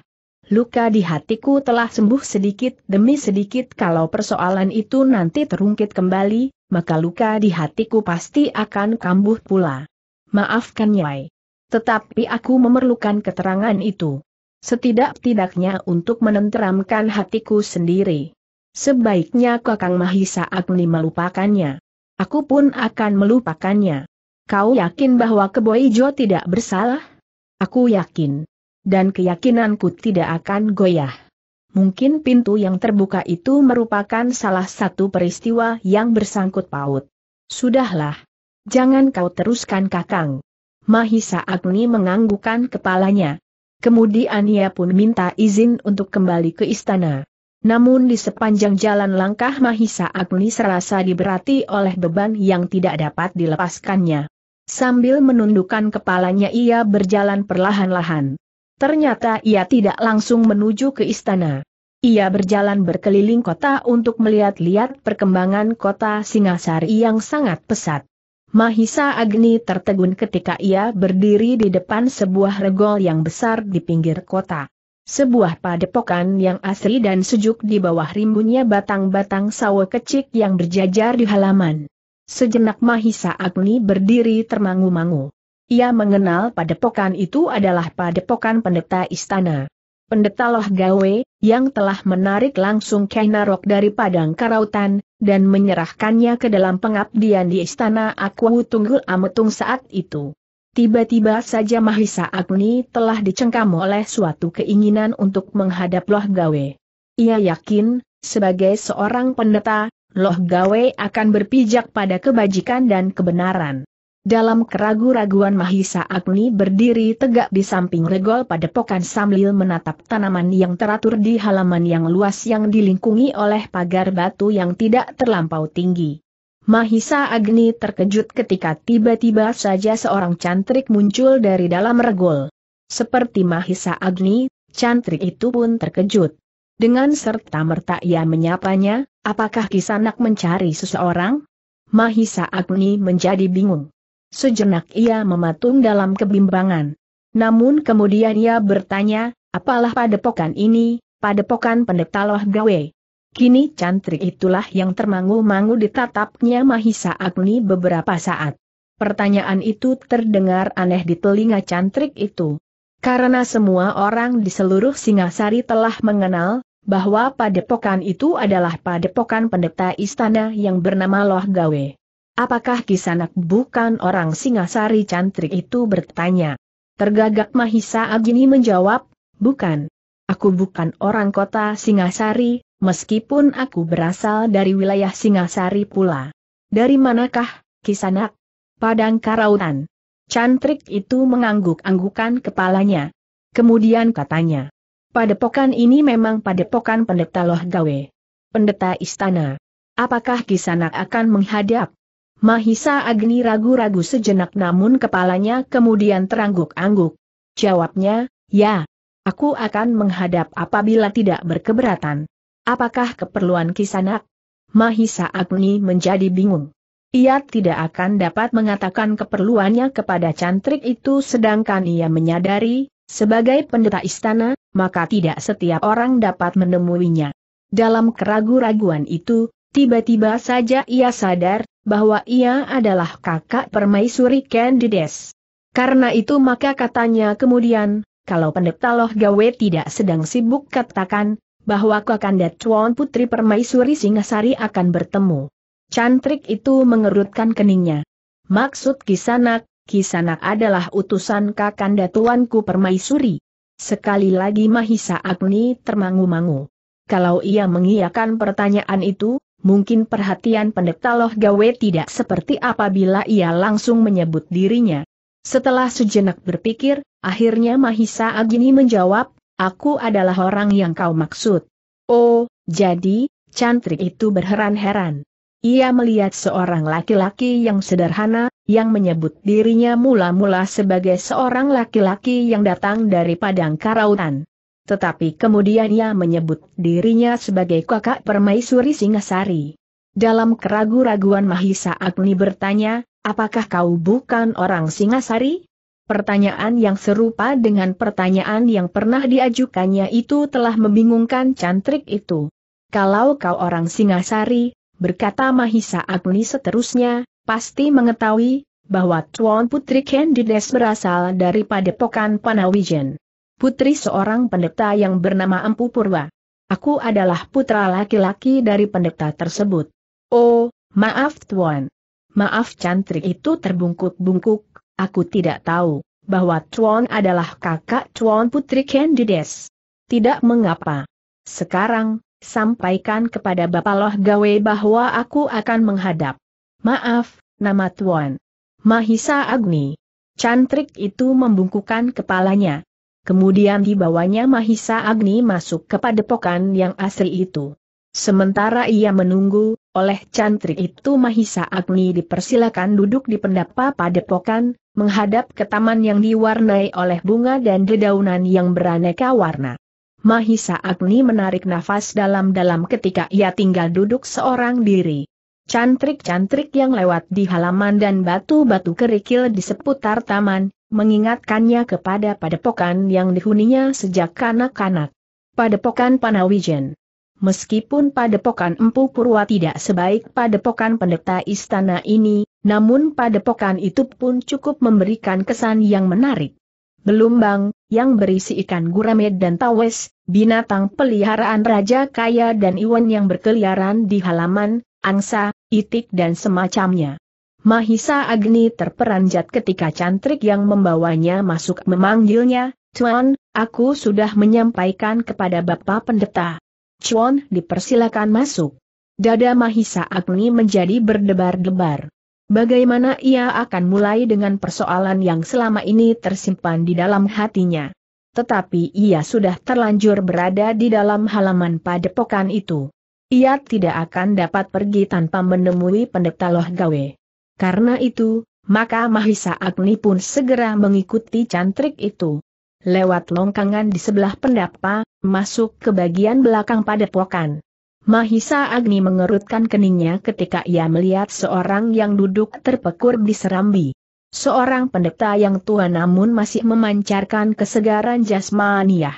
Luka di hatiku telah sembuh sedikit demi sedikit kalau persoalan itu nanti terungkit kembali, maka luka di hatiku pasti akan kambuh pula. Maafkan Nyai. Tetapi aku memerlukan keterangan itu setidak-tidaknya untuk menenteramkan hatiku sendiri. Sebaiknya Kakang Mahisa Agni melupakannya. Aku pun akan melupakannya. Kau yakin bahwa Keboijo tidak bersalah? Aku yakin. Dan keyakinanku tidak akan goyah. Mungkin pintu yang terbuka itu merupakan salah satu peristiwa yang bersangkut paut. Sudahlah. Jangan kau teruskan kakang. Mahisa Agni menganggukan kepalanya. Kemudian ia pun minta izin untuk kembali ke istana. Namun di sepanjang jalan langkah Mahisa Agni serasa diberati oleh beban yang tidak dapat dilepaskannya. Sambil menundukkan kepalanya ia berjalan perlahan-lahan. Ternyata ia tidak langsung menuju ke istana. Ia berjalan berkeliling kota untuk melihat-lihat perkembangan kota Singasari yang sangat pesat. Mahisa Agni tertegun ketika ia berdiri di depan sebuah regol yang besar di pinggir kota. Sebuah padepokan yang asri dan sejuk di bawah rimbunnya batang-batang sawo kecil yang berjajar di halaman. Sejenak Mahisa Agni berdiri termangu-mangu. Ia mengenal padepokan itu adalah padepokan pendeta istana. Pendeta Loh Gawe, yang telah menarik langsung Kainarok dari Padang Karautan, dan menyerahkannya ke dalam pengabdian di istana Aku Tunggul Ametung saat itu. Tiba-tiba saja Mahisa Agni telah dicengkam oleh suatu keinginan untuk menghadap Loh Gawe. Ia yakin, sebagai seorang pendeta, Loh Gawe akan berpijak pada kebajikan dan kebenaran. Dalam keraguan raguan Mahisa Agni berdiri tegak di samping regol pada padepokan sambil menatap tanaman yang teratur di halaman yang luas yang dilingkungi oleh pagar batu yang tidak terlampau tinggi. Mahisa Agni terkejut ketika tiba-tiba saja seorang cantrik muncul dari dalam regol. Seperti Mahisa Agni, cantrik itu pun terkejut. Dengan serta-merta ia menyapanya, apakah Kisanak mencari seseorang? Mahisa Agni menjadi bingung. Sejenak ia mematung dalam kebimbangan. Namun kemudian ia bertanya, apalah padepokan ini, padepokan pendeta loh gawe. Kini cantrik itulah yang termangu-mangu ditatapnya Mahisa Agni beberapa saat. Pertanyaan itu terdengar aneh di telinga cantrik itu. Karena semua orang di seluruh Singasari telah mengenal, bahwa padepokan itu adalah padepokan pendeta istana yang bernama Loh Gawe. Apakah Kisanak bukan orang Singasari cantrik itu bertanya. Tergagak Mahisa Agini menjawab, bukan. Aku bukan orang kota Singasari, meskipun aku berasal dari wilayah Singasari pula. Dari manakah, Kisanak? Padang Karautan. Cantrik itu mengangguk-anggukan kepalanya. Kemudian katanya, padepokan ini memang padepokan pendeta Loh Gawe. Pendeta istana. Apakah Kisanak akan menghadap? Mahisa Agni ragu-ragu sejenak namun kepalanya kemudian terangguk-angguk. Jawabnya, ya. Aku akan menghadap apabila tidak berkeberatan. Apakah keperluan kisanak? Mahisa Agni menjadi bingung. Ia tidak akan dapat mengatakan keperluannya kepada cantrik itu sedangkan ia menyadari, sebagai pendeta istana, maka tidak setiap orang dapat menemuinya. Dalam keragu-raguan itu, Tiba-tiba saja ia sadar bahwa ia adalah kakak permaisuri Candides. Karena itu maka katanya kemudian, kalau pendeta Loh Gawe tidak sedang sibuk katakan, bahwa Kakanda Tuan Putri Permaisuri Singasari akan bertemu. Cantrik itu mengerutkan keningnya. Maksud Kisanak, Kisanak adalah utusan Kakanda Tuanku Permaisuri. Sekali lagi Mahisa Agni termangu-mangu. Kalau ia mengiyakan pertanyaan itu, mungkin perhatian pendeta Loh Gawe tidak seperti apabila ia langsung menyebut dirinya. Setelah sejenak berpikir, akhirnya Mahisa Agini menjawab, aku adalah orang yang kau maksud. Oh, jadi, cantrik itu berheran-heran. Ia melihat seorang laki-laki yang sederhana, yang menyebut dirinya mula-mula sebagai seorang laki-laki yang datang dari padang karautan. Tetapi kemudian ia menyebut dirinya sebagai kakak permaisuri Singasari. Dalam keraguan raguan Mahisa Agni bertanya, apakah kau bukan orang Singasari? Pertanyaan yang serupa dengan pertanyaan yang pernah diajukannya itu telah membingungkan cantrik itu. Kalau kau orang Singasari, berkata Mahisa Agni seterusnya, pasti mengetahui bahwa Tuan Putri Candides berasal daripada Padepokan Panawijen putri seorang pendeta yang bernama Empu Purwa. Aku adalah putra laki-laki dari pendeta tersebut. Oh, maaf Tuan. Maaf cantrik itu terbungkuk-bungkuk, aku tidak tahu bahwa Tuan adalah kakak Tuan Putri Candides. Tidak mengapa. Sekarang, sampaikan kepada Bapak Loh Gawe bahwa aku akan menghadap. Maaf, nama Tuan. Mahisa Agni. Cantrik itu membungkukkan kepalanya. Kemudian dibawanya Mahisa Agni masuk ke padepokan yang asri itu. Sementara ia menunggu, oleh cantrik itu Mahisa Agni dipersilakan duduk di pendapa padepokan, menghadap ke taman yang diwarnai oleh bunga dan dedaunan yang beraneka warna. Mahisa Agni menarik nafas dalam-dalam ketika ia tinggal duduk seorang diri. Cantrik-cantrik yang lewat di halaman dan batu-batu kerikil di seputar taman, mengingatkannya kepada padepokan yang dihuninya sejak kanak-kanak. Padepokan Panawijen. Meskipun padepokan Empu Purwa tidak sebaik padepokan pendeta istana ini, namun padepokan itu pun cukup memberikan kesan yang menarik. Belumbang, yang berisi ikan gurame dan tawes, binatang peliharaan raja kaya dan iwan yang berkeliaran di halaman, angsa, itik dan semacamnya. Mahisa Agni terperanjat ketika cantrik yang membawanya masuk memanggilnya, Chuan, aku sudah menyampaikan kepada Bapak Pendeta. Chuan dipersilakan masuk. Dada Mahisa Agni menjadi berdebar-debar. Bagaimana ia akan mulai dengan persoalan yang selama ini tersimpan di dalam hatinya. Tetapi ia sudah terlanjur berada di dalam halaman padepokan itu. Ia tidak akan dapat pergi tanpa menemui pendeta Loh Gawe. Karena itu, maka Mahisa Agni pun segera mengikuti cantrik itu. Lewat longkangan di sebelah pendapa, masuk ke bagian belakang padepokan. Mahisa Agni mengerutkan keningnya ketika ia melihat seorang yang duduk terpekur di serambi. Seorang pendeta yang tua namun masih memancarkan kesegaran jasmaniah.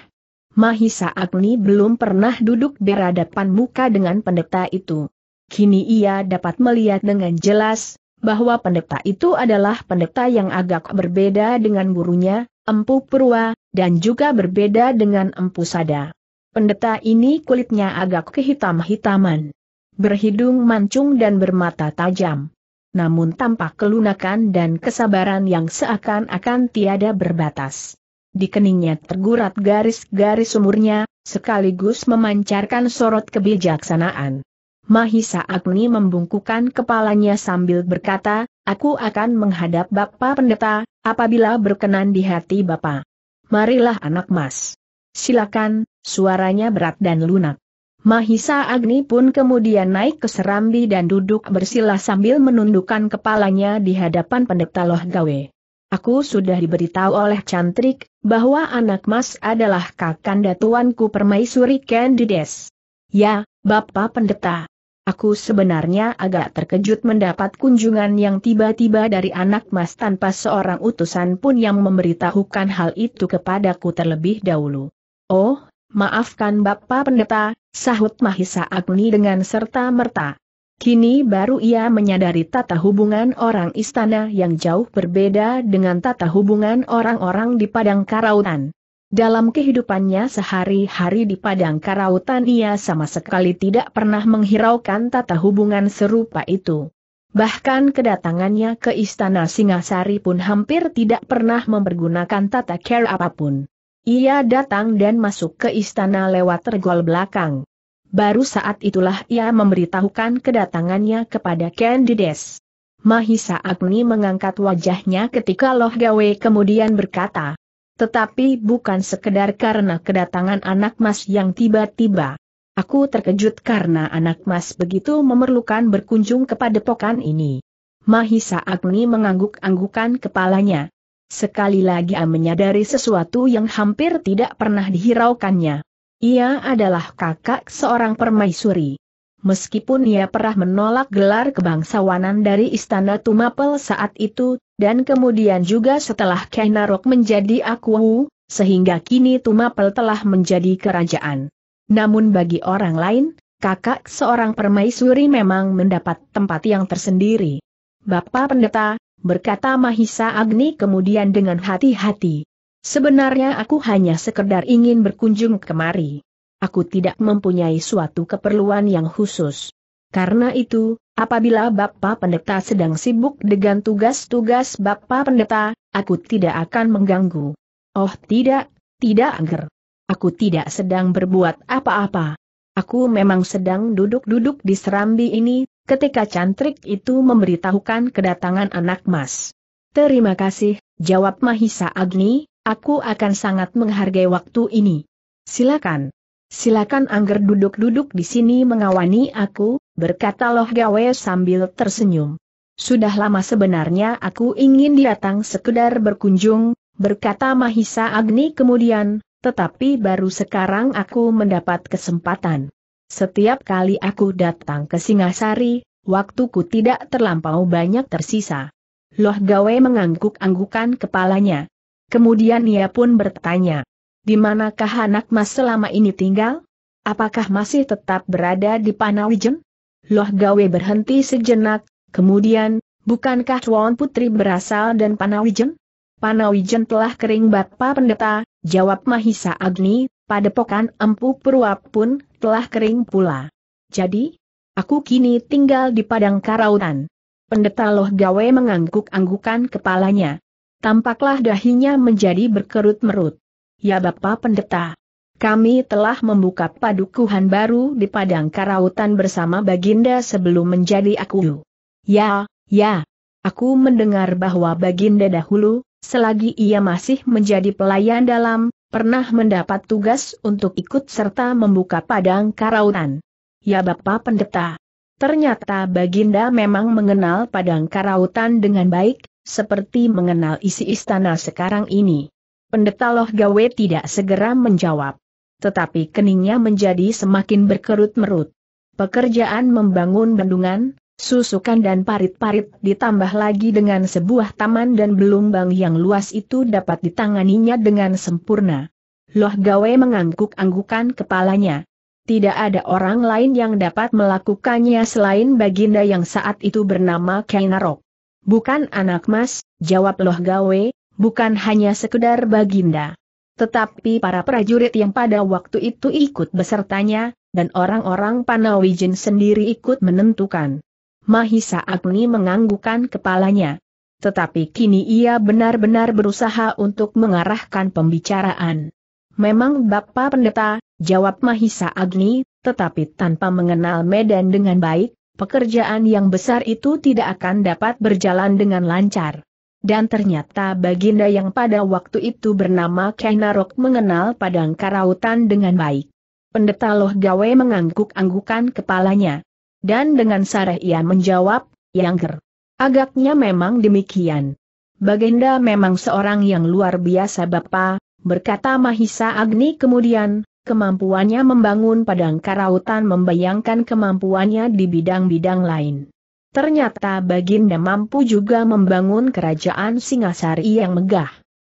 Mahisa Agni belum pernah duduk berhadapan muka dengan pendeta itu. Kini ia dapat melihat dengan jelas, bahwa pendeta itu adalah pendeta yang agak berbeda dengan gurunya, Empu Purwa, dan juga berbeda dengan Empu Sada. Pendeta ini kulitnya agak kehitam-hitaman, berhidung mancung dan bermata tajam. Namun tampak kelunakan dan kesabaran yang seakan-akan tiada berbatas. Di keningnya tergurat garis-garis umurnya, sekaligus memancarkan sorot kebijaksanaan. Mahisa Agni membungkukan kepalanya sambil berkata, aku akan menghadap Bapak Pendeta, apabila berkenan di hati Bapak. Marilah anak mas. Silakan, suaranya berat dan lunak. Mahisa Agni pun kemudian naik ke serambi dan duduk bersila sambil menundukkan kepalanya di hadapan pendeta Loh Gawe. Aku sudah diberitahu oleh Cantrik, bahwa anak mas adalah kakanda tuanku permaisuri Candides. Ya, Bapak Pendeta. Aku sebenarnya agak terkejut mendapat kunjungan yang tiba-tiba dari anak mas tanpa seorang utusan pun yang memberitahukan hal itu kepadaku terlebih dahulu. Oh, maafkan Bapak Pendeta, sahut Mahisa Agni dengan serta-merta. Kini baru ia menyadari tata hubungan orang istana yang jauh berbeda dengan tata hubungan orang-orang di Padang Karautan. Dalam kehidupannya sehari-hari di Padang Karautan ia sama sekali tidak pernah menghiraukan tata hubungan serupa itu. Bahkan kedatangannya ke Istana Singasari pun hampir tidak pernah mempergunakan tata care apapun. Ia datang dan masuk ke istana lewat tergol belakang. Baru saat itulah ia memberitahukan kedatangannya kepada Candides. Mahisa Agni mengangkat wajahnya ketika Loh Gawe kemudian berkata, tetapi bukan sekedar karena kedatangan anak mas yang tiba-tiba. Aku terkejut karena anak mas begitu memerlukan berkunjung kepada pokan ini. Mahisa Agni mengangguk-anggukan kepalanya. Sekali lagi ia menyadari sesuatu yang hampir tidak pernah dihiraukannya. Ia adalah kakak seorang permaisuri. Meskipun ia pernah menolak gelar kebangsawanan dari Istana Tumapel saat itu, dan kemudian juga setelah Kainarok menjadi Akuwu, sehingga kini Tumapel telah menjadi kerajaan. Namun bagi orang lain, kakak seorang permaisuri memang mendapat tempat yang tersendiri. Bapak Pendeta, berkata Mahisa Agni kemudian dengan hati-hati. Sebenarnya aku hanya sekedar ingin berkunjung kemari aku tidak mempunyai suatu keperluan yang khusus. Karena itu, apabila Bapak Pendeta sedang sibuk dengan tugas-tugas Bapak Pendeta, aku tidak akan mengganggu. Oh tidak, tidak angger. Aku tidak sedang berbuat apa-apa. Aku memang sedang duduk-duduk di serambi ini, ketika cantrik itu memberitahukan kedatangan anak mas. Terima kasih, jawab Mahisa Agni, aku akan sangat menghargai waktu ini. Silakan. Silakan Angger duduk-duduk di sini mengawani aku, berkata Loh Gawe sambil tersenyum. Sudah lama sebenarnya aku ingin datang sekedar berkunjung, berkata Mahisa Agni kemudian, tetapi baru sekarang aku mendapat kesempatan. Setiap kali aku datang ke Singasari, waktuku tidak terlampau banyak tersisa. Loh Gawe mengangguk-anggukan kepalanya. Kemudian ia pun bertanya, di manakah anak mas selama ini tinggal? Apakah masih tetap berada di Panawijen? Loh gawe berhenti sejenak, kemudian, bukankah Tuan Putri berasal dan Panawijen? Panawijen telah kering Bapak Pendeta, jawab Mahisa Agni, padepokan Empu peruap pun telah kering pula. Jadi, aku kini tinggal di Padang Karautan. Pendeta Loh Gawe mengangguk-anggukan kepalanya. Tampaklah dahinya menjadi berkerut-merut. Ya Bapak Pendeta. Kami telah membuka padukuhan baru di Padang Karautan bersama Baginda sebelum menjadi aku. Ya, ya. Aku mendengar bahwa Baginda dahulu, selagi ia masih menjadi pelayan dalam, pernah mendapat tugas untuk ikut serta membuka Padang Karautan. Ya Bapak Pendeta. Ternyata Baginda memang mengenal Padang Karautan dengan baik, seperti mengenal isi istana sekarang ini. Pendeta Loh Gawe tidak segera menjawab. Tetapi keningnya menjadi semakin berkerut-merut. Pekerjaan membangun bendungan, susukan dan parit-parit ditambah lagi dengan sebuah taman dan belumbang yang luas itu dapat ditanganinya dengan sempurna. Loh Gawe mengangguk-anggukan kepalanya. Tidak ada orang lain yang dapat melakukannya selain Baginda yang saat itu bernama Kainarok. Bukan anak mas, jawab Loh Gawe, bukan hanya sekedar Baginda. Tetapi para prajurit yang pada waktu itu ikut besertanya, dan orang-orang Panawijin sendiri ikut menentukan. Mahisa Agni menganggukkan kepalanya. Tetapi kini ia benar-benar berusaha untuk mengarahkan pembicaraan. Memang Bapak Pendeta, jawab Mahisa Agni, tetapi tanpa mengenal medan dengan baik, pekerjaan yang besar itu tidak akan dapat berjalan dengan lancar. Dan ternyata Baginda yang pada waktu itu bernama Kainarok mengenal Padang Karautan dengan baik. Pendeta Loh Gawe mengangguk-anggukan kepalanya. Dan dengan sareh ia menjawab, Yangger. Agaknya memang demikian. Baginda memang seorang yang luar biasa Bapa, berkata Mahisa Agni kemudian, kemampuannya membangun Padang Karautan membayangkan kemampuannya di bidang-bidang lain. Ternyata Baginda mampu juga membangun kerajaan Singasari yang megah.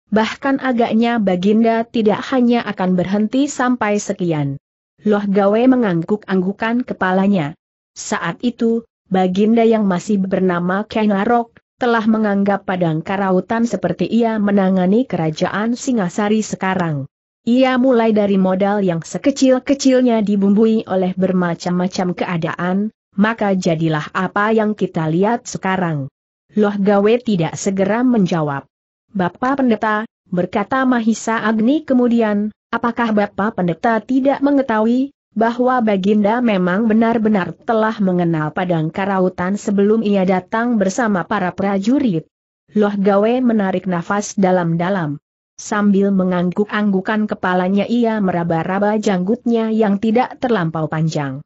Bahkan agaknya Baginda tidak hanya akan berhenti sampai sekian. Loh Gawe mengangguk-anggukan kepalanya. Saat itu, Baginda yang masih bernama Kenarok, telah menganggap Padang Karautan seperti ia menangani kerajaan Singasari sekarang. Ia mulai dari modal yang sekecil-kecilnya dibumbui oleh bermacam-macam keadaan, maka jadilah apa yang kita lihat sekarang. Loh Gawe tidak segera menjawab. Bapak Pendeta, berkata Mahisa Agni kemudian, apakah Bapak Pendeta tidak mengetahui, bahwa Baginda memang benar-benar telah mengenal Padang Karautan sebelum ia datang bersama para prajurit? Loh Gawe menarik nafas dalam-dalam. Sambil mengangguk-anggukan kepalanya ia meraba-raba janggutnya yang tidak terlampau panjang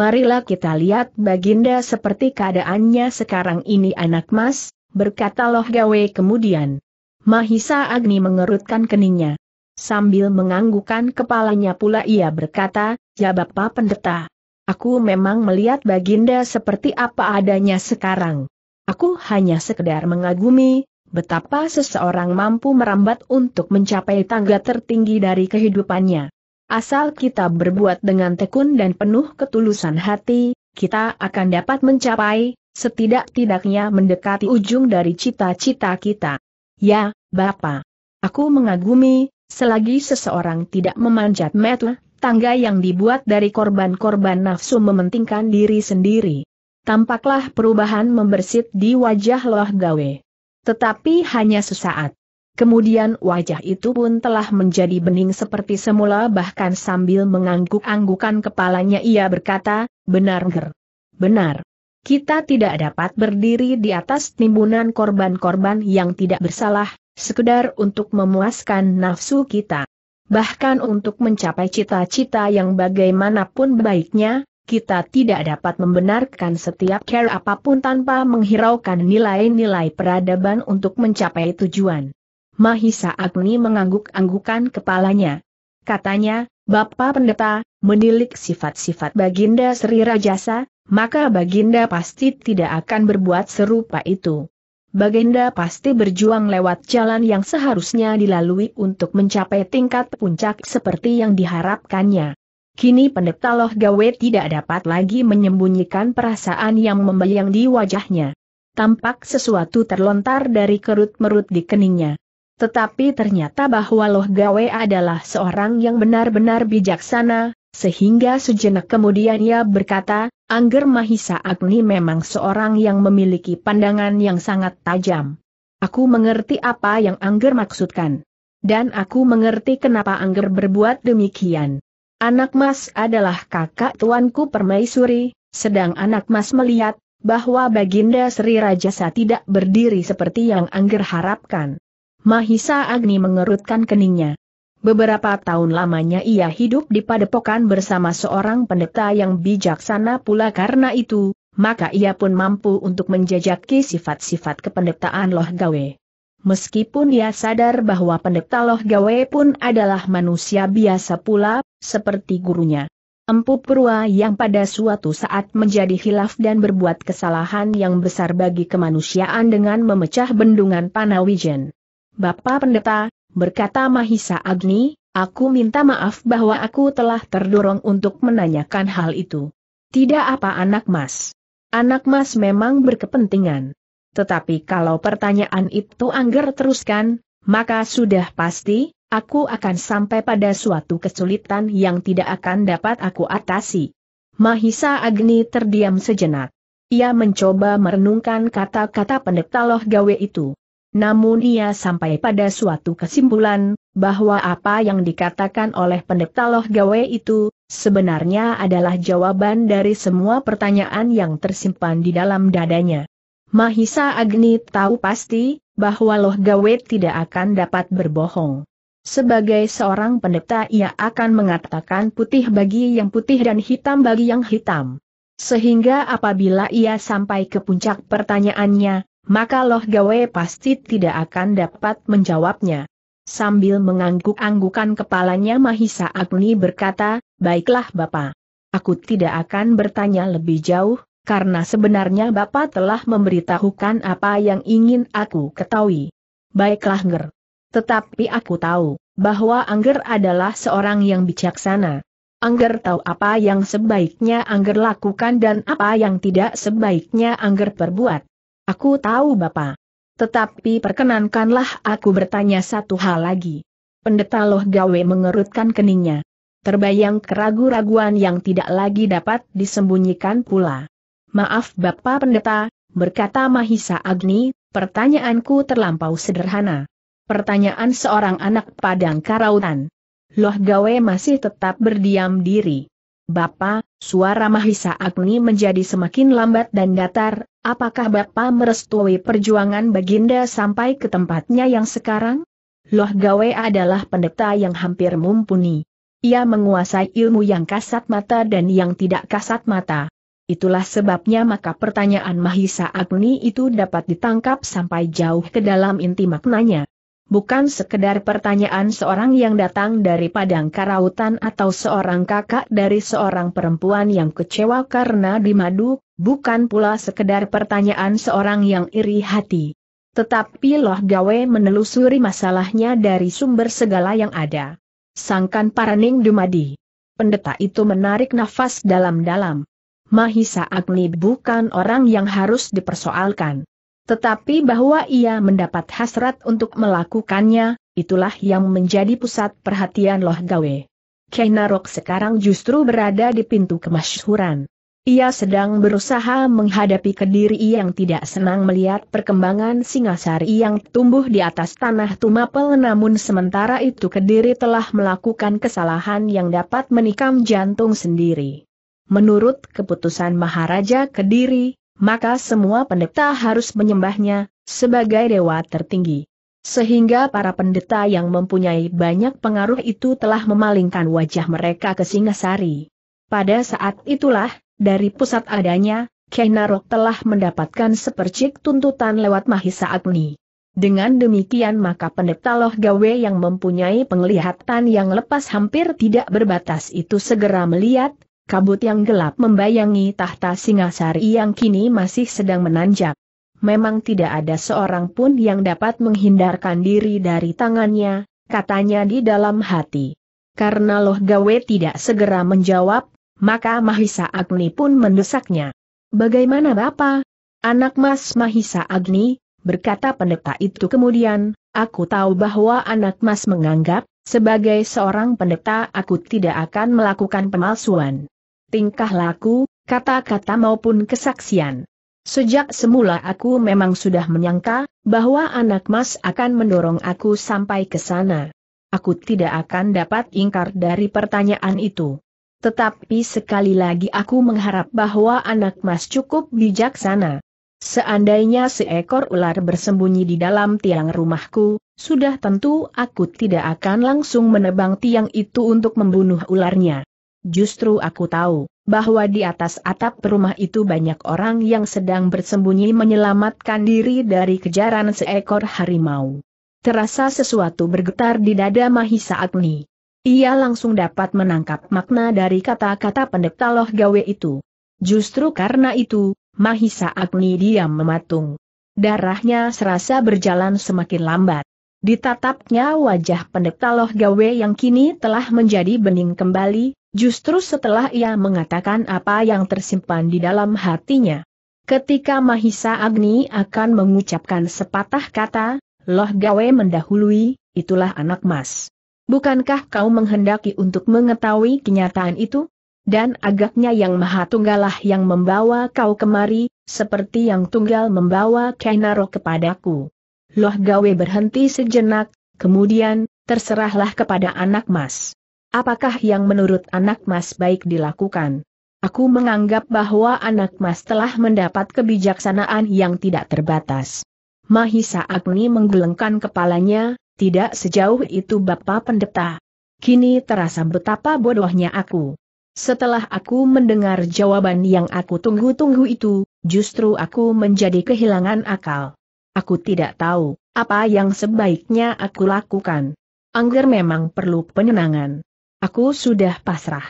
marilah kita lihat Baginda seperti keadaannya sekarang ini anak mas, berkata Loh Gawe kemudian. Mahisa Agni mengerutkan keningnya. Sambil menganggukan kepalanya pula ia berkata, ya Bapak Pendeta. Aku memang melihat Baginda seperti apa adanya sekarang. Aku hanya sekedar mengagumi, betapa seseorang mampu merambat untuk mencapai tangga tertinggi dari kehidupannya. Asal kita berbuat dengan tekun dan penuh ketulusan hati, kita akan dapat mencapai, setidak-tidaknya mendekati ujung dari cita-cita kita. Ya, Bapak. Aku mengagumi, selagi seseorang tidak memanjat metle, tangga yang dibuat dari korban-korban nafsu mementingkan diri sendiri. Tampaklah perubahan membersit di wajah Loh Gawe. Tetapi hanya sesaat. Kemudian wajah itu pun telah menjadi bening seperti semula bahkan sambil mengangguk-anggukan kepalanya ia berkata, benar ger. Benar. Kita tidak dapat berdiri di atas timbunan korban-korban yang tidak bersalah, sekedar untuk memuaskan nafsu kita. Bahkan untuk mencapai cita-cita yang bagaimanapun baiknya, kita tidak dapat membenarkan setiap care apapun tanpa menghiraukan nilai-nilai peradaban untuk mencapai tujuan. Mahisa Agni mengangguk-anggukan kepalanya. Katanya, Bapak Pendeta, menilik sifat-sifat Baginda Sri Rajasa, maka Baginda pasti tidak akan berbuat serupa itu. Baginda pasti berjuang lewat jalan yang seharusnya dilalui untuk mencapai tingkat puncak seperti yang diharapkannya. Kini pendeta Loh Gawe tidak dapat lagi menyembunyikan perasaan yang membayang di wajahnya. Tampak sesuatu terlontar dari kerut-merut di keningnya. Tetapi ternyata bahwa Loh Gawe adalah seorang yang benar-benar bijaksana, sehingga sejenak kemudian ia berkata, Angger Mahisa Agni memang seorang yang memiliki pandangan yang sangat tajam. Aku mengerti apa yang Angger maksudkan. Dan aku mengerti kenapa Angger berbuat demikian. Anak mas adalah kakak tuanku permaisuri, sedang anak mas melihat, bahwa Baginda Sri Rajasa tidak berdiri seperti yang Angger harapkan. Mahisa Agni mengerutkan keningnya. Beberapa tahun lamanya ia hidup di padepokan bersama seorang pendeta yang bijaksana pula karena itu, maka ia pun mampu untuk menjajaki sifat-sifat kependetaan Loh Gawe. Meskipun ia sadar bahwa pendeta Loh Gawe pun adalah manusia biasa pula, seperti gurunya. Empu Purwa yang pada suatu saat menjadi hilaf dan berbuat kesalahan yang besar bagi kemanusiaan dengan memecah bendungan Panawijen. Bapak Pendeta, berkata Mahisa Agni, aku minta maaf bahwa aku telah terdorong untuk menanyakan hal itu. Tidak apa anak mas. Anak mas memang berkepentingan. Tetapi kalau pertanyaan itu angger teruskan, maka sudah pasti, aku akan sampai pada suatu kesulitan yang tidak akan dapat aku atasi. Mahisa Agni terdiam sejenak. Ia mencoba merenungkan kata-kata pendeta loh gawe itu. Namun ia sampai pada suatu kesimpulan, bahwa apa yang dikatakan oleh pendeta Loh Gawe itu, sebenarnya adalah jawaban dari semua pertanyaan yang tersimpan di dalam dadanya. Mahisa Agni tahu pasti, bahwa Loh Gawe tidak akan dapat berbohong. Sebagai seorang pendeta ia akan mengatakan putih bagi yang putih dan hitam bagi yang hitam. Sehingga apabila ia sampai ke puncak pertanyaannya, maka Loh Gawe pasti tidak akan dapat menjawabnya. Sambil mengangguk-anggukan kepalanya Mahisa Agni berkata, Baiklah Bapak. Aku tidak akan bertanya lebih jauh, karena sebenarnya Bapak telah memberitahukan apa yang ingin aku ketahui. Baiklah Ger. Tetapi aku tahu, bahwa Angger adalah seorang yang bijaksana. Angger tahu apa yang sebaiknya Angger lakukan dan apa yang tidak sebaiknya Angger perbuat. Aku tahu Bapak. Tetapi perkenankanlah aku bertanya satu hal lagi. Pendeta Loh Gawe mengerutkan keningnya. Terbayang keragu-raguan yang tidak lagi dapat disembunyikan pula. Maaf Bapak Pendeta, berkata Mahisa Agni, pertanyaanku terlampau sederhana. Pertanyaan seorang anak Padang Karautan. Loh Gawe masih tetap berdiam diri. Bapak, suara Mahisa Agni menjadi semakin lambat dan datar, Apakah Bapak merestui perjuangan Baginda sampai ke tempatnya yang sekarang? Loh Gawe adalah pendeta yang hampir mumpuni. Ia menguasai ilmu yang kasat mata dan yang tidak kasat mata. Itulah sebabnya maka pertanyaan Mahisa Agni itu dapat ditangkap sampai jauh ke dalam inti maknanya. Bukan sekedar pertanyaan seorang yang datang dari padang karautan atau seorang kakak dari seorang perempuan yang kecewa karena dimadu, bukan pula sekedar pertanyaan seorang yang iri hati. Tetapi Loh Gawe menelusuri masalahnya dari sumber segala yang ada. Sangkan Paraning Dumadi. Pendeta itu menarik nafas dalam-dalam. Mahisa Agni bukan orang yang harus dipersoalkan. Tetapi bahwa ia mendapat hasrat untuk melakukannya, itulah yang menjadi pusat perhatian Loh Gawe. Kainarok sekarang justru berada di pintu kemasyhuran. Ia sedang berusaha menghadapi kediri yang tidak senang melihat perkembangan singasari yang tumbuh di atas tanah tumapel namun sementara itu kediri telah melakukan kesalahan yang dapat menikam jantung sendiri. Menurut keputusan Maharaja Kediri, maka semua pendeta harus menyembahnya, sebagai dewa tertinggi. Sehingga para pendeta yang mempunyai banyak pengaruh itu telah memalingkan wajah mereka ke Singasari. Pada saat itulah, dari pusat adanya, Kenarok telah mendapatkan sepercik tuntutan lewat Mahisa Agni. Dengan demikian maka pendeta Loh Gawe yang mempunyai penglihatan yang lepas hampir tidak berbatas itu segera melihat, kabut yang gelap membayangi tahta Singasari yang kini masih sedang menanjak. Memang tidak ada seorang pun yang dapat menghindarkan diri dari tangannya, katanya di dalam hati. Karena Loh Gawe tidak segera menjawab, maka Mahisa Agni pun mendesaknya. Bagaimana Bapak? Anak Mas Mahisa Agni, berkata pendeta itu kemudian, aku tahu bahwa anak Mas menganggap, sebagai seorang pendeta aku tidak akan melakukan pemalsuan. Tingkah laku, kata-kata maupun kesaksian. Sejak semula aku memang sudah menyangka, bahwa anak mas akan mendorong aku sampai ke sana. Aku tidak akan dapat ingkar dari pertanyaan itu. Tetapi sekali lagi aku mengharap bahwa anak mas cukup bijaksana. Seandainya seekor ular bersembunyi di dalam tiang rumahku, sudah tentu aku tidak akan langsung menebang tiang itu untuk membunuh ularnya. Justru aku tahu, bahwa di atas atap rumah itu banyak orang yang sedang bersembunyi menyelamatkan diri dari kejaran seekor harimau. Terasa sesuatu bergetar di dada Mahisa Agni. Ia langsung dapat menangkap makna dari kata-kata pendeta Loh Gawe itu. Justru karena itu, Mahisa Agni diam mematung. Darahnya serasa berjalan semakin lambat. Ditatapnya wajah pendeta Loh Gawe yang kini telah menjadi bening kembali, justru setelah ia mengatakan apa yang tersimpan di dalam hatinya. Ketika Mahisa Agni akan mengucapkan sepatah kata, Loh Gawe mendahului, itulah anak mas. Bukankah kau menghendaki untuk mengetahui kenyataan itu? Dan agaknya yang maha tunggalah yang membawa kau kemari, seperti yang tunggal membawa Kainaro kepadaku. Loh gawe berhenti sejenak, kemudian, terserahlah kepada anak mas. Apakah yang menurut anak mas baik dilakukan? Aku menganggap bahwa anak mas telah mendapat kebijaksanaan yang tidak terbatas. Mahisa Agni menggelengkan kepalanya, tidak sejauh itu Bapak Pendeta. Kini terasa betapa bodohnya aku. Setelah aku mendengar jawaban yang aku tunggu-tunggu itu, justru aku menjadi kehilangan akal. Aku tidak tahu apa yang sebaiknya aku lakukan. Angger memang perlu penenangan. Aku sudah pasrah.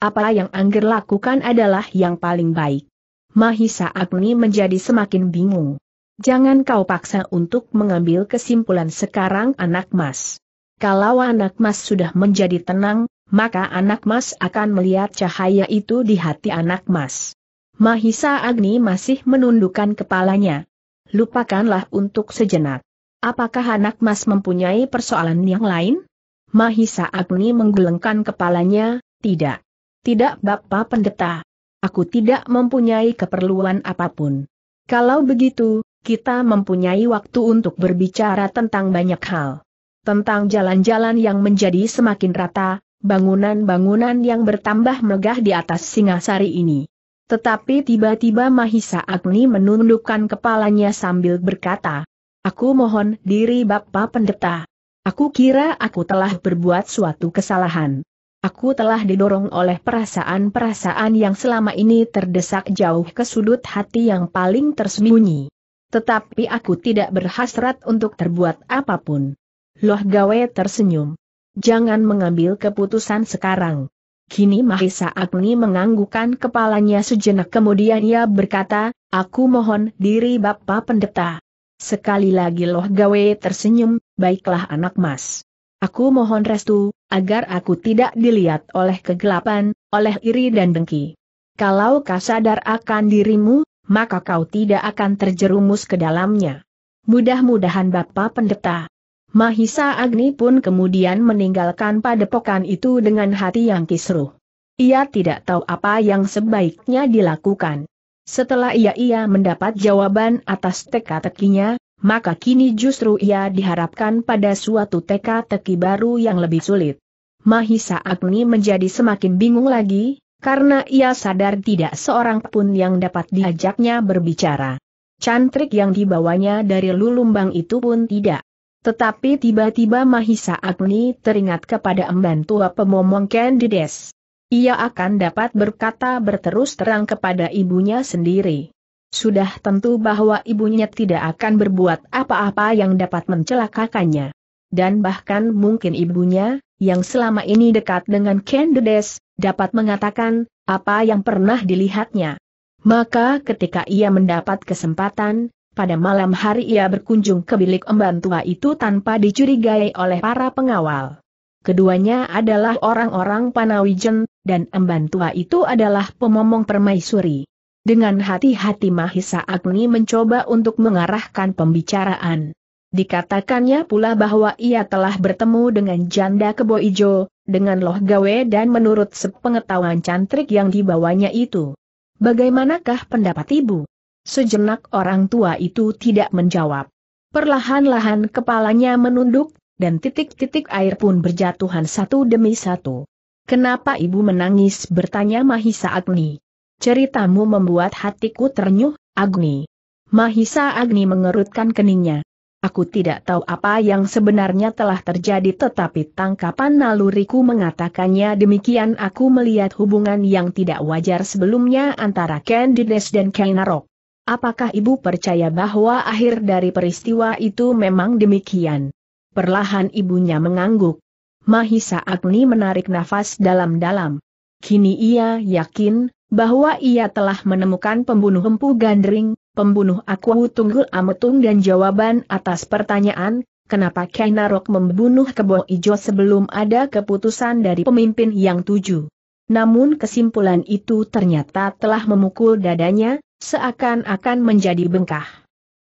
Apa yang Angger lakukan adalah yang paling baik. Mahisa Agni menjadi semakin bingung. Jangan kau paksa untuk mengambil kesimpulan sekarang anak mas. Kalau anak mas sudah menjadi tenang, maka anak mas akan melihat cahaya itu di hati anak mas. Mahisa Agni masih menundukkan kepalanya. Lupakanlah untuk sejenak. Apakah anak mas mempunyai persoalan yang lain? Mahisa Agni menggelengkan kepalanya, tidak. Tidak Bapak Pendeta. Aku tidak mempunyai keperluan apapun. Kalau begitu, kita mempunyai waktu untuk berbicara tentang banyak hal. Tentang jalan-jalan yang menjadi semakin rata, bangunan-bangunan yang bertambah megah di atas Singasari ini. Tetapi tiba-tiba Mahisa Agni menundukkan kepalanya sambil berkata, Aku mohon diri Bapak Pendeta. Aku kira aku telah berbuat suatu kesalahan. Aku telah didorong oleh perasaan-perasaan yang selama ini terdesak jauh ke sudut hati yang paling tersembunyi. Tetapi aku tidak berhasrat untuk terbuat apapun. Loh gawe tersenyum. Jangan mengambil keputusan sekarang. Kini Mahisa Agni menganggukkan kepalanya sejenak kemudian ia berkata, Aku mohon diri Bapak Pendeta. Sekali lagi loh gawe tersenyum, baiklah anak mas. Aku mohon restu, agar aku tidak dilihat oleh kegelapan, oleh iri dan dengki. Kalau kau sadar akan dirimu, maka kau tidak akan terjerumus ke dalamnya. Mudah-mudahan Bapak Pendeta. Mahisa Agni pun kemudian meninggalkan padepokan itu dengan hati yang kisruh. Ia tidak tahu apa yang sebaiknya dilakukan. Setelah ia ia mendapat jawaban atas teka-tekinya, maka kini justru ia diharapkan pada suatu teka-teki baru yang lebih sulit. Mahisa Agni menjadi semakin bingung lagi, karena ia sadar tidak seorang pun yang dapat diajaknya berbicara. Cantrik yang dibawanya dari lulumbang itu pun tidak. Tetapi tiba-tiba Mahisa Agni teringat kepada emban tua pemomong Candides. Ia akan dapat berkata berterus terang kepada ibunya sendiri. Sudah tentu bahwa ibunya tidak akan berbuat apa-apa yang dapat mencelakakannya. Dan bahkan mungkin ibunya, yang selama ini dekat dengan Candides, dapat mengatakan apa yang pernah dilihatnya. Maka ketika ia mendapat kesempatan, pada malam hari ia berkunjung ke bilik emban tua itu tanpa dicurigai oleh para pengawal. Keduanya adalah orang-orang Panawijen, dan emban tua itu adalah pemomong permaisuri. Dengan hati-hati Mahisa Agni mencoba untuk mengarahkan pembicaraan. Dikatakannya pula bahwa ia telah bertemu dengan janda kebo ijo, dengan loh gawe dan menurut sepengetahuan cantrik yang dibawanya itu. Bagaimanakah pendapat ibu? Sejenak orang tua itu tidak menjawab. Perlahan-lahan kepalanya menunduk, dan titik-titik air pun berjatuhan satu demi satu. Kenapa ibu menangis bertanya Mahisa Agni. Ceritamu membuat hatiku ternyuh, Agni. Mahisa Agni mengerutkan keningnya. Aku tidak tahu apa yang sebenarnya telah terjadi tetapi tangkapan naluriku mengatakannya demikian aku melihat hubungan yang tidak wajar sebelumnya antara Candides dan Kainarok. Apakah ibu percaya bahwa akhir dari peristiwa itu memang demikian? Perlahan ibunya mengangguk. Mahisa Agni menarik nafas dalam-dalam. Kini ia yakin, bahwa ia telah menemukan pembunuh empu gandring, pembunuh aku Tunggul Ametung dan jawaban atas pertanyaan, kenapa Kainarok membunuh Kebo Ijo sebelum ada keputusan dari pemimpin yang tujuh. Namun kesimpulan itu ternyata telah memukul dadanya, seakan-akan menjadi bengkah.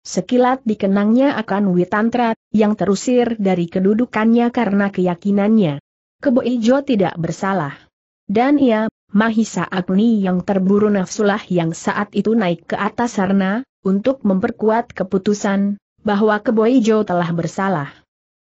Sekilat dikenangnya akan Witantra, yang terusir dari kedudukannya karena keyakinannya. Kebo Ijo tidak bersalah. Dan ia Mahisa Agni yang terburu nafsulah yang saat itu naik ke atas sarna, untuk memperkuat keputusan bahwa Keboijo telah bersalah.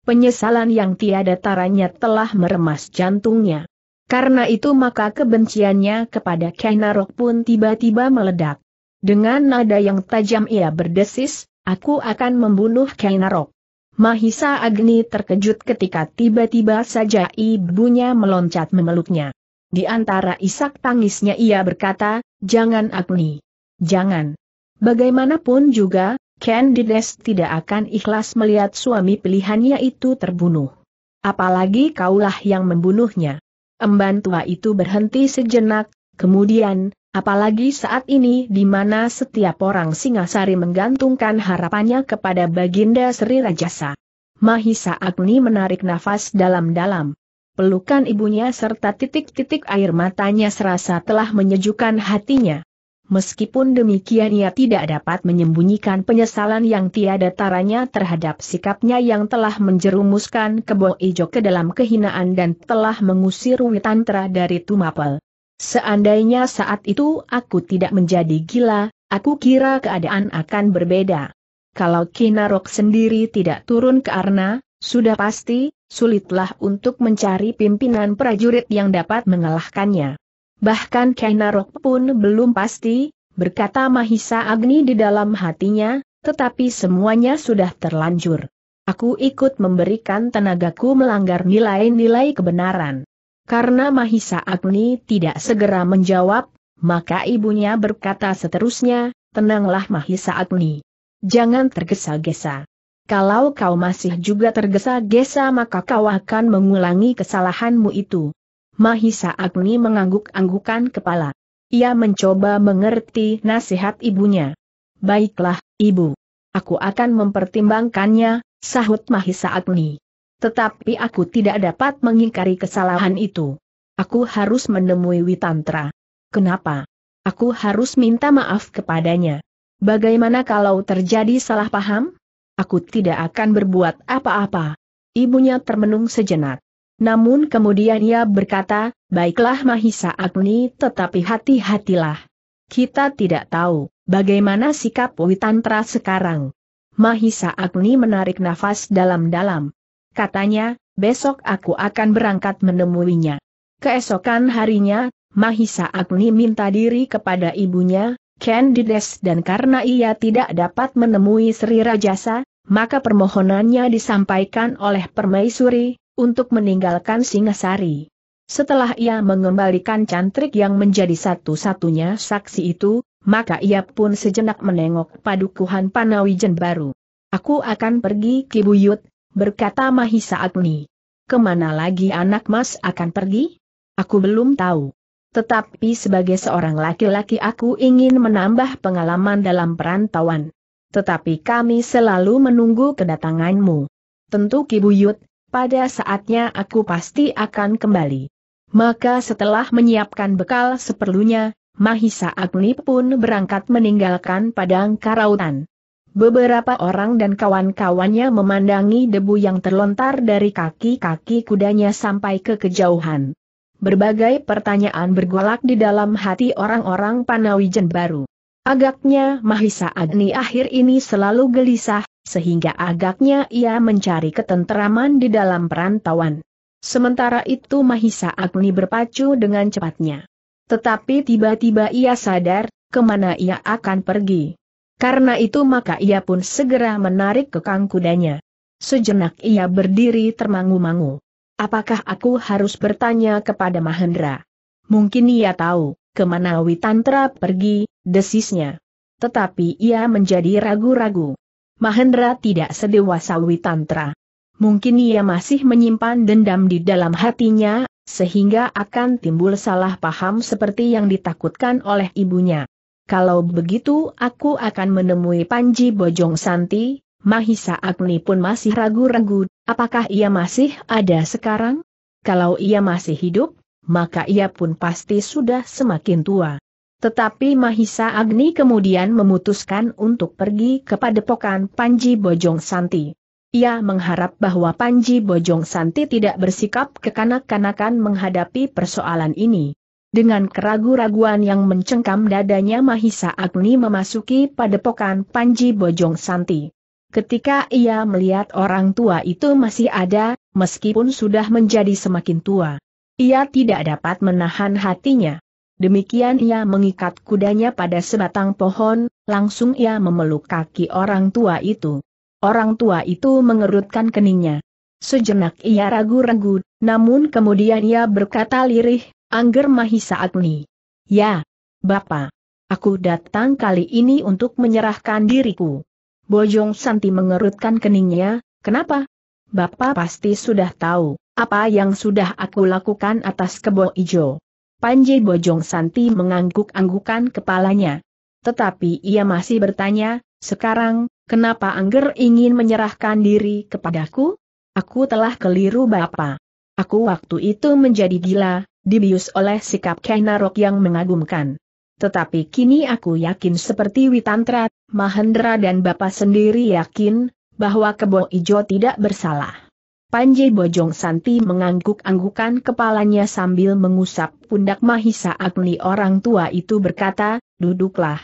Penyesalan yang tiada taranya telah meremas jantungnya. Karena itu maka kebenciannya kepada Kainarok pun tiba-tiba meledak. Dengan nada yang tajam ia berdesis, aku akan membunuh Kainarok. Mahisa Agni terkejut ketika tiba-tiba saja ibunya meloncat memeluknya. Di antara isak tangisnya ia berkata, Jangan Agni. Jangan. Bagaimanapun juga, Candides tidak akan ikhlas melihat suami pilihannya itu terbunuh. Apalagi kaulah yang membunuhnya. Emban tua itu berhenti sejenak, kemudian, apalagi saat ini di mana setiap orang Singasari menggantungkan harapannya kepada Baginda Sri Rajasa. Mahisa Agni menarik nafas dalam-dalam. Pelukan ibunya serta titik-titik air matanya serasa telah menyejukkan hatinya. Meskipun demikian ia tidak dapat menyembunyikan penyesalan yang tiada taranya terhadap sikapnya yang telah menjerumuskan kebo ijo ke dalam kehinaan dan telah mengusir Witantra dari Tumapel. Seandainya saat itu aku tidak menjadi gila, aku kira keadaan akan berbeda. Kalau Kinarok sendiri tidak turun ke Arna, sudah pasti, sulitlah untuk mencari pimpinan prajurit yang dapat mengalahkannya bahkan Kainarok pun belum pasti, berkata Mahisa Agni di dalam hatinya, tetapi semuanya sudah terlanjur. Aku ikut memberikan tenagaku melanggar nilai-nilai kebenaran. Karena Mahisa Agni tidak segera menjawab, maka ibunya berkata seterusnya, tenanglah Mahisa Agni. Jangan tergesa-gesa. Kalau kau masih juga tergesa-gesa maka kau akan mengulangi kesalahanmu itu. Mahisa Agni mengangguk-anggukan kepala. Ia mencoba mengerti nasihat ibunya. Baiklah, ibu. Aku akan mempertimbangkannya, sahut Mahisa Agni. Tetapi aku tidak dapat mengingkari kesalahan itu. Aku harus menemui Witantra. Kenapa? Aku harus minta maaf kepadanya. Bagaimana kalau terjadi salah paham? Aku tidak akan berbuat apa-apa. Ibunya termenung sejenak. Namun kemudian ia berkata, baiklah Mahisa Agni tetapi hati-hatilah. Kita tidak tahu, bagaimana sikap Witantra sekarang. Mahisa Agni menarik nafas dalam-dalam. Katanya, besok aku akan berangkat menemuinya. Keesokan harinya, Mahisa Agni minta diri kepada ibunya, Candides dan karena ia tidak dapat menemui Sri Rajasa, maka permohonannya disampaikan oleh Permaisuri, untuk meninggalkan Singasari. Setelah ia mengembalikan cantrik yang menjadi satu-satunya saksi itu, maka ia pun sejenak menengok padukuhan Panawijen baru. Aku akan pergi ke Buyut, berkata Mahisa Agni. Kemana lagi anak mas akan pergi? Aku belum tahu. Tetapi sebagai seorang laki-laki aku ingin menambah pengalaman dalam perantauan. Tetapi kami selalu menunggu kedatanganmu. Tentu Kibuyut, pada saatnya aku pasti akan kembali. Maka setelah menyiapkan bekal seperlunya, Mahisa Agni pun berangkat meninggalkan padang karautan. Beberapa orang dan kawan-kawannya memandangi debu yang terlontar dari kaki-kaki kudanya sampai ke kejauhan. Berbagai pertanyaan bergolak di dalam hati orang-orang Panawijen baru. Agaknya Mahisa Agni akhir ini selalu gelisah, sehingga agaknya ia mencari ketenteraman di dalam perantauan. Sementara itu Mahisa Agni berpacu dengan cepatnya. Tetapi tiba-tiba ia sadar, kemana ia akan pergi. Karena itu maka ia pun segera menarik kekang kudanya. Sejenak ia berdiri termangu-mangu. Apakah aku harus bertanya kepada Mahendra? Mungkin ia tahu, kemana Witantra pergi, desisnya. Tetapi ia menjadi ragu-ragu. Mahendra tidak sedewasa Witantra. Mungkin ia masih menyimpan dendam di dalam hatinya, sehingga akan timbul salah paham seperti yang ditakutkan oleh ibunya. Kalau begitu aku akan menemui Panji Bojong Santi, Mahisa Agni pun masih ragu-ragu, apakah ia masih ada sekarang? Kalau ia masih hidup, maka ia pun pasti sudah semakin tua. Tetapi Mahisa Agni kemudian memutuskan untuk pergi kepada padepokan Panji Bojong Santi. Ia mengharap bahwa Panji Bojong Santi tidak bersikap kekanak-kanakan menghadapi persoalan ini. Dengan keraguan-raguan yang mencengkam dadanya Mahisa Agni memasuki padepokan Panji Bojong Santi. Ketika ia melihat orang tua itu masih ada, meskipun sudah menjadi semakin tua. Ia tidak dapat menahan hatinya. Demikian ia mengikat kudanya pada sebatang pohon, langsung ia memeluk kaki orang tua itu. Orang tua itu mengerutkan keningnya. Sejenak ia ragu-ragu, namun kemudian ia berkata lirih, Angger Mahisa Agni. Ya, Bapak. Aku datang kali ini untuk menyerahkan diriku. Bojong Santi mengerutkan keningnya, kenapa? Bapak pasti sudah tahu, apa yang sudah aku lakukan atas kebo ijo. Panji Bojong Santi mengangguk-anggukan kepalanya. Tetapi ia masih bertanya, sekarang, kenapa Angger ingin menyerahkan diri kepadaku? Aku telah keliru Bapak. Aku waktu itu menjadi gila, dibius oleh sikap Kainarok yang mengagumkan. Tetapi kini aku yakin seperti Witantrat, Mahendra dan Bapak sendiri yakin, bahwa Kebo Ijo tidak bersalah. Panji Bojong Santi mengangguk-anggukan kepalanya sambil mengusap pundak Mahisa Agni orang tua itu berkata, duduklah.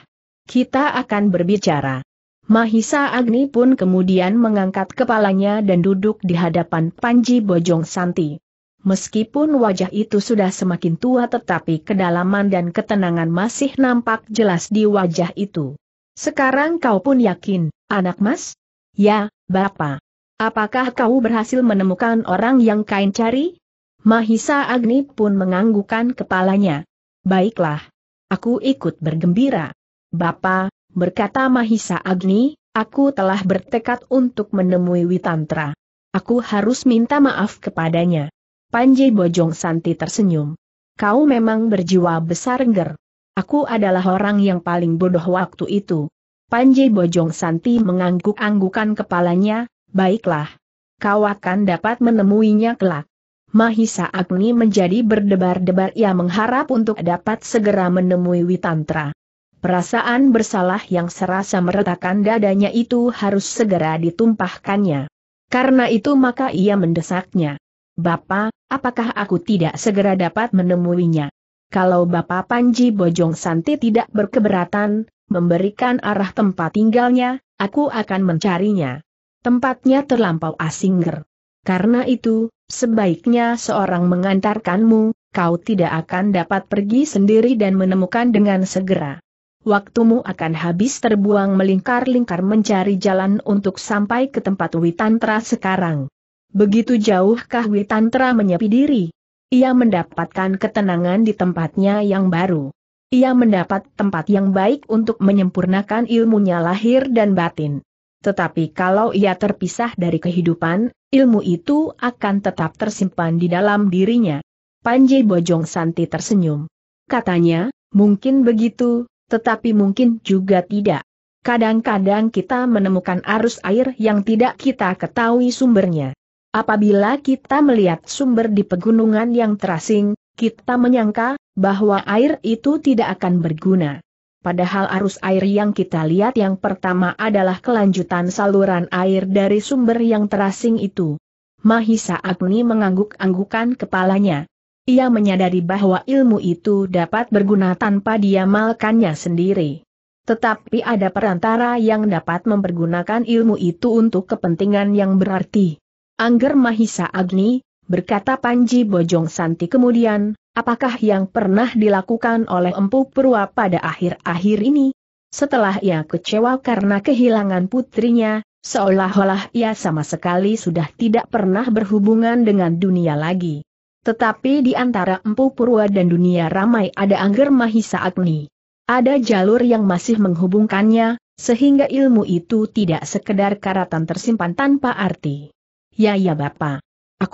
Kita akan berbicara. Mahisa Agni pun kemudian mengangkat kepalanya dan duduk di hadapan Panji Bojong Santi. Meskipun wajah itu sudah semakin tua tetapi kedalaman dan ketenangan masih nampak jelas di wajah itu. Sekarang kau pun yakin, anak mas? Ya, Bapak. Apakah kau berhasil menemukan orang yang kain cari? Mahisa Agni pun menganggukan kepalanya. Baiklah. Aku ikut bergembira. Bapa, berkata Mahisa Agni, aku telah bertekad untuk menemui Witantra. Aku harus minta maaf kepadanya. Panji Bojong Santi tersenyum. Kau memang berjiwa besar ger. Aku adalah orang yang paling bodoh waktu itu. Panji Bojong Santi mengangguk-anggukan kepalanya, baiklah. Kau akan dapat menemuinya kelak. Mahisa Agni menjadi berdebar-debar ia mengharap untuk dapat segera menemui Witantra. Perasaan bersalah yang serasa meretakkan dadanya itu harus segera ditumpahkannya. Karena itu maka ia mendesaknya. Bapak, apakah aku tidak segera dapat menemuinya? Kalau Bapak Panji Bojong Santi tidak berkeberatan, memberikan arah tempat tinggalnya, aku akan mencarinya. Tempatnya terlampau asingger. Karena itu, sebaiknya seorang mengantarkanmu, kau tidak akan dapat pergi sendiri dan menemukan dengan segera. Waktumu akan habis terbuang melingkar-lingkar mencari jalan untuk sampai ke tempat Witantra sekarang. Begitu jauhkah Witantra menyepi diri? Ia mendapatkan ketenangan di tempatnya yang baru. Ia mendapat tempat yang baik untuk menyempurnakan ilmunya lahir dan batin. Tetapi kalau ia terpisah dari kehidupan, ilmu itu akan tetap tersimpan di dalam dirinya. Panji Bojong Santi tersenyum. Katanya, mungkin begitu, tetapi mungkin juga tidak. Kadang-kadang kita menemukan arus air yang tidak kita ketahui sumbernya. Apabila kita melihat sumber di pegunungan yang terasing, kita menyangka bahwa air itu tidak akan berguna. Padahal arus air yang kita lihat yang pertama adalah kelanjutan saluran air dari sumber yang terasing itu. Mahisa Agni mengangguk-anggukan kepalanya. Ia menyadari bahwa ilmu itu dapat berguna tanpa diamalkannya sendiri. Tetapi ada perantara yang dapat mempergunakan ilmu itu untuk kepentingan yang berarti. Angger Mahisa Agni, berkata Panji Bojong Santi kemudian, apakah yang pernah dilakukan oleh Empu Purwa pada akhir-akhir ini? Setelah ia kecewa karena kehilangan putrinya, seolah-olah ia sama sekali sudah tidak pernah berhubungan dengan dunia lagi. Tetapi di antara Empu Purwa dan dunia ramai ada Angger Mahisa Agni. Ada jalur yang masih menghubungkannya, sehingga ilmu itu tidak sekedar karatan tersimpan tanpa arti. Ya ya Bapak.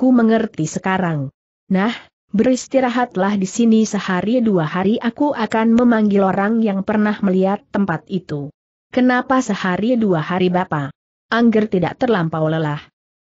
Aku mengerti sekarang. Nah, beristirahatlah di sini sehari dua hari aku akan memanggil orang yang pernah melihat tempat itu. Kenapa sehari dua hari Bapak? Angger tidak terlampau lelah.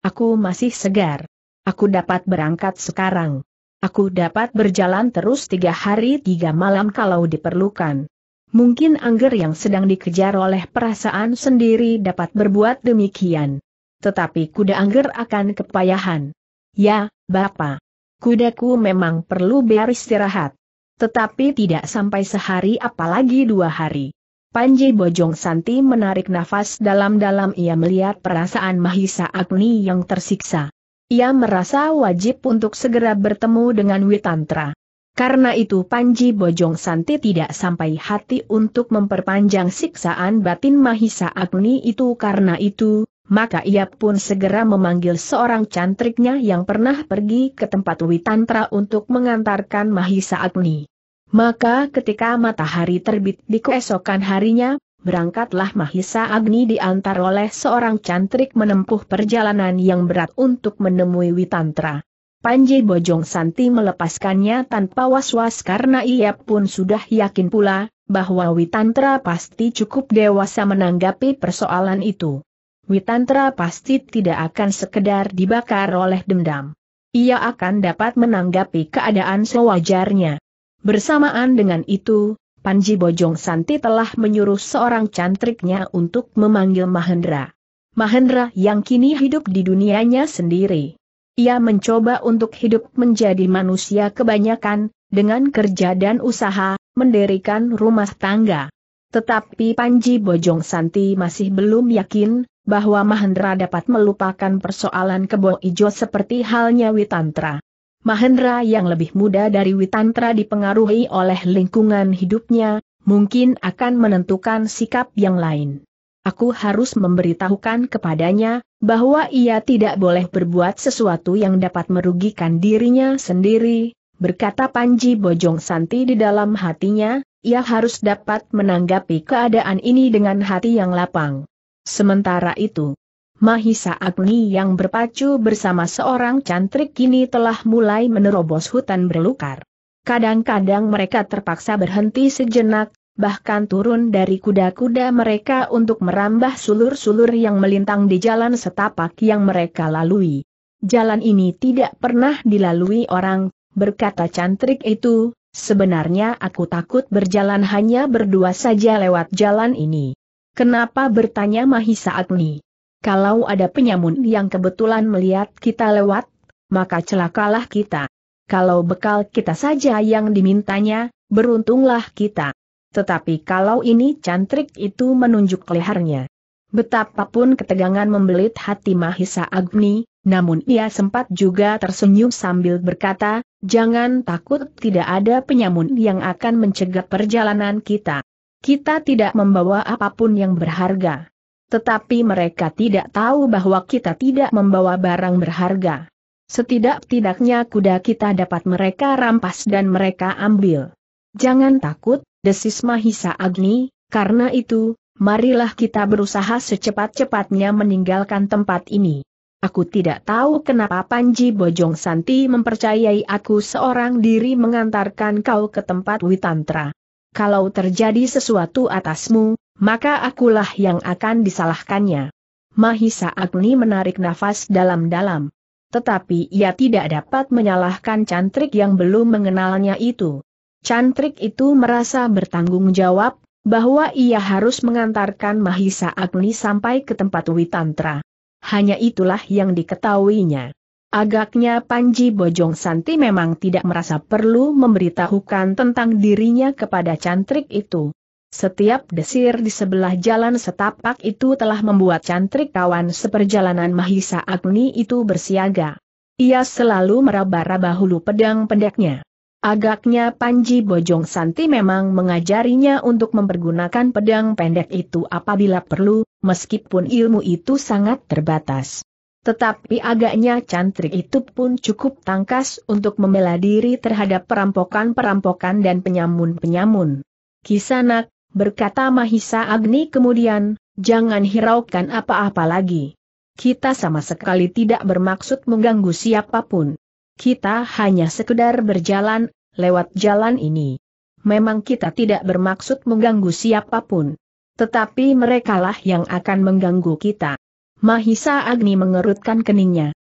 Aku masih segar. Aku dapat berangkat sekarang. Aku dapat berjalan terus tiga hari tiga malam kalau diperlukan. Mungkin Angger yang sedang dikejar oleh perasaan sendiri dapat berbuat demikian. Tetapi kuda Angger akan kepayahan. Ya, Bapak. Kudaku memang perlu beristirahat. Tetapi tidak sampai sehari apalagi dua hari. Panji Bojong Santi menarik nafas dalam-dalam ia melihat perasaan Mahisa Agni yang tersiksa. Ia merasa wajib untuk segera bertemu dengan Witantra. Karena itu Panji Bojong Santi tidak sampai hati untuk memperpanjang siksaan batin Mahisa Agni itu karena itu, maka ia pun segera memanggil seorang cantriknya yang pernah pergi ke tempat Witantra untuk mengantarkan Mahisa Agni. Maka ketika matahari terbit di keesokan harinya, berangkatlah Mahisa Agni diantar oleh seorang cantrik menempuh perjalanan yang berat untuk menemui Witantra. Panji Bojong Santi melepaskannya tanpa was-was karena ia pun sudah yakin pula, bahwa Witantra pasti cukup dewasa menanggapi persoalan itu. Witantra pasti tidak akan sekedar dibakar oleh dendam. Ia akan dapat menanggapi keadaan sewajarnya. Bersamaan dengan itu, Panji Bojong Santi telah menyuruh seorang cantriknya untuk memanggil Mahendra. Mahendra yang kini hidup di dunianya sendiri. Ia mencoba untuk hidup menjadi manusia kebanyakan, dengan kerja dan usaha, mendirikan rumah tangga. Tetapi Panji Bojong Santi masih belum yakin, bahwa Mahendra dapat melupakan persoalan kebo ijo seperti halnya Witantra. Mahendra yang lebih muda dari Witantra dipengaruhi oleh lingkungan hidupnya, mungkin akan menentukan sikap yang lain. Aku harus memberitahukan kepadanya, bahwa ia tidak boleh berbuat sesuatu yang dapat merugikan dirinya sendiri, berkata Panji Bojong Santi di dalam hatinya, ia harus dapat menanggapi keadaan ini dengan hati yang lapang. Sementara itu, Mahisa Agni yang berpacu bersama seorang cantrik kini telah mulai menerobos hutan berlukar. Kadang-kadang mereka terpaksa berhenti sejenak, bahkan turun dari kuda-kuda mereka untuk merambah sulur-sulur yang melintang di jalan setapak yang mereka lalui. Jalan ini tidak pernah dilalui orang, berkata cantrik itu, sebenarnya aku takut berjalan hanya berdua saja lewat jalan ini. Kenapa bertanya Mahisa Agni? Kalau ada penyamun yang kebetulan melihat kita lewat, maka celakalah kita. Kalau bekal kita saja yang dimintanya, beruntunglah kita. Tetapi kalau ini cantrik itu menunjuk lehernya. Betapapun ketegangan membelit hati Mahisa Agni, namun ia sempat juga tersenyum sambil berkata, jangan takut tidak ada penyamun yang akan mencegah perjalanan kita. Kita tidak membawa apapun yang berharga. Tetapi mereka tidak tahu bahwa kita tidak membawa barang berharga. Setidak-tidaknya kuda kita dapat mereka rampas dan mereka ambil. Jangan takut, desis Mahisa Agni, karena itu, marilah kita berusaha secepat-cepatnya meninggalkan tempat ini. Aku tidak tahu kenapa Panji Bojong Santi mempercayai aku seorang diri mengantarkan kau ke tempat Witantra kalau terjadi sesuatu atasmu, maka akulah yang akan disalahkannya. Mahisa Agni menarik nafas dalam-dalam. Tetapi ia tidak dapat menyalahkan cantrik yang belum mengenalnya itu. Cantrik itu merasa bertanggung jawab, bahwa ia harus mengantarkan Mahisa Agni sampai ke tempat Witantra. Hanya itulah yang diketahuinya. Agaknya Panji Bojong Santi memang tidak merasa perlu memberitahukan tentang dirinya kepada cantrik itu. Setiap desir di sebelah jalan setapak itu telah membuat cantrik kawan seperjalanan Mahisa Agni itu bersiaga. Ia selalu meraba-raba hulu pedang pendeknya. Agaknya Panji Bojong Santi memang mengajarinya untuk mempergunakan pedang pendek itu apabila perlu, meskipun ilmu itu sangat terbatas. Tetapi agaknya cantrik itu pun cukup tangkas untuk membela diri terhadap perampokan-perampokan dan penyamun-penyamun. Kisanak, berkata Mahisa Agni kemudian, jangan hiraukan apa-apa lagi. Kita sama sekali tidak bermaksud mengganggu siapapun. Kita hanya sekedar berjalan, lewat jalan ini. Memang kita tidak bermaksud mengganggu siapapun. Tetapi merekalah yang akan mengganggu kita. Mahisa Agni mengerutkan keningnya.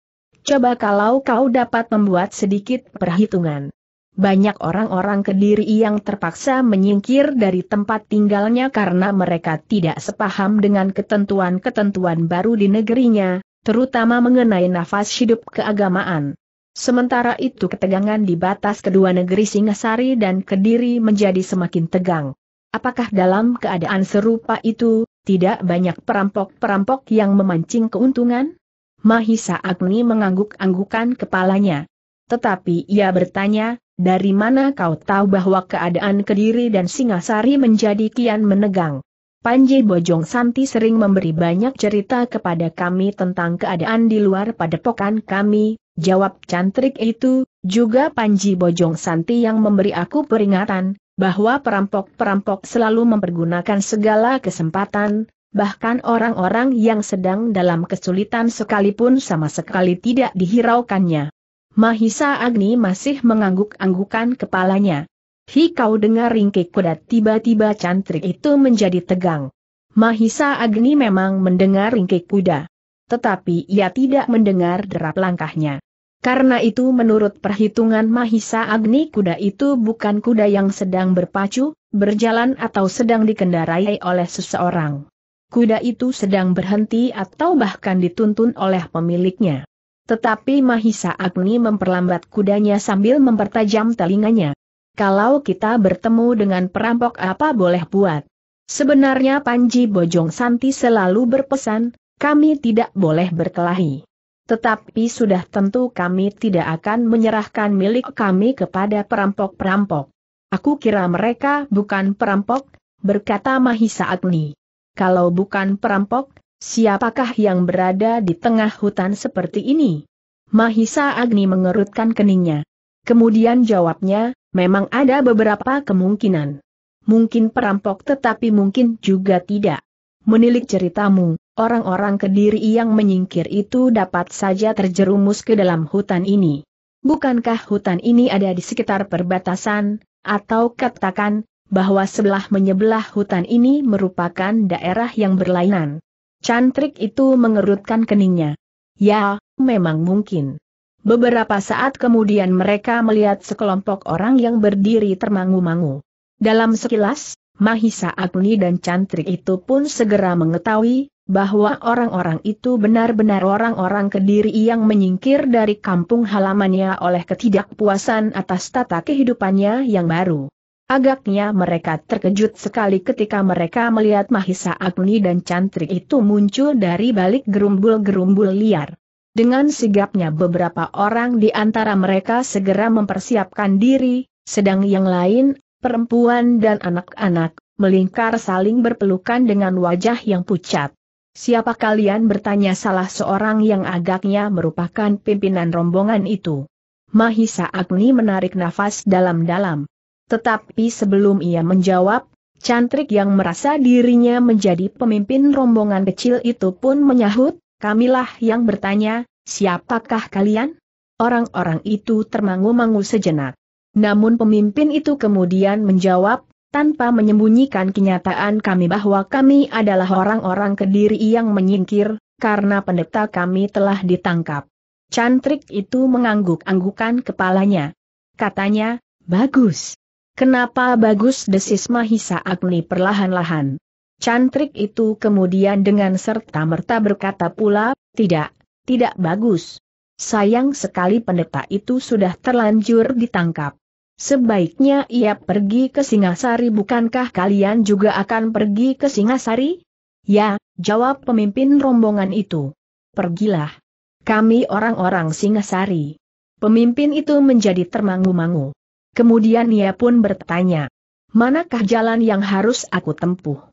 Coba kalau kau dapat membuat sedikit perhitungan. Banyak orang-orang kediri yang terpaksa menyingkir dari tempat tinggalnya karena mereka tidak sepaham dengan ketentuan-ketentuan baru di negerinya, terutama mengenai nafas hidup keagamaan. Sementara itu ketegangan di batas kedua negeri Singasari dan Kediri menjadi semakin tegang. Apakah dalam keadaan serupa itu, tidak banyak perampok-perampok yang memancing keuntungan? Mahisa Agni mengangguk-anggukan kepalanya. Tetapi ia bertanya, dari mana kau tahu bahwa keadaan Kediri dan Singasari menjadi kian menegang? Panji Bojong Santi sering memberi banyak cerita kepada kami tentang keadaan di luar padepokan kami, jawab cantrik itu, juga Panji Bojong Santi yang memberi aku peringatan, bahwa perampok-perampok selalu mempergunakan segala kesempatan, bahkan orang-orang yang sedang dalam kesulitan sekalipun sama sekali tidak dihiraukannya. Mahisa Agni masih mengangguk-anggukan kepalanya. Hikau dengar ringkik kuda tiba-tiba cantrik itu menjadi tegang. Mahisa Agni memang mendengar ringkik kuda. Tetapi ia tidak mendengar derap langkahnya. Karena itu menurut perhitungan Mahisa Agni kuda itu bukan kuda yang sedang berpacu, berjalan atau sedang dikendarai oleh seseorang. Kuda itu sedang berhenti atau bahkan dituntun oleh pemiliknya. Tetapi Mahisa Agni memperlambat kudanya sambil mempertajam telinganya. Kalau kita bertemu dengan perampok apa boleh buat? Sebenarnya Panji Bojong Santi selalu berpesan, kami tidak boleh berkelahi. Tetapi sudah tentu kami tidak akan menyerahkan milik kami kepada perampok-perampok. Aku kira mereka bukan perampok, berkata Mahisa Agni. Kalau bukan perampok, siapakah yang berada di tengah hutan seperti ini? Mahisa Agni mengerutkan keningnya. Kemudian jawabnya, memang ada beberapa kemungkinan. Mungkin perampok tetapi mungkin juga tidak. Menilik ceritamu, Orang-orang Kediri yang menyingkir itu dapat saja terjerumus ke dalam hutan ini. Bukankah hutan ini ada di sekitar perbatasan, atau katakan, bahwa sebelah menyebelah hutan ini merupakan daerah yang berlainan? Cantrik itu mengerutkan keningnya. Ya, memang mungkin. Beberapa saat kemudian mereka melihat sekelompok orang yang berdiri termangu-mangu. Dalam sekilas, Mahisa Agni dan Cantrik itu pun segera mengetahui bahwa orang-orang itu benar-benar orang-orang kediri yang menyingkir dari kampung halamannya oleh ketidakpuasan atas tata kehidupannya yang baru. Agaknya mereka terkejut sekali ketika mereka melihat Mahisa Agni dan Cantrik itu muncul dari balik gerumbul-gerumbul liar. Dengan sigapnya beberapa orang di antara mereka segera mempersiapkan diri, sedang yang lain, perempuan dan anak-anak, melingkar saling berpelukan dengan wajah yang pucat. Siapa kalian bertanya salah seorang yang agaknya merupakan pimpinan rombongan itu. Mahisa Agni menarik nafas dalam-dalam. Tetapi sebelum ia menjawab, cantrik yang merasa dirinya menjadi pemimpin rombongan kecil itu pun menyahut, kamilah yang bertanya, siapakah kalian? Orang-orang itu termangu-mangu sejenak. Namun pemimpin itu kemudian menjawab, tanpa menyembunyikan kenyataan kami bahwa kami adalah orang-orang kediri yang menyingkir, karena pendeta kami telah ditangkap. Cantrik itu mengangguk-anggukan kepalanya. Katanya, bagus. Kenapa bagus desis Mahisa Agni perlahan-lahan. Cantrik itu kemudian dengan serta-merta berkata pula, tidak, tidak bagus. Sayang sekali pendeta itu sudah terlanjur ditangkap. Sebaiknya ia pergi ke Singasari bukankah kalian juga akan pergi ke Singasari? Ya, jawab pemimpin rombongan itu. Pergilah. Kami orang-orang Singasari. Pemimpin itu menjadi termangu-mangu. Kemudian ia pun bertanya, manakah jalan yang harus aku tempuh?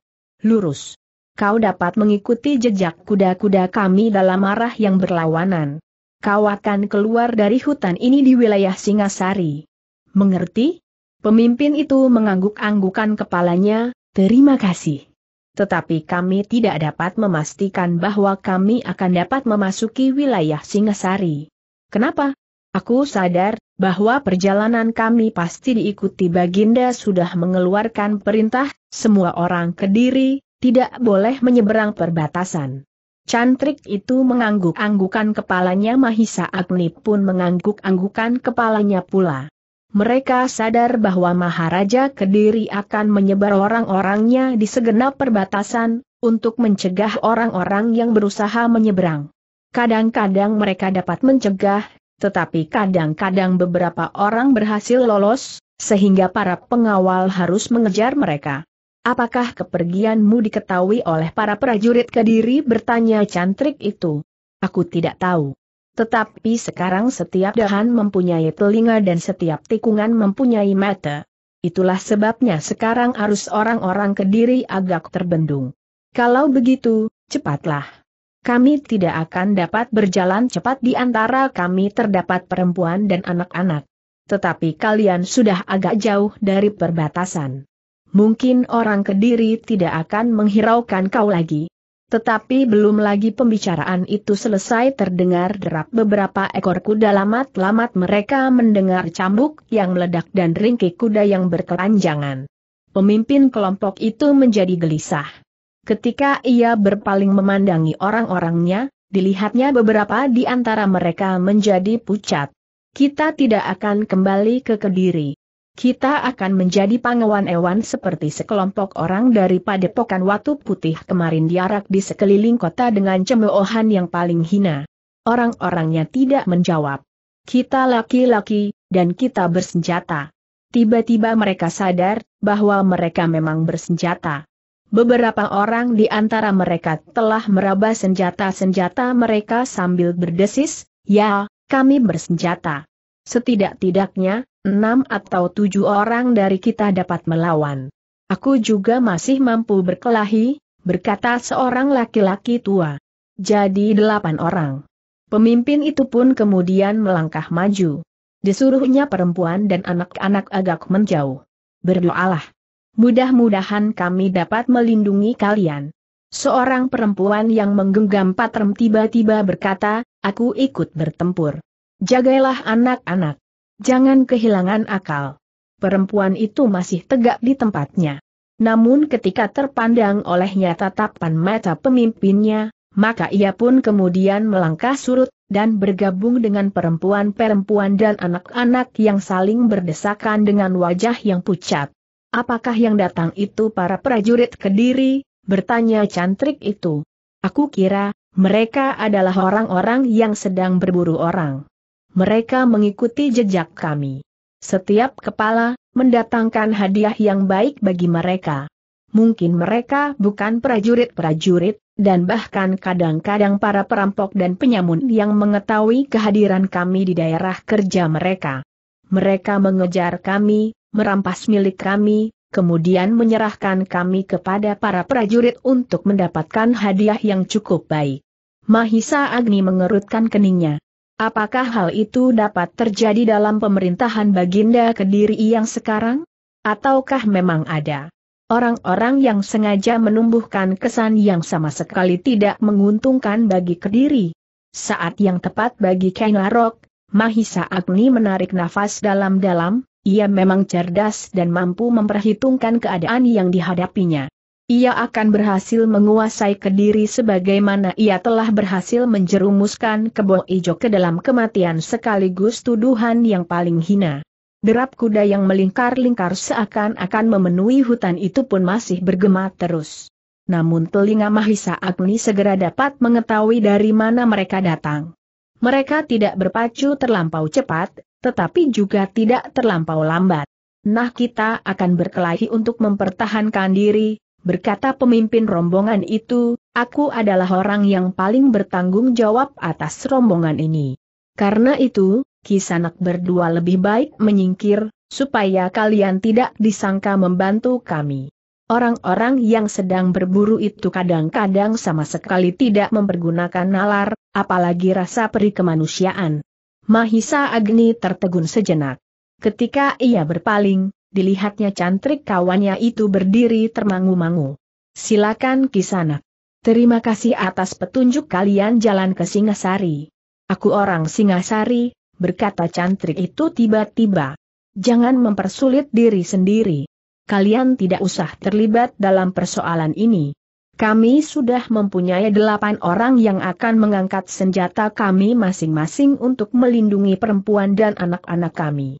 Lurus. Kau dapat mengikuti jejak kuda-kuda kami dalam arah yang berlawanan. Kau akan keluar dari hutan ini di wilayah Singasari. Mengerti? Pemimpin itu mengangguk-anggukan kepalanya, terima kasih. Tetapi kami tidak dapat memastikan bahwa kami akan dapat memasuki wilayah Singasari. Kenapa? Aku sadar bahwa perjalanan kami pasti diikuti Baginda sudah mengeluarkan perintah, semua orang kediri, tidak boleh menyeberang perbatasan. Cantrik itu mengangguk-anggukan kepalanya Mahisa Agni pun mengangguk-anggukan kepalanya pula mereka sadar bahwa Maharaja Kediri akan menyebar orang-orangnya di segenap perbatasan, untuk mencegah orang-orang yang berusaha menyeberang. Kadang-kadang mereka dapat mencegah, tetapi kadang-kadang beberapa orang berhasil lolos, sehingga para pengawal harus mengejar mereka. Apakah kepergianmu diketahui oleh para prajurit Kediri bertanya cantrik itu? Aku tidak tahu. Tetapi sekarang setiap dahan mempunyai telinga dan setiap tikungan mempunyai mata. Itulah sebabnya sekarang arus orang-orang kediri agak terbendung. Kalau begitu, cepatlah kami tidak akan dapat berjalan cepat di antara kami terdapat perempuan dan anak-anak. Tetapi kalian sudah agak jauh dari perbatasan. Mungkin orang Kediri tidak akan menghiraukan kau lagi, tetapi belum lagi pembicaraan itu selesai terdengar derap beberapa ekor kuda lamat-lamat mereka mendengar cambuk yang meledak dan ringki kuda yang berkelanjangan. Pemimpin kelompok itu menjadi gelisah. Ketika ia berpaling memandangi orang-orangnya, dilihatnya beberapa di antara mereka menjadi pucat. Kita tidak akan kembali ke Kediri kita akan menjadi pangewan ewan seperti sekelompok orang dari padepokan Watu Putih kemarin diarak di sekeliling kota dengan cemoohan yang paling hina. Orang-orangnya tidak menjawab. Kita laki-laki, dan kita bersenjata. Tiba-tiba mereka sadar, bahwa mereka memang bersenjata. Beberapa orang di antara mereka telah meraba senjata-senjata mereka sambil berdesis, ya, kami bersenjata. Setidak-tidaknya, enam atau tujuh orang dari kita dapat melawan. Aku juga masih mampu berkelahi, berkata seorang laki-laki tua. Jadi delapan orang. Pemimpin itu pun kemudian melangkah maju. Disuruhnya perempuan dan anak-anak agak menjauh. Berdoalah. Mudah-mudahan kami dapat melindungi kalian. Seorang perempuan yang menggenggam patrem tiba-tiba berkata, aku ikut bertempur. Jagailah anak-anak. Jangan kehilangan akal. Perempuan itu masih tegak di tempatnya. Namun ketika terpandang olehnya tatapan mata pemimpinnya, maka ia pun kemudian melangkah surut, dan bergabung dengan perempuan-perempuan dan anak-anak yang saling berdesakan dengan wajah yang pucat. Apakah yang datang itu para prajurit kediri? Bertanya cantrik itu. Aku kira, mereka adalah orang-orang yang sedang berburu orang mereka mengikuti jejak kami. Setiap kepala mendatangkan hadiah yang baik bagi mereka. Mungkin mereka bukan prajurit-prajurit, dan bahkan kadang-kadang para perampok dan penyamun yang mengetahui kehadiran kami di daerah kerja mereka. Mereka mengejar kami, merampas milik kami, kemudian menyerahkan kami kepada para prajurit untuk mendapatkan hadiah yang cukup baik. Mahisa Agni mengerutkan keningnya. Apakah hal itu dapat terjadi dalam pemerintahan Baginda Kediri yang sekarang? Ataukah memang ada orang-orang yang sengaja menumbuhkan kesan yang sama sekali tidak menguntungkan bagi Kediri? Saat yang tepat bagi Kainarok, Mahisa Agni menarik nafas dalam-dalam, ia memang cerdas dan mampu memperhitungkan keadaan yang dihadapinya ia akan berhasil menguasai Kediri sebagaimana ia telah berhasil menjerumuskan kebo ijo ke dalam kematian sekaligus tuduhan yang paling hina. Derap kuda yang melingkar-lingkar seakan-akan memenuhi hutan itu pun masih bergema terus. Namun telinga Mahisa Agni segera dapat mengetahui dari mana mereka datang. Mereka tidak berpacu terlampau cepat, tetapi juga tidak terlampau lambat. Nah kita akan berkelahi untuk mempertahankan diri, berkata pemimpin rombongan itu, aku adalah orang yang paling bertanggung jawab atas rombongan ini. Karena itu, kisanak berdua lebih baik menyingkir, supaya kalian tidak disangka membantu kami. Orang-orang yang sedang berburu itu kadang-kadang sama sekali tidak mempergunakan nalar, apalagi rasa peri kemanusiaan. Mahisa Agni tertegun sejenak. Ketika ia berpaling, dilihatnya cantrik kawannya itu berdiri termangu-mangu. Silakan kisana. Terima kasih atas petunjuk kalian jalan ke Singasari. Aku orang Singasari, berkata cantrik itu tiba-tiba. Jangan mempersulit diri sendiri. Kalian tidak usah terlibat dalam persoalan ini. Kami sudah mempunyai delapan orang yang akan mengangkat senjata kami masing-masing untuk melindungi perempuan dan anak-anak kami.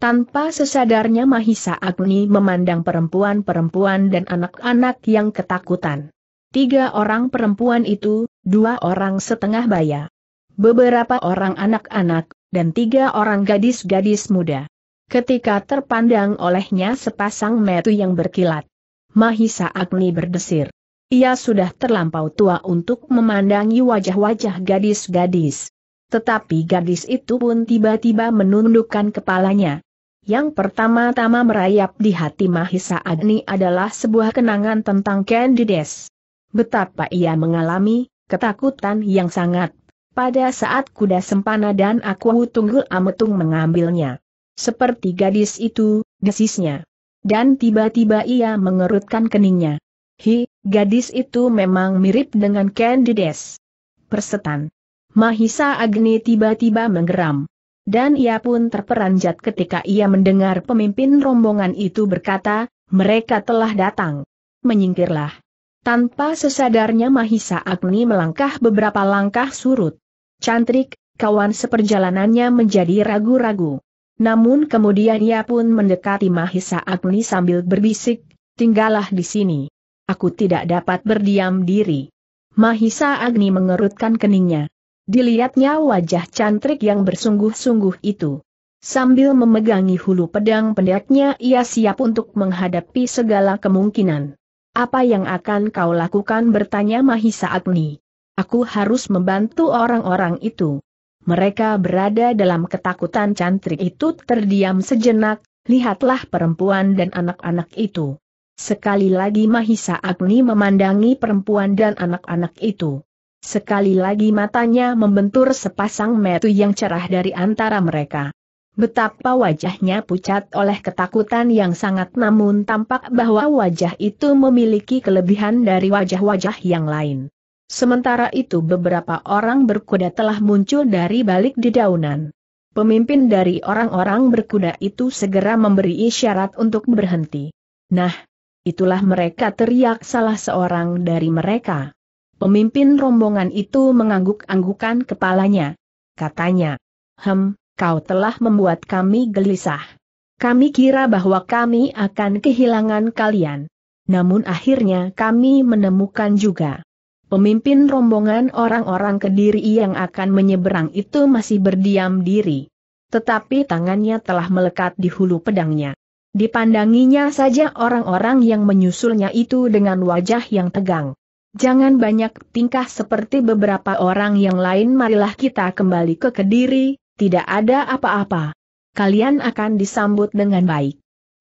Tanpa sesadarnya Mahisa Agni memandang perempuan-perempuan dan anak-anak yang ketakutan. Tiga orang perempuan itu, dua orang setengah baya. Beberapa orang anak-anak, dan tiga orang gadis-gadis muda. Ketika terpandang olehnya sepasang metu yang berkilat. Mahisa Agni berdesir. Ia sudah terlampau tua untuk memandangi wajah-wajah gadis-gadis. Tetapi gadis itu pun tiba-tiba menundukkan kepalanya. Yang pertama-tama merayap di hati Mahisa Agni adalah sebuah kenangan tentang Candides. Betapa ia mengalami ketakutan yang sangat pada saat kuda sempana dan aku tunggul ametung mengambilnya. Seperti gadis itu, desisnya. Dan tiba-tiba ia mengerutkan keningnya. Hi, gadis itu memang mirip dengan Candides. Persetan. Mahisa Agni tiba-tiba menggeram dan ia pun terperanjat ketika ia mendengar pemimpin rombongan itu berkata, mereka telah datang. Menyingkirlah. Tanpa sesadarnya Mahisa Agni melangkah beberapa langkah surut. Cantrik, kawan seperjalanannya menjadi ragu-ragu. Namun kemudian ia pun mendekati Mahisa Agni sambil berbisik, tinggallah di sini. Aku tidak dapat berdiam diri. Mahisa Agni mengerutkan keningnya dilihatnya wajah cantrik yang bersungguh-sungguh itu. Sambil memegangi hulu pedang pendeknya ia siap untuk menghadapi segala kemungkinan. Apa yang akan kau lakukan bertanya Mahisa Agni. Aku harus membantu orang-orang itu. Mereka berada dalam ketakutan cantrik itu terdiam sejenak, lihatlah perempuan dan anak-anak itu. Sekali lagi Mahisa Agni memandangi perempuan dan anak-anak itu. Sekali lagi matanya membentur sepasang metu yang cerah dari antara mereka. Betapa wajahnya pucat oleh ketakutan yang sangat namun tampak bahwa wajah itu memiliki kelebihan dari wajah-wajah yang lain. Sementara itu beberapa orang berkuda telah muncul dari balik dedaunan. Pemimpin dari orang-orang berkuda itu segera memberi isyarat untuk berhenti. Nah, itulah mereka teriak salah seorang dari mereka. Pemimpin rombongan itu mengangguk-anggukan kepalanya. Katanya, Hem, kau telah membuat kami gelisah. Kami kira bahwa kami akan kehilangan kalian. Namun akhirnya kami menemukan juga. Pemimpin rombongan orang-orang kediri yang akan menyeberang itu masih berdiam diri. Tetapi tangannya telah melekat di hulu pedangnya. Dipandanginya saja orang-orang yang menyusulnya itu dengan wajah yang tegang. Jangan banyak tingkah seperti beberapa orang yang lain marilah kita kembali ke Kediri, tidak ada apa-apa. Kalian akan disambut dengan baik.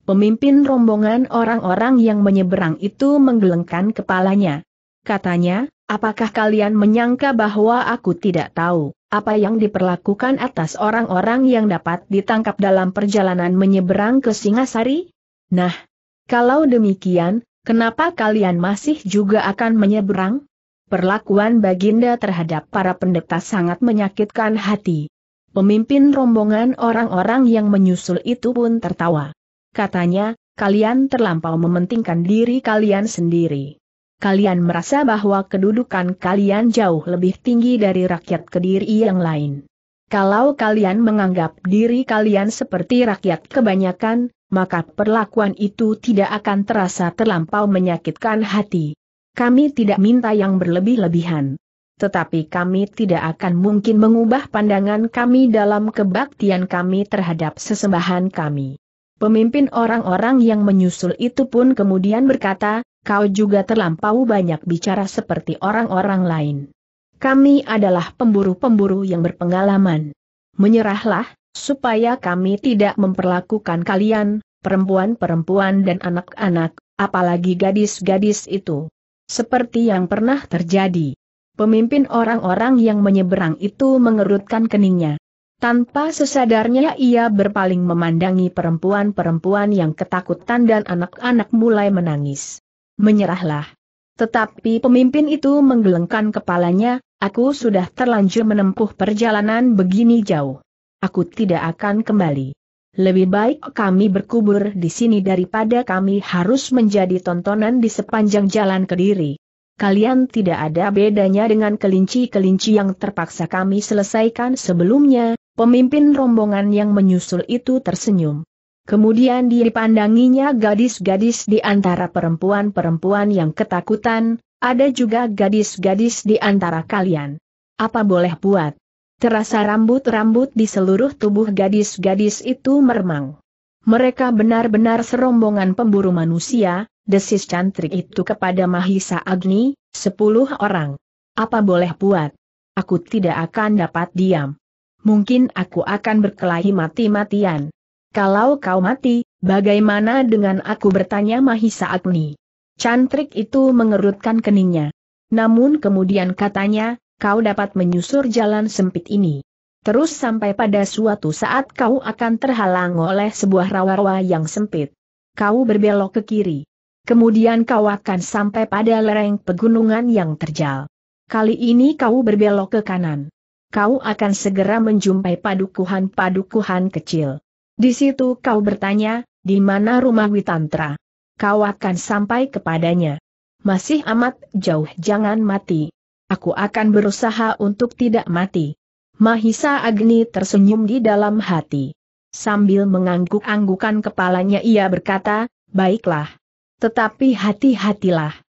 Pemimpin rombongan orang-orang yang menyeberang itu menggelengkan kepalanya. Katanya, apakah kalian menyangka bahwa aku tidak tahu apa yang diperlakukan atas orang-orang yang dapat ditangkap dalam perjalanan menyeberang ke Singasari? Nah, kalau demikian, Kenapa kalian masih juga akan menyeberang? Perlakuan Baginda terhadap para pendeta sangat menyakitkan hati. Pemimpin rombongan orang-orang yang menyusul itu pun tertawa. Katanya, kalian terlampau mementingkan diri kalian sendiri. Kalian merasa bahwa kedudukan kalian jauh lebih tinggi dari rakyat kediri yang lain. Kalau kalian menganggap diri kalian seperti rakyat kebanyakan, maka perlakuan itu tidak akan terasa terlampau menyakitkan hati. Kami tidak minta yang berlebih-lebihan. Tetapi kami tidak akan mungkin mengubah pandangan kami dalam kebaktian kami terhadap sesembahan kami. Pemimpin orang-orang yang menyusul itu pun kemudian berkata, kau juga terlampau banyak bicara seperti orang-orang lain. Kami adalah pemburu-pemburu yang berpengalaman. Menyerahlah, supaya kami tidak memperlakukan kalian, perempuan-perempuan dan anak-anak, apalagi gadis-gadis itu. Seperti yang pernah terjadi. Pemimpin orang-orang yang menyeberang itu mengerutkan keningnya. Tanpa sesadarnya ia berpaling memandangi perempuan-perempuan yang ketakutan dan anak-anak mulai menangis. Menyerahlah. Tetapi pemimpin itu menggelengkan kepalanya, Aku sudah terlanjur menempuh perjalanan begini jauh. Aku tidak akan kembali. Lebih baik kami berkubur di sini daripada kami harus menjadi tontonan di sepanjang jalan Kediri. Kalian tidak ada bedanya dengan kelinci-kelinci yang terpaksa kami selesaikan sebelumnya, pemimpin rombongan yang menyusul itu tersenyum. Kemudian dipandanginya gadis-gadis di antara perempuan-perempuan yang ketakutan, ada juga gadis-gadis di antara kalian. Apa boleh buat? Terasa rambut-rambut di seluruh tubuh gadis-gadis itu meremang. Mereka benar-benar serombongan pemburu manusia, desis cantrik itu kepada Mahisa Agni, sepuluh orang. Apa boleh buat? Aku tidak akan dapat diam. Mungkin aku akan berkelahi mati-matian. Kalau kau mati, bagaimana dengan aku bertanya Mahisa Agni? Cantrik itu mengerutkan keningnya. Namun kemudian katanya, kau dapat menyusur jalan sempit ini. Terus sampai pada suatu saat kau akan terhalang oleh sebuah rawa-rawa yang sempit. Kau berbelok ke kiri. Kemudian kau akan sampai pada lereng pegunungan yang terjal. Kali ini kau berbelok ke kanan. Kau akan segera menjumpai padukuhan-padukuhan kecil. Di situ kau bertanya, di mana rumah Witantra? kau akan sampai kepadanya. Masih amat jauh jangan mati. Aku akan berusaha untuk tidak mati. Mahisa Agni tersenyum di dalam hati. Sambil mengangguk-anggukan kepalanya ia berkata, baiklah. Tetapi hati-hatilah.